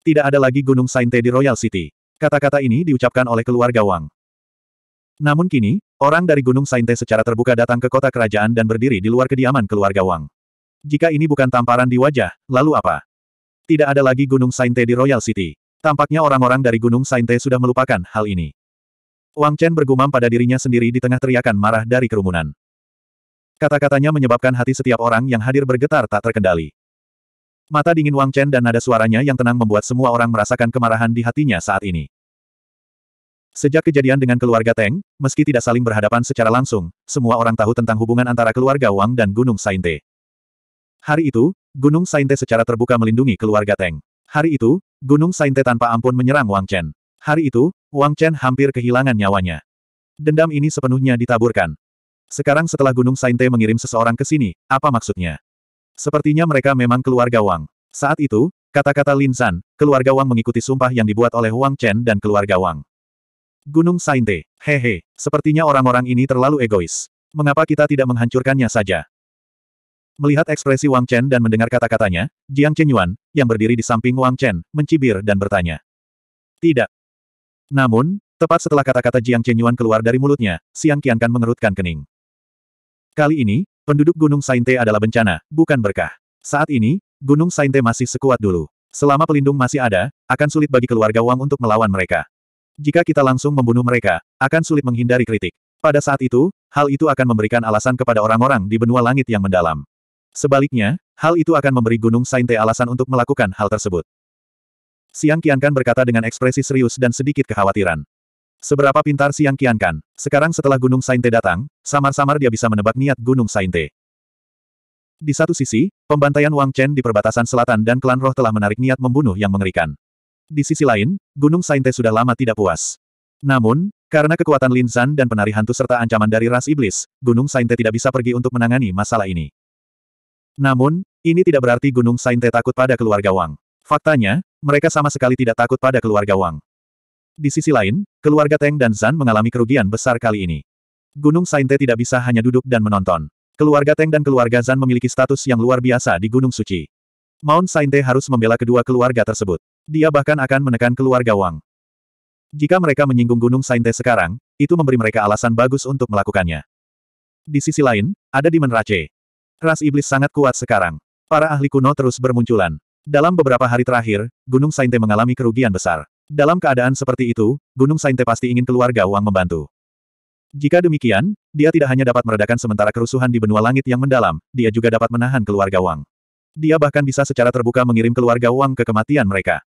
Tidak ada lagi Gunung Sainte di Royal City. Kata-kata ini diucapkan oleh keluarga Wang. Namun kini, Orang dari Gunung Sainte secara terbuka datang ke kota kerajaan dan berdiri di luar kediaman keluarga Wang. Jika ini bukan tamparan di wajah, lalu apa? Tidak ada lagi Gunung Sainte di Royal City. Tampaknya orang-orang dari Gunung Sainte sudah melupakan hal ini. Wang Chen bergumam pada dirinya sendiri di tengah teriakan marah dari kerumunan. Kata-katanya menyebabkan hati setiap orang yang hadir bergetar tak terkendali. Mata dingin Wang Chen dan nada suaranya yang tenang membuat semua orang merasakan kemarahan di hatinya saat ini. Sejak kejadian dengan keluarga Teng, meski tidak saling berhadapan secara langsung, semua orang tahu tentang hubungan antara keluarga Wang dan Gunung Sainte. Hari itu, Gunung Sainte secara terbuka melindungi keluarga Teng. Hari itu, Gunung Sainte tanpa ampun menyerang Wang Chen. Hari itu, Wang Chen hampir kehilangan nyawanya. Dendam ini sepenuhnya ditaburkan. Sekarang setelah Gunung Sainte mengirim seseorang ke sini, apa maksudnya? Sepertinya mereka memang keluarga Wang. Saat itu, kata-kata Lin San, keluarga Wang mengikuti sumpah yang dibuat oleh Wang Chen dan keluarga Wang. Gunung Sainte, hehe, sepertinya orang-orang ini terlalu egois. Mengapa kita tidak menghancurkannya saja? Melihat ekspresi Wang Chen dan mendengar kata-katanya, Jiang Chenyuan, yang berdiri di samping Wang Chen, mencibir dan bertanya. Tidak. Namun, tepat setelah kata-kata Jiang Chenyuan keluar dari mulutnya, Siang Qiankan mengerutkan kening. Kali ini, penduduk Gunung Sainte adalah bencana, bukan berkah. Saat ini, Gunung Sainte masih sekuat dulu. Selama pelindung masih ada, akan sulit bagi keluarga Wang untuk melawan mereka. Jika kita langsung membunuh mereka, akan sulit menghindari kritik. Pada saat itu, hal itu akan memberikan alasan kepada orang-orang di benua langit yang mendalam. Sebaliknya, hal itu akan memberi Gunung Sainte alasan untuk melakukan hal tersebut. Siang Kiankan berkata dengan ekspresi serius dan sedikit kekhawatiran. Seberapa pintar Siang Kiankan, sekarang setelah Gunung Sainte datang, samar-samar dia bisa menebak niat Gunung Sainte. Di satu sisi, pembantaian Wang Chen di perbatasan selatan dan klan roh telah menarik niat membunuh yang mengerikan. Di sisi lain, Gunung Sainte sudah lama tidak puas. Namun, karena kekuatan Lin Zan dan penari hantu serta ancaman dari ras iblis, Gunung Sainte tidak bisa pergi untuk menangani masalah ini. Namun, ini tidak berarti Gunung Sainte takut pada keluarga Wang. Faktanya, mereka sama sekali tidak takut pada keluarga Wang. Di sisi lain, keluarga Teng dan Zan mengalami kerugian besar kali ini. Gunung Sainte tidak bisa hanya duduk dan menonton. Keluarga Teng dan keluarga Zan memiliki status yang luar biasa di Gunung Suci. Mount Sainte harus membela kedua keluarga tersebut. Dia bahkan akan menekan keluarga Wang. Jika mereka menyinggung Gunung Sainte sekarang, itu memberi mereka alasan bagus untuk melakukannya. Di sisi lain, ada Demon Rache. Ras iblis sangat kuat sekarang. Para ahli kuno terus bermunculan. Dalam beberapa hari terakhir, Gunung Sainte mengalami kerugian besar. Dalam keadaan seperti itu, Gunung Sainte pasti ingin keluarga Wang membantu. Jika demikian, dia tidak hanya dapat meredakan sementara kerusuhan di benua langit yang mendalam, dia juga dapat menahan keluarga Wang. Dia bahkan bisa secara terbuka mengirim keluarga Wang ke kematian mereka.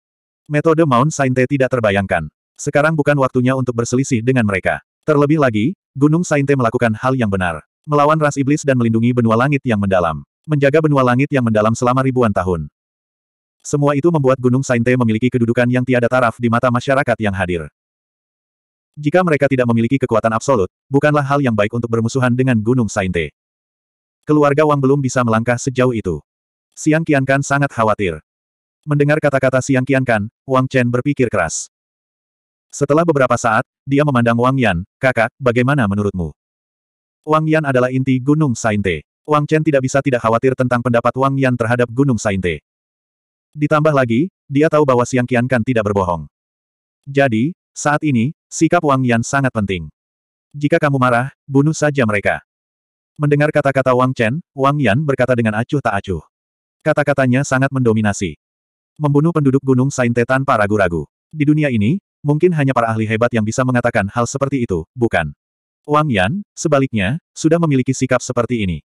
Metode Mount Sainte tidak terbayangkan. Sekarang bukan waktunya untuk berselisih dengan mereka. Terlebih lagi, Gunung Sainte melakukan hal yang benar. Melawan ras iblis dan melindungi benua langit yang mendalam. Menjaga benua langit yang mendalam selama ribuan tahun. Semua itu membuat Gunung Sainte memiliki kedudukan yang tiada taraf di mata masyarakat yang hadir. Jika mereka tidak memiliki kekuatan absolut, bukanlah hal yang baik untuk bermusuhan dengan Gunung Sainte. Keluarga Wang belum bisa melangkah sejauh itu. Siang Kiankan sangat khawatir. Mendengar kata-kata Siang Kian Kan, Wang Chen berpikir keras. Setelah beberapa saat, dia memandang Wang Yan, kakak, bagaimana menurutmu? Wang Yan adalah inti Gunung Sainte. Wang Chen tidak bisa tidak khawatir tentang pendapat Wang Yan terhadap Gunung Sainte. Ditambah lagi, dia tahu bahwa Siang Kian Kan tidak berbohong. Jadi, saat ini, sikap Wang Yan sangat penting. Jika kamu marah, bunuh saja mereka. Mendengar kata-kata Wang Chen, Wang Yan berkata dengan acuh tak acuh. Kata-katanya sangat mendominasi. Membunuh penduduk Gunung Sainte tanpa ragu-ragu. Di dunia ini, mungkin hanya para ahli hebat yang bisa mengatakan hal seperti itu, bukan? Wang Yan, sebaliknya, sudah memiliki sikap seperti ini.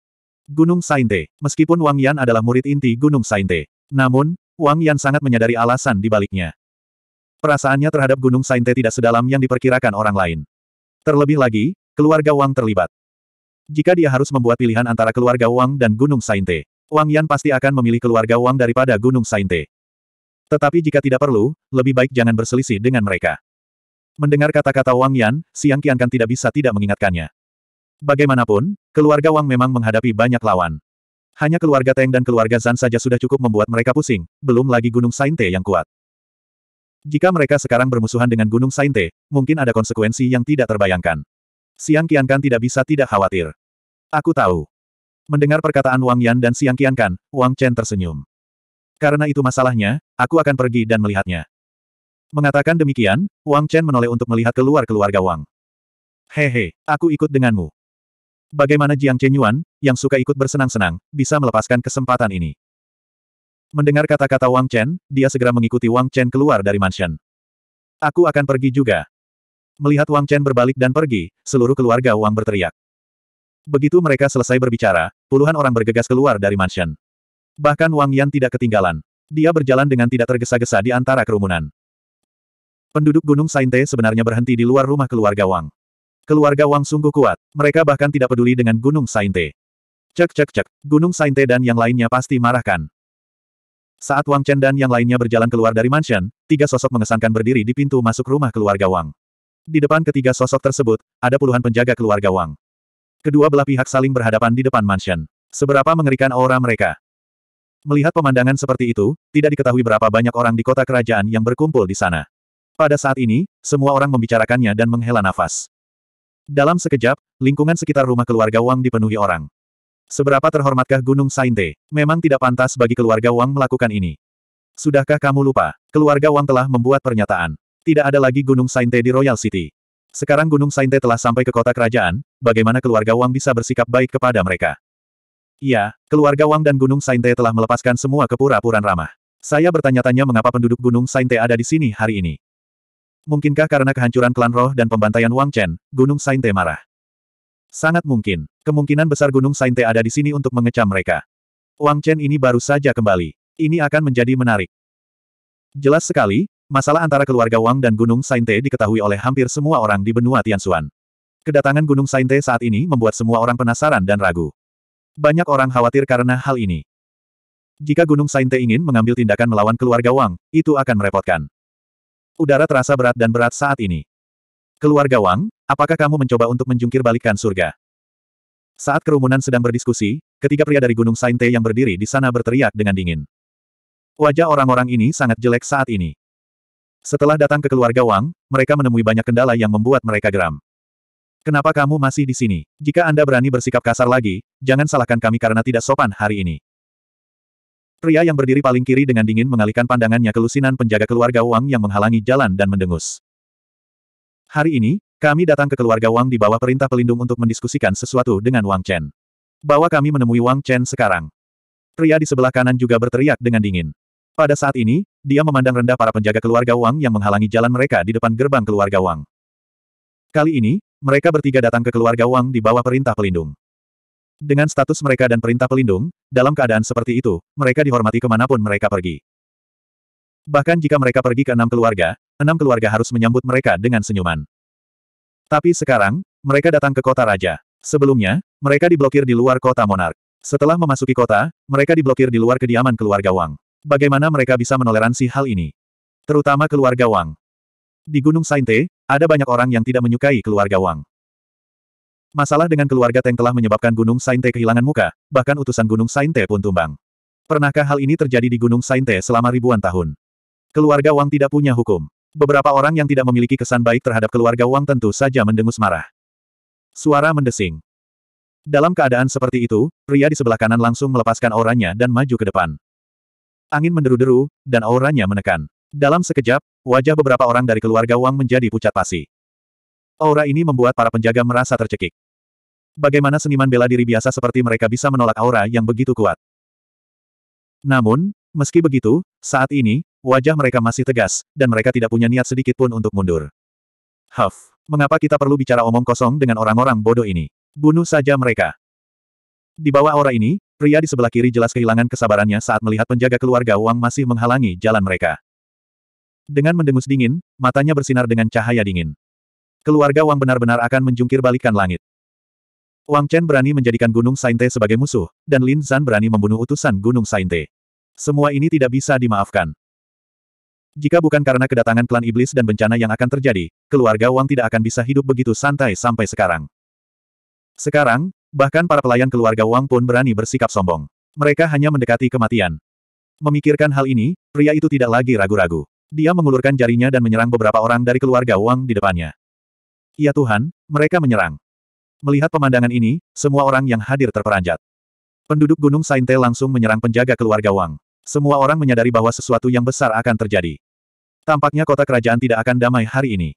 Gunung Sainte, meskipun Wang Yan adalah murid inti Gunung Sainte, namun, Wang Yan sangat menyadari alasan di baliknya. Perasaannya terhadap Gunung Sainte tidak sedalam yang diperkirakan orang lain. Terlebih lagi, keluarga Wang terlibat. Jika dia harus membuat pilihan antara keluarga Wang dan Gunung Sainte, Wang Yan pasti akan memilih keluarga Wang daripada Gunung Sainte. Tetapi jika tidak perlu, lebih baik jangan berselisih dengan mereka. Mendengar kata-kata Wang Yan, Siang kan tidak bisa tidak mengingatkannya. Bagaimanapun, keluarga Wang memang menghadapi banyak lawan. Hanya keluarga Teng dan keluarga Zan saja sudah cukup membuat mereka pusing, belum lagi Gunung Sainte yang kuat. Jika mereka sekarang bermusuhan dengan Gunung Sainte, mungkin ada konsekuensi yang tidak terbayangkan. Siang kan tidak bisa tidak khawatir. Aku tahu. Mendengar perkataan Wang Yan dan Siang kan, Wang Chen tersenyum. Karena itu masalahnya, aku akan pergi dan melihatnya. Mengatakan demikian, Wang Chen menoleh untuk melihat keluar keluarga Wang. Hehe, aku ikut denganmu. Bagaimana Jiang Chen Yuan, yang suka ikut bersenang-senang, bisa melepaskan kesempatan ini? Mendengar kata-kata Wang Chen, dia segera mengikuti Wang Chen keluar dari mansion. Aku akan pergi juga. Melihat Wang Chen berbalik dan pergi, seluruh keluarga Wang berteriak. Begitu mereka selesai berbicara, puluhan orang bergegas keluar dari mansion. Bahkan Wang Yan tidak ketinggalan. Dia berjalan dengan tidak tergesa-gesa di antara kerumunan. Penduduk Gunung Sainte sebenarnya berhenti di luar rumah keluarga Wang. Keluarga Wang sungguh kuat, mereka bahkan tidak peduli dengan Gunung Sainte. Cek cek cek, Gunung Sainte dan yang lainnya pasti marahkan. Saat Wang Chen dan yang lainnya berjalan keluar dari mansion, tiga sosok mengesankan berdiri di pintu masuk rumah keluarga Wang. Di depan ketiga sosok tersebut, ada puluhan penjaga keluarga Wang. Kedua belah pihak saling berhadapan di depan mansion. Seberapa mengerikan aura mereka. Melihat pemandangan seperti itu, tidak diketahui berapa banyak orang di kota kerajaan yang berkumpul di sana. Pada saat ini, semua orang membicarakannya dan menghela nafas. Dalam sekejap, lingkungan sekitar rumah keluarga Wang dipenuhi orang. Seberapa terhormatkah Gunung Sainte? Memang tidak pantas bagi keluarga Wang melakukan ini. Sudahkah kamu lupa? Keluarga Wang telah membuat pernyataan. Tidak ada lagi Gunung Sainte di Royal City. Sekarang Gunung Sainte telah sampai ke kota kerajaan, bagaimana keluarga Wang bisa bersikap baik kepada mereka? Iya, keluarga Wang dan Gunung Sainte telah melepaskan semua kepura-puran ramah. Saya bertanya-tanya mengapa penduduk Gunung Sainte ada di sini hari ini. Mungkinkah karena kehancuran klan roh dan pembantaian Wang Chen, Gunung Sainte marah? Sangat mungkin. Kemungkinan besar Gunung Sainte ada di sini untuk mengecam mereka. Wang Chen ini baru saja kembali. Ini akan menjadi menarik. Jelas sekali, masalah antara keluarga Wang dan Gunung Sainte diketahui oleh hampir semua orang di benua Tianxuan. Kedatangan Gunung Sainte saat ini membuat semua orang penasaran dan ragu. Banyak orang khawatir karena hal ini. Jika Gunung Sainte ingin mengambil tindakan melawan keluarga Wang, itu akan merepotkan. Udara terasa berat dan berat saat ini. Keluarga Wang, apakah kamu mencoba untuk menjungkir balikan surga? Saat kerumunan sedang berdiskusi, ketiga pria dari Gunung Sainte yang berdiri di sana berteriak dengan dingin. Wajah orang-orang ini sangat jelek saat ini. Setelah datang ke keluarga Wang, mereka menemui banyak kendala yang membuat mereka geram. Kenapa kamu masih di sini? Jika Anda berani bersikap kasar lagi, jangan salahkan kami karena tidak sopan hari ini. Pria yang berdiri paling kiri dengan dingin mengalihkan pandangannya ke lusinan penjaga keluarga Wang yang menghalangi jalan dan mendengus. Hari ini, kami datang ke keluarga Wang di bawah perintah pelindung untuk mendiskusikan sesuatu dengan Wang Chen. Bawa kami menemui Wang Chen sekarang. Pria di sebelah kanan juga berteriak dengan dingin. Pada saat ini, dia memandang rendah para penjaga keluarga Wang yang menghalangi jalan mereka di depan gerbang keluarga Wang. Kali ini, mereka bertiga datang ke keluarga Wang di bawah perintah pelindung. Dengan status mereka dan perintah pelindung, dalam keadaan seperti itu, mereka dihormati kemanapun mereka pergi. Bahkan jika mereka pergi ke enam keluarga, enam keluarga harus menyambut mereka dengan senyuman. Tapi sekarang, mereka datang ke kota raja. Sebelumnya, mereka diblokir di luar kota monark. Setelah memasuki kota, mereka diblokir di luar kediaman keluarga Wang. Bagaimana mereka bisa menoleransi hal ini? Terutama keluarga Wang. Di Gunung Sainte, ada banyak orang yang tidak menyukai keluarga Wang. Masalah dengan keluarga Teng telah menyebabkan Gunung Sainte kehilangan muka, bahkan utusan Gunung Sainte pun tumbang. Pernahkah hal ini terjadi di Gunung Sainte selama ribuan tahun? Keluarga Wang tidak punya hukum. Beberapa orang yang tidak memiliki kesan baik terhadap keluarga Wang tentu saja mendengus marah. Suara mendesing. Dalam keadaan seperti itu, pria di sebelah kanan langsung melepaskan auranya dan maju ke depan. Angin menderu-deru, dan auranya menekan. Dalam sekejap, Wajah beberapa orang dari keluarga Wang menjadi pucat pasi. Aura ini membuat para penjaga merasa tercekik. Bagaimana seniman bela diri biasa seperti mereka bisa menolak aura yang begitu kuat? Namun, meski begitu, saat ini, wajah mereka masih tegas, dan mereka tidak punya niat sedikit pun untuk mundur. Huff, mengapa kita perlu bicara omong kosong dengan orang-orang bodoh ini? Bunuh saja mereka. Di bawah aura ini, pria di sebelah kiri jelas kehilangan kesabarannya saat melihat penjaga keluarga Wang masih menghalangi jalan mereka. Dengan mendengus dingin, matanya bersinar dengan cahaya dingin. Keluarga Wang benar-benar akan menjungkir balikan langit. Wang Chen berani menjadikan Gunung Sainte sebagai musuh, dan Lin Zan berani membunuh utusan Gunung Sainte. Semua ini tidak bisa dimaafkan. Jika bukan karena kedatangan klan iblis dan bencana yang akan terjadi, keluarga Wang tidak akan bisa hidup begitu santai sampai sekarang. Sekarang, bahkan para pelayan keluarga Wang pun berani bersikap sombong. Mereka hanya mendekati kematian. Memikirkan hal ini, pria itu tidak lagi ragu-ragu. Dia mengulurkan jarinya dan menyerang beberapa orang dari keluarga Wang di depannya. Ya Tuhan, mereka menyerang. Melihat pemandangan ini, semua orang yang hadir terperanjat. Penduduk Gunung Sainte langsung menyerang penjaga keluarga Wang. Semua orang menyadari bahwa sesuatu yang besar akan terjadi. Tampaknya kota kerajaan tidak akan damai hari ini.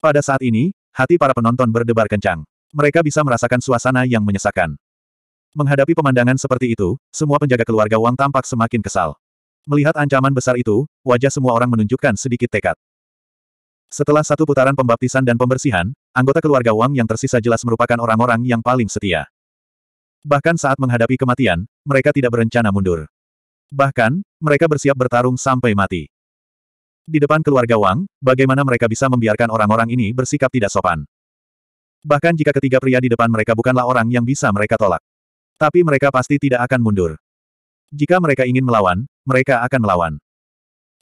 Pada saat ini, hati para penonton berdebar kencang. Mereka bisa merasakan suasana yang menyesakkan. Menghadapi pemandangan seperti itu, semua penjaga keluarga Wang tampak semakin kesal. Melihat ancaman besar itu, wajah semua orang menunjukkan sedikit tekad. Setelah satu putaran pembaptisan dan pembersihan, anggota keluarga Wang yang tersisa jelas merupakan orang-orang yang paling setia. Bahkan saat menghadapi kematian, mereka tidak berencana mundur. Bahkan, mereka bersiap bertarung sampai mati. Di depan keluarga Wang, bagaimana mereka bisa membiarkan orang-orang ini bersikap tidak sopan? Bahkan jika ketiga pria di depan mereka bukanlah orang yang bisa mereka tolak. Tapi mereka pasti tidak akan mundur. Jika mereka ingin melawan, mereka akan melawan.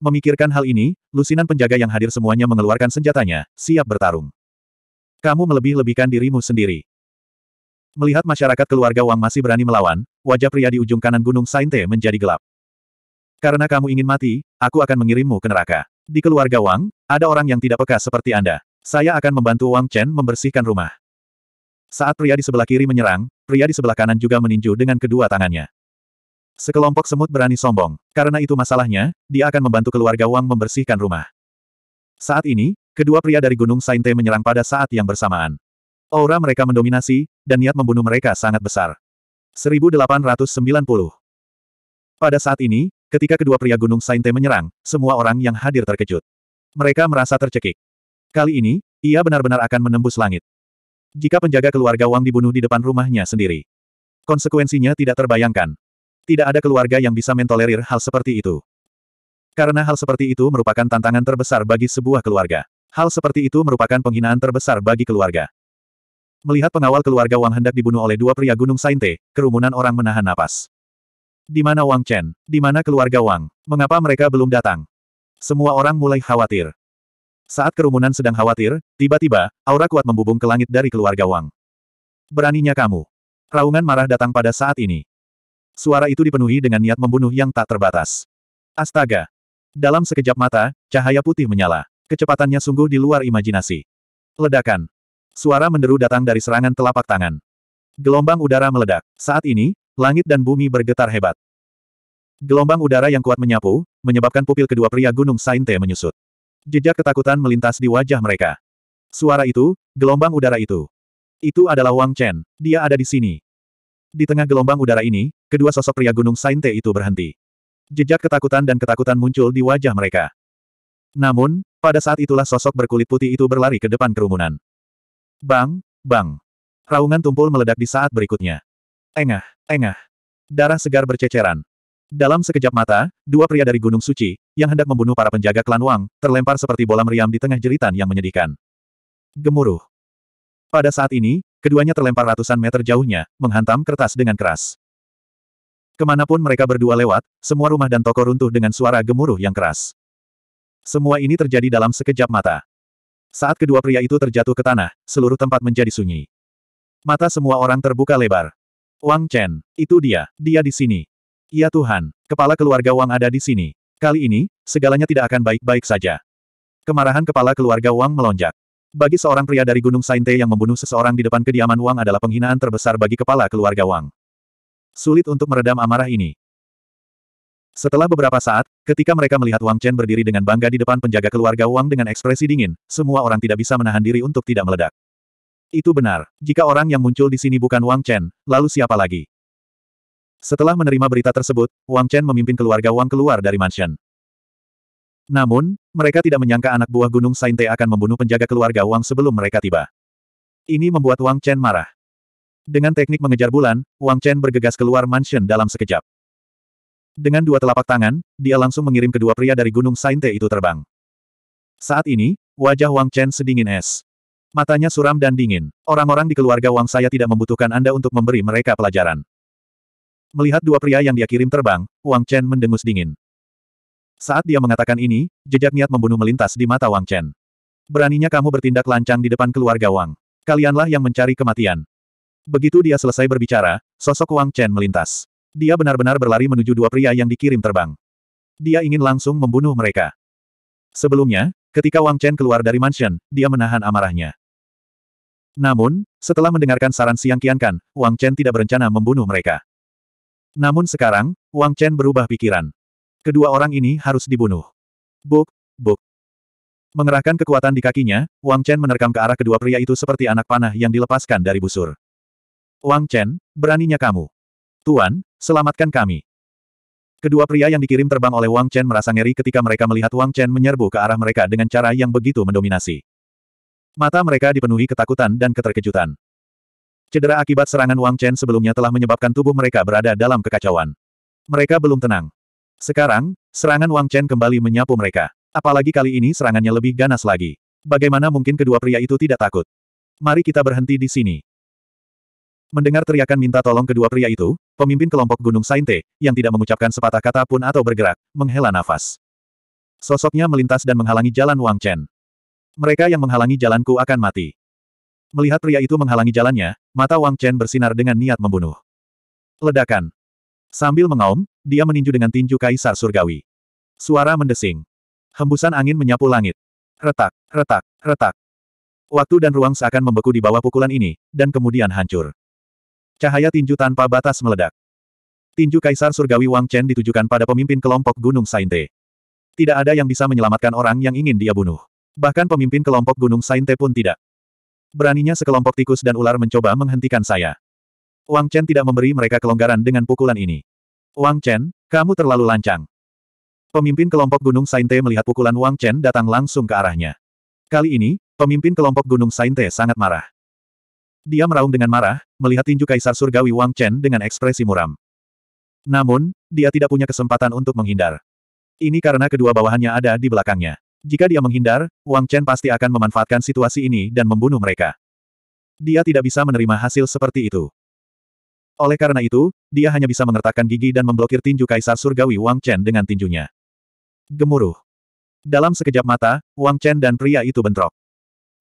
Memikirkan hal ini, lusinan penjaga yang hadir semuanya mengeluarkan senjatanya, siap bertarung. Kamu melebih-lebihkan dirimu sendiri. Melihat masyarakat keluarga Wang masih berani melawan, wajah pria di ujung kanan Gunung Sainte menjadi gelap. Karena kamu ingin mati, aku akan mengirimmu ke neraka. Di keluarga Wang, ada orang yang tidak peka seperti Anda. Saya akan membantu Wang Chen membersihkan rumah. Saat pria di sebelah kiri menyerang, pria di sebelah kanan juga meninju dengan kedua tangannya. Sekelompok semut berani sombong. Karena itu masalahnya, dia akan membantu keluarga Wang membersihkan rumah. Saat ini, kedua pria dari Gunung Sainte menyerang pada saat yang bersamaan. Aura mereka mendominasi, dan niat membunuh mereka sangat besar. 1890 Pada saat ini, ketika kedua pria Gunung Sainte menyerang, semua orang yang hadir terkejut. Mereka merasa tercekik. Kali ini, ia benar-benar akan menembus langit. Jika penjaga keluarga Wang dibunuh di depan rumahnya sendiri. Konsekuensinya tidak terbayangkan. Tidak ada keluarga yang bisa mentolerir hal seperti itu. Karena hal seperti itu merupakan tantangan terbesar bagi sebuah keluarga. Hal seperti itu merupakan penghinaan terbesar bagi keluarga. Melihat pengawal keluarga Wang hendak dibunuh oleh dua pria Gunung Sainte, kerumunan orang menahan napas. Di mana Wang Chen? Di mana keluarga Wang? Mengapa mereka belum datang? Semua orang mulai khawatir. Saat kerumunan sedang khawatir, tiba-tiba, aura kuat membubung ke langit dari keluarga Wang. Beraninya kamu. Raungan marah datang pada saat ini. Suara itu dipenuhi dengan niat membunuh yang tak terbatas. Astaga! Dalam sekejap mata, cahaya putih menyala. Kecepatannya sungguh di luar imajinasi. Ledakan. Suara menderu datang dari serangan telapak tangan. Gelombang udara meledak. Saat ini, langit dan bumi bergetar hebat. Gelombang udara yang kuat menyapu, menyebabkan pupil kedua pria Gunung Sainte menyusut. Jejak ketakutan melintas di wajah mereka. Suara itu, gelombang udara itu. Itu adalah Wang Chen. Dia ada di sini. Di tengah gelombang udara ini, kedua sosok pria gunung Sainte itu berhenti. Jejak ketakutan dan ketakutan muncul di wajah mereka. Namun, pada saat itulah sosok berkulit putih itu berlari ke depan kerumunan. Bang, bang. Raungan tumpul meledak di saat berikutnya. Engah, engah. Darah segar berceceran. Dalam sekejap mata, dua pria dari Gunung Suci, yang hendak membunuh para penjaga klan Wang, terlempar seperti bola meriam di tengah jeritan yang menyedihkan. Gemuruh. Pada saat ini, Keduanya terlempar ratusan meter jauhnya, menghantam kertas dengan keras. Kemanapun mereka berdua lewat, semua rumah dan toko runtuh dengan suara gemuruh yang keras. Semua ini terjadi dalam sekejap mata. Saat kedua pria itu terjatuh ke tanah, seluruh tempat menjadi sunyi. Mata semua orang terbuka lebar. Wang Chen, itu dia, dia di sini. Ya Tuhan, kepala keluarga Wang ada di sini. Kali ini, segalanya tidak akan baik-baik saja. Kemarahan kepala keluarga Wang melonjak. Bagi seorang pria dari Gunung Sainte yang membunuh seseorang di depan kediaman Wang adalah penghinaan terbesar bagi kepala keluarga Wang. Sulit untuk meredam amarah ini. Setelah beberapa saat, ketika mereka melihat Wang Chen berdiri dengan bangga di depan penjaga keluarga Wang dengan ekspresi dingin, semua orang tidak bisa menahan diri untuk tidak meledak. Itu benar, jika orang yang muncul di sini bukan Wang Chen, lalu siapa lagi? Setelah menerima berita tersebut, Wang Chen memimpin keluarga Wang keluar dari mansion. Namun, mereka tidak menyangka anak buah Gunung Sainte akan membunuh penjaga keluarga Wang sebelum mereka tiba. Ini membuat Wang Chen marah. Dengan teknik mengejar bulan, Wang Chen bergegas keluar mansion dalam sekejap. Dengan dua telapak tangan, dia langsung mengirim kedua pria dari Gunung Sainte itu terbang. Saat ini, wajah Wang Chen sedingin es. Matanya suram dan dingin. Orang-orang di keluarga Wang saya tidak membutuhkan Anda untuk memberi mereka pelajaran. Melihat dua pria yang dia kirim terbang, Wang Chen mendengus dingin. Saat dia mengatakan ini, jejak niat membunuh melintas di mata Wang Chen. Beraninya kamu bertindak lancang di depan keluarga Wang. Kalianlah yang mencari kematian. Begitu dia selesai berbicara, sosok Wang Chen melintas. Dia benar-benar berlari menuju dua pria yang dikirim terbang. Dia ingin langsung membunuh mereka. Sebelumnya, ketika Wang Chen keluar dari mansion, dia menahan amarahnya. Namun, setelah mendengarkan saran Siang Kiankan, Wang Chen tidak berencana membunuh mereka. Namun sekarang, Wang Chen berubah pikiran. Kedua orang ini harus dibunuh. Buk, buk. Mengerahkan kekuatan di kakinya, Wang Chen menerkam ke arah kedua pria itu seperti anak panah yang dilepaskan dari busur. Wang Chen, beraninya kamu. Tuan, selamatkan kami. Kedua pria yang dikirim terbang oleh Wang Chen merasa ngeri ketika mereka melihat Wang Chen menyerbu ke arah mereka dengan cara yang begitu mendominasi. Mata mereka dipenuhi ketakutan dan keterkejutan. Cedera akibat serangan Wang Chen sebelumnya telah menyebabkan tubuh mereka berada dalam kekacauan. Mereka belum tenang. Sekarang, serangan Wang Chen kembali menyapu mereka. Apalagi kali ini serangannya lebih ganas lagi. Bagaimana mungkin kedua pria itu tidak takut? Mari kita berhenti di sini. Mendengar teriakan minta tolong kedua pria itu, pemimpin kelompok Gunung Sainte, yang tidak mengucapkan sepatah kata pun atau bergerak, menghela nafas. Sosoknya melintas dan menghalangi jalan Wang Chen. Mereka yang menghalangi jalanku akan mati. Melihat pria itu menghalangi jalannya, mata Wang Chen bersinar dengan niat membunuh. Ledakan. Sambil mengaum, dia meninju dengan tinju kaisar surgawi. Suara mendesing. Hembusan angin menyapu langit. Retak, retak, retak. Waktu dan ruang seakan membeku di bawah pukulan ini, dan kemudian hancur. Cahaya tinju tanpa batas meledak. Tinju Kaisar Surgawi Wang Chen ditujukan pada pemimpin kelompok Gunung Sainte. Tidak ada yang bisa menyelamatkan orang yang ingin dia bunuh. Bahkan pemimpin kelompok Gunung Sainte pun tidak. Beraninya sekelompok tikus dan ular mencoba menghentikan saya. Wang Chen tidak memberi mereka kelonggaran dengan pukulan ini. Wang Chen, kamu terlalu lancang. Pemimpin kelompok Gunung Sainte melihat pukulan Wang Chen datang langsung ke arahnya. Kali ini, pemimpin kelompok Gunung Sainte sangat marah. Dia meraung dengan marah, melihat tinju Kaisar Surgawi Wang Chen dengan ekspresi muram. Namun, dia tidak punya kesempatan untuk menghindar. Ini karena kedua bawahannya ada di belakangnya. Jika dia menghindar, Wang Chen pasti akan memanfaatkan situasi ini dan membunuh mereka. Dia tidak bisa menerima hasil seperti itu. Oleh karena itu, dia hanya bisa mengertakkan gigi dan memblokir tinju Kaisar Surgawi Wang Chen dengan tinjunya. Gemuruh. Dalam sekejap mata, Wang Chen dan pria itu bentrok.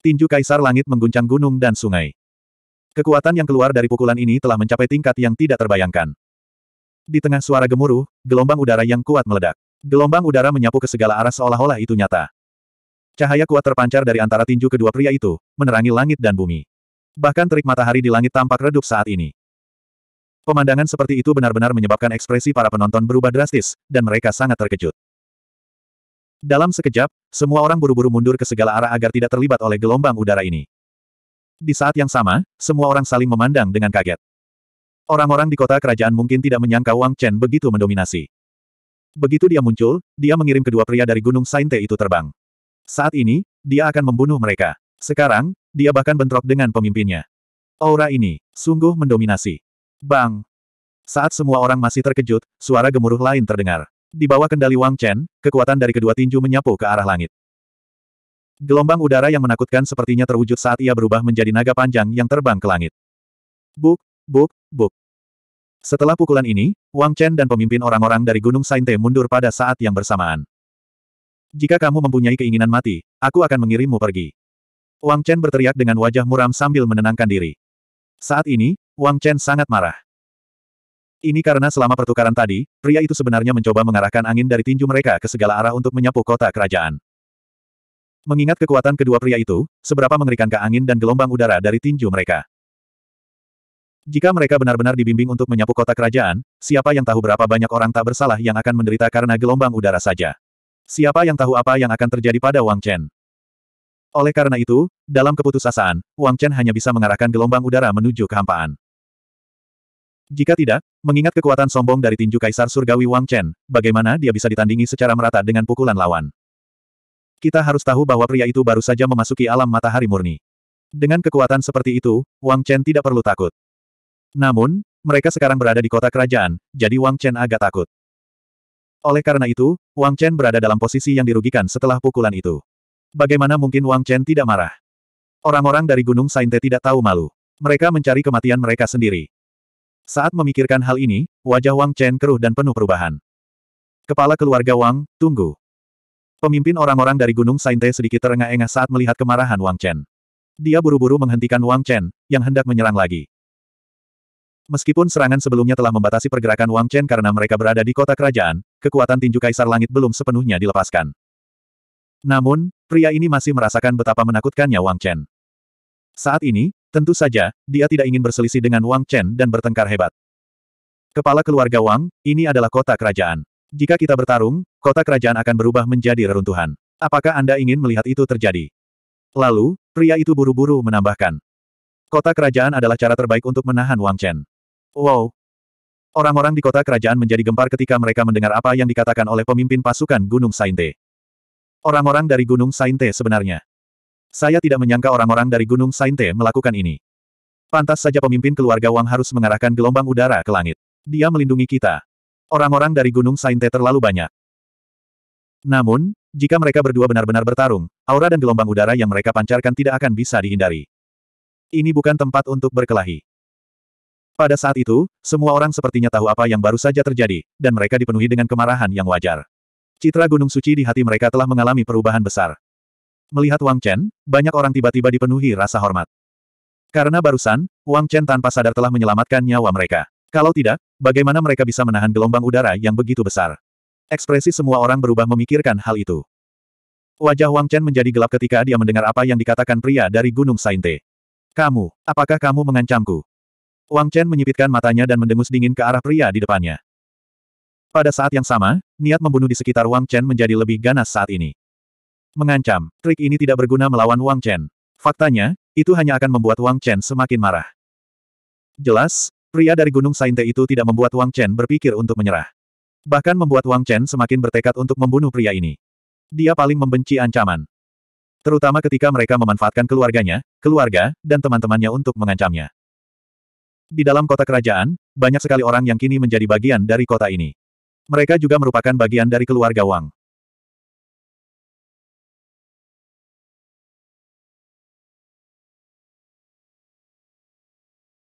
Tinju Kaisar Langit mengguncang gunung dan sungai. Kekuatan yang keluar dari pukulan ini telah mencapai tingkat yang tidak terbayangkan. Di tengah suara gemuruh, gelombang udara yang kuat meledak. Gelombang udara menyapu ke segala arah seolah-olah itu nyata. Cahaya kuat terpancar dari antara tinju kedua pria itu, menerangi langit dan bumi. Bahkan terik matahari di langit tampak redup saat ini. Pemandangan seperti itu benar-benar menyebabkan ekspresi para penonton berubah drastis, dan mereka sangat terkejut. Dalam sekejap, semua orang buru-buru mundur ke segala arah agar tidak terlibat oleh gelombang udara ini. Di saat yang sama, semua orang saling memandang dengan kaget. Orang-orang di kota kerajaan mungkin tidak menyangka Wang Chen begitu mendominasi. Begitu dia muncul, dia mengirim kedua pria dari Gunung Sainte itu terbang. Saat ini, dia akan membunuh mereka. Sekarang, dia bahkan bentrok dengan pemimpinnya. Aura ini, sungguh mendominasi. Bang! Saat semua orang masih terkejut, suara gemuruh lain terdengar. Di bawah kendali Wang Chen, kekuatan dari kedua tinju menyapu ke arah langit. Gelombang udara yang menakutkan sepertinya terwujud saat ia berubah menjadi naga panjang yang terbang ke langit. Buk, buk, buk. Setelah pukulan ini, Wang Chen dan pemimpin orang-orang dari Gunung Sainte mundur pada saat yang bersamaan. Jika kamu mempunyai keinginan mati, aku akan mengirimmu pergi. Wang Chen berteriak dengan wajah muram sambil menenangkan diri. Saat ini, Wang Chen sangat marah. Ini karena selama pertukaran tadi, pria itu sebenarnya mencoba mengarahkan angin dari tinju mereka ke segala arah untuk menyapu kota kerajaan. Mengingat kekuatan kedua pria itu, seberapa mengerikankah angin dan gelombang udara dari tinju mereka. Jika mereka benar-benar dibimbing untuk menyapu kota kerajaan, siapa yang tahu berapa banyak orang tak bersalah yang akan menderita karena gelombang udara saja. Siapa yang tahu apa yang akan terjadi pada Wang Chen. Oleh karena itu, dalam keputusasaan, Wang Chen hanya bisa mengarahkan gelombang udara menuju kehampaan. Jika tidak, mengingat kekuatan sombong dari tinju Kaisar Surgawi Wang Chen, bagaimana dia bisa ditandingi secara merata dengan pukulan lawan? Kita harus tahu bahwa pria itu baru saja memasuki alam matahari murni. Dengan kekuatan seperti itu, Wang Chen tidak perlu takut. Namun, mereka sekarang berada di kota kerajaan, jadi Wang Chen agak takut. Oleh karena itu, Wang Chen berada dalam posisi yang dirugikan setelah pukulan itu. Bagaimana mungkin Wang Chen tidak marah? Orang-orang dari Gunung Sainte tidak tahu malu. Mereka mencari kematian mereka sendiri. Saat memikirkan hal ini, wajah Wang Chen keruh dan penuh perubahan. Kepala keluarga Wang, tunggu. Pemimpin orang-orang dari Gunung Sainte sedikit terengah-engah saat melihat kemarahan Wang Chen. Dia buru-buru menghentikan Wang Chen, yang hendak menyerang lagi. Meskipun serangan sebelumnya telah membatasi pergerakan Wang Chen karena mereka berada di kota kerajaan, kekuatan tinju Kaisar Langit belum sepenuhnya dilepaskan. Namun, pria ini masih merasakan betapa menakutkannya Wang Chen. Saat ini, tentu saja, dia tidak ingin berselisih dengan Wang Chen dan bertengkar hebat. Kepala keluarga Wang, ini adalah kota kerajaan. Jika kita bertarung, kota kerajaan akan berubah menjadi reruntuhan. Apakah Anda ingin melihat itu terjadi? Lalu, pria itu buru-buru menambahkan. Kota kerajaan adalah cara terbaik untuk menahan Wang Chen. Wow! Orang-orang di kota kerajaan menjadi gempar ketika mereka mendengar apa yang dikatakan oleh pemimpin pasukan Gunung Sainte. Orang-orang dari Gunung Sainte sebenarnya. Saya tidak menyangka orang-orang dari Gunung Sainte melakukan ini. Pantas saja pemimpin keluarga Wang harus mengarahkan gelombang udara ke langit. Dia melindungi kita. Orang-orang dari Gunung Sainte terlalu banyak. Namun, jika mereka berdua benar-benar bertarung, aura dan gelombang udara yang mereka pancarkan tidak akan bisa dihindari. Ini bukan tempat untuk berkelahi. Pada saat itu, semua orang sepertinya tahu apa yang baru saja terjadi, dan mereka dipenuhi dengan kemarahan yang wajar. Citra Gunung Suci di hati mereka telah mengalami perubahan besar. Melihat Wang Chen, banyak orang tiba-tiba dipenuhi rasa hormat. Karena barusan, Wang Chen tanpa sadar telah menyelamatkan nyawa mereka. Kalau tidak, bagaimana mereka bisa menahan gelombang udara yang begitu besar? Ekspresi semua orang berubah memikirkan hal itu. Wajah Wang Chen menjadi gelap ketika dia mendengar apa yang dikatakan pria dari Gunung Sainte. Kamu, apakah kamu mengancamku? Wang Chen menyipitkan matanya dan mendengus dingin ke arah pria di depannya. Pada saat yang sama, niat membunuh di sekitar Wang Chen menjadi lebih ganas saat ini. Mengancam, trik ini tidak berguna melawan Wang Chen. Faktanya, itu hanya akan membuat Wang Chen semakin marah. Jelas, pria dari Gunung Sainte itu tidak membuat Wang Chen berpikir untuk menyerah. Bahkan membuat Wang Chen semakin bertekad untuk membunuh pria ini. Dia paling membenci ancaman. Terutama ketika mereka memanfaatkan keluarganya, keluarga, dan teman-temannya untuk mengancamnya. Di dalam kota kerajaan, banyak sekali orang yang kini menjadi bagian dari kota ini. Mereka juga merupakan bagian dari keluarga Wang.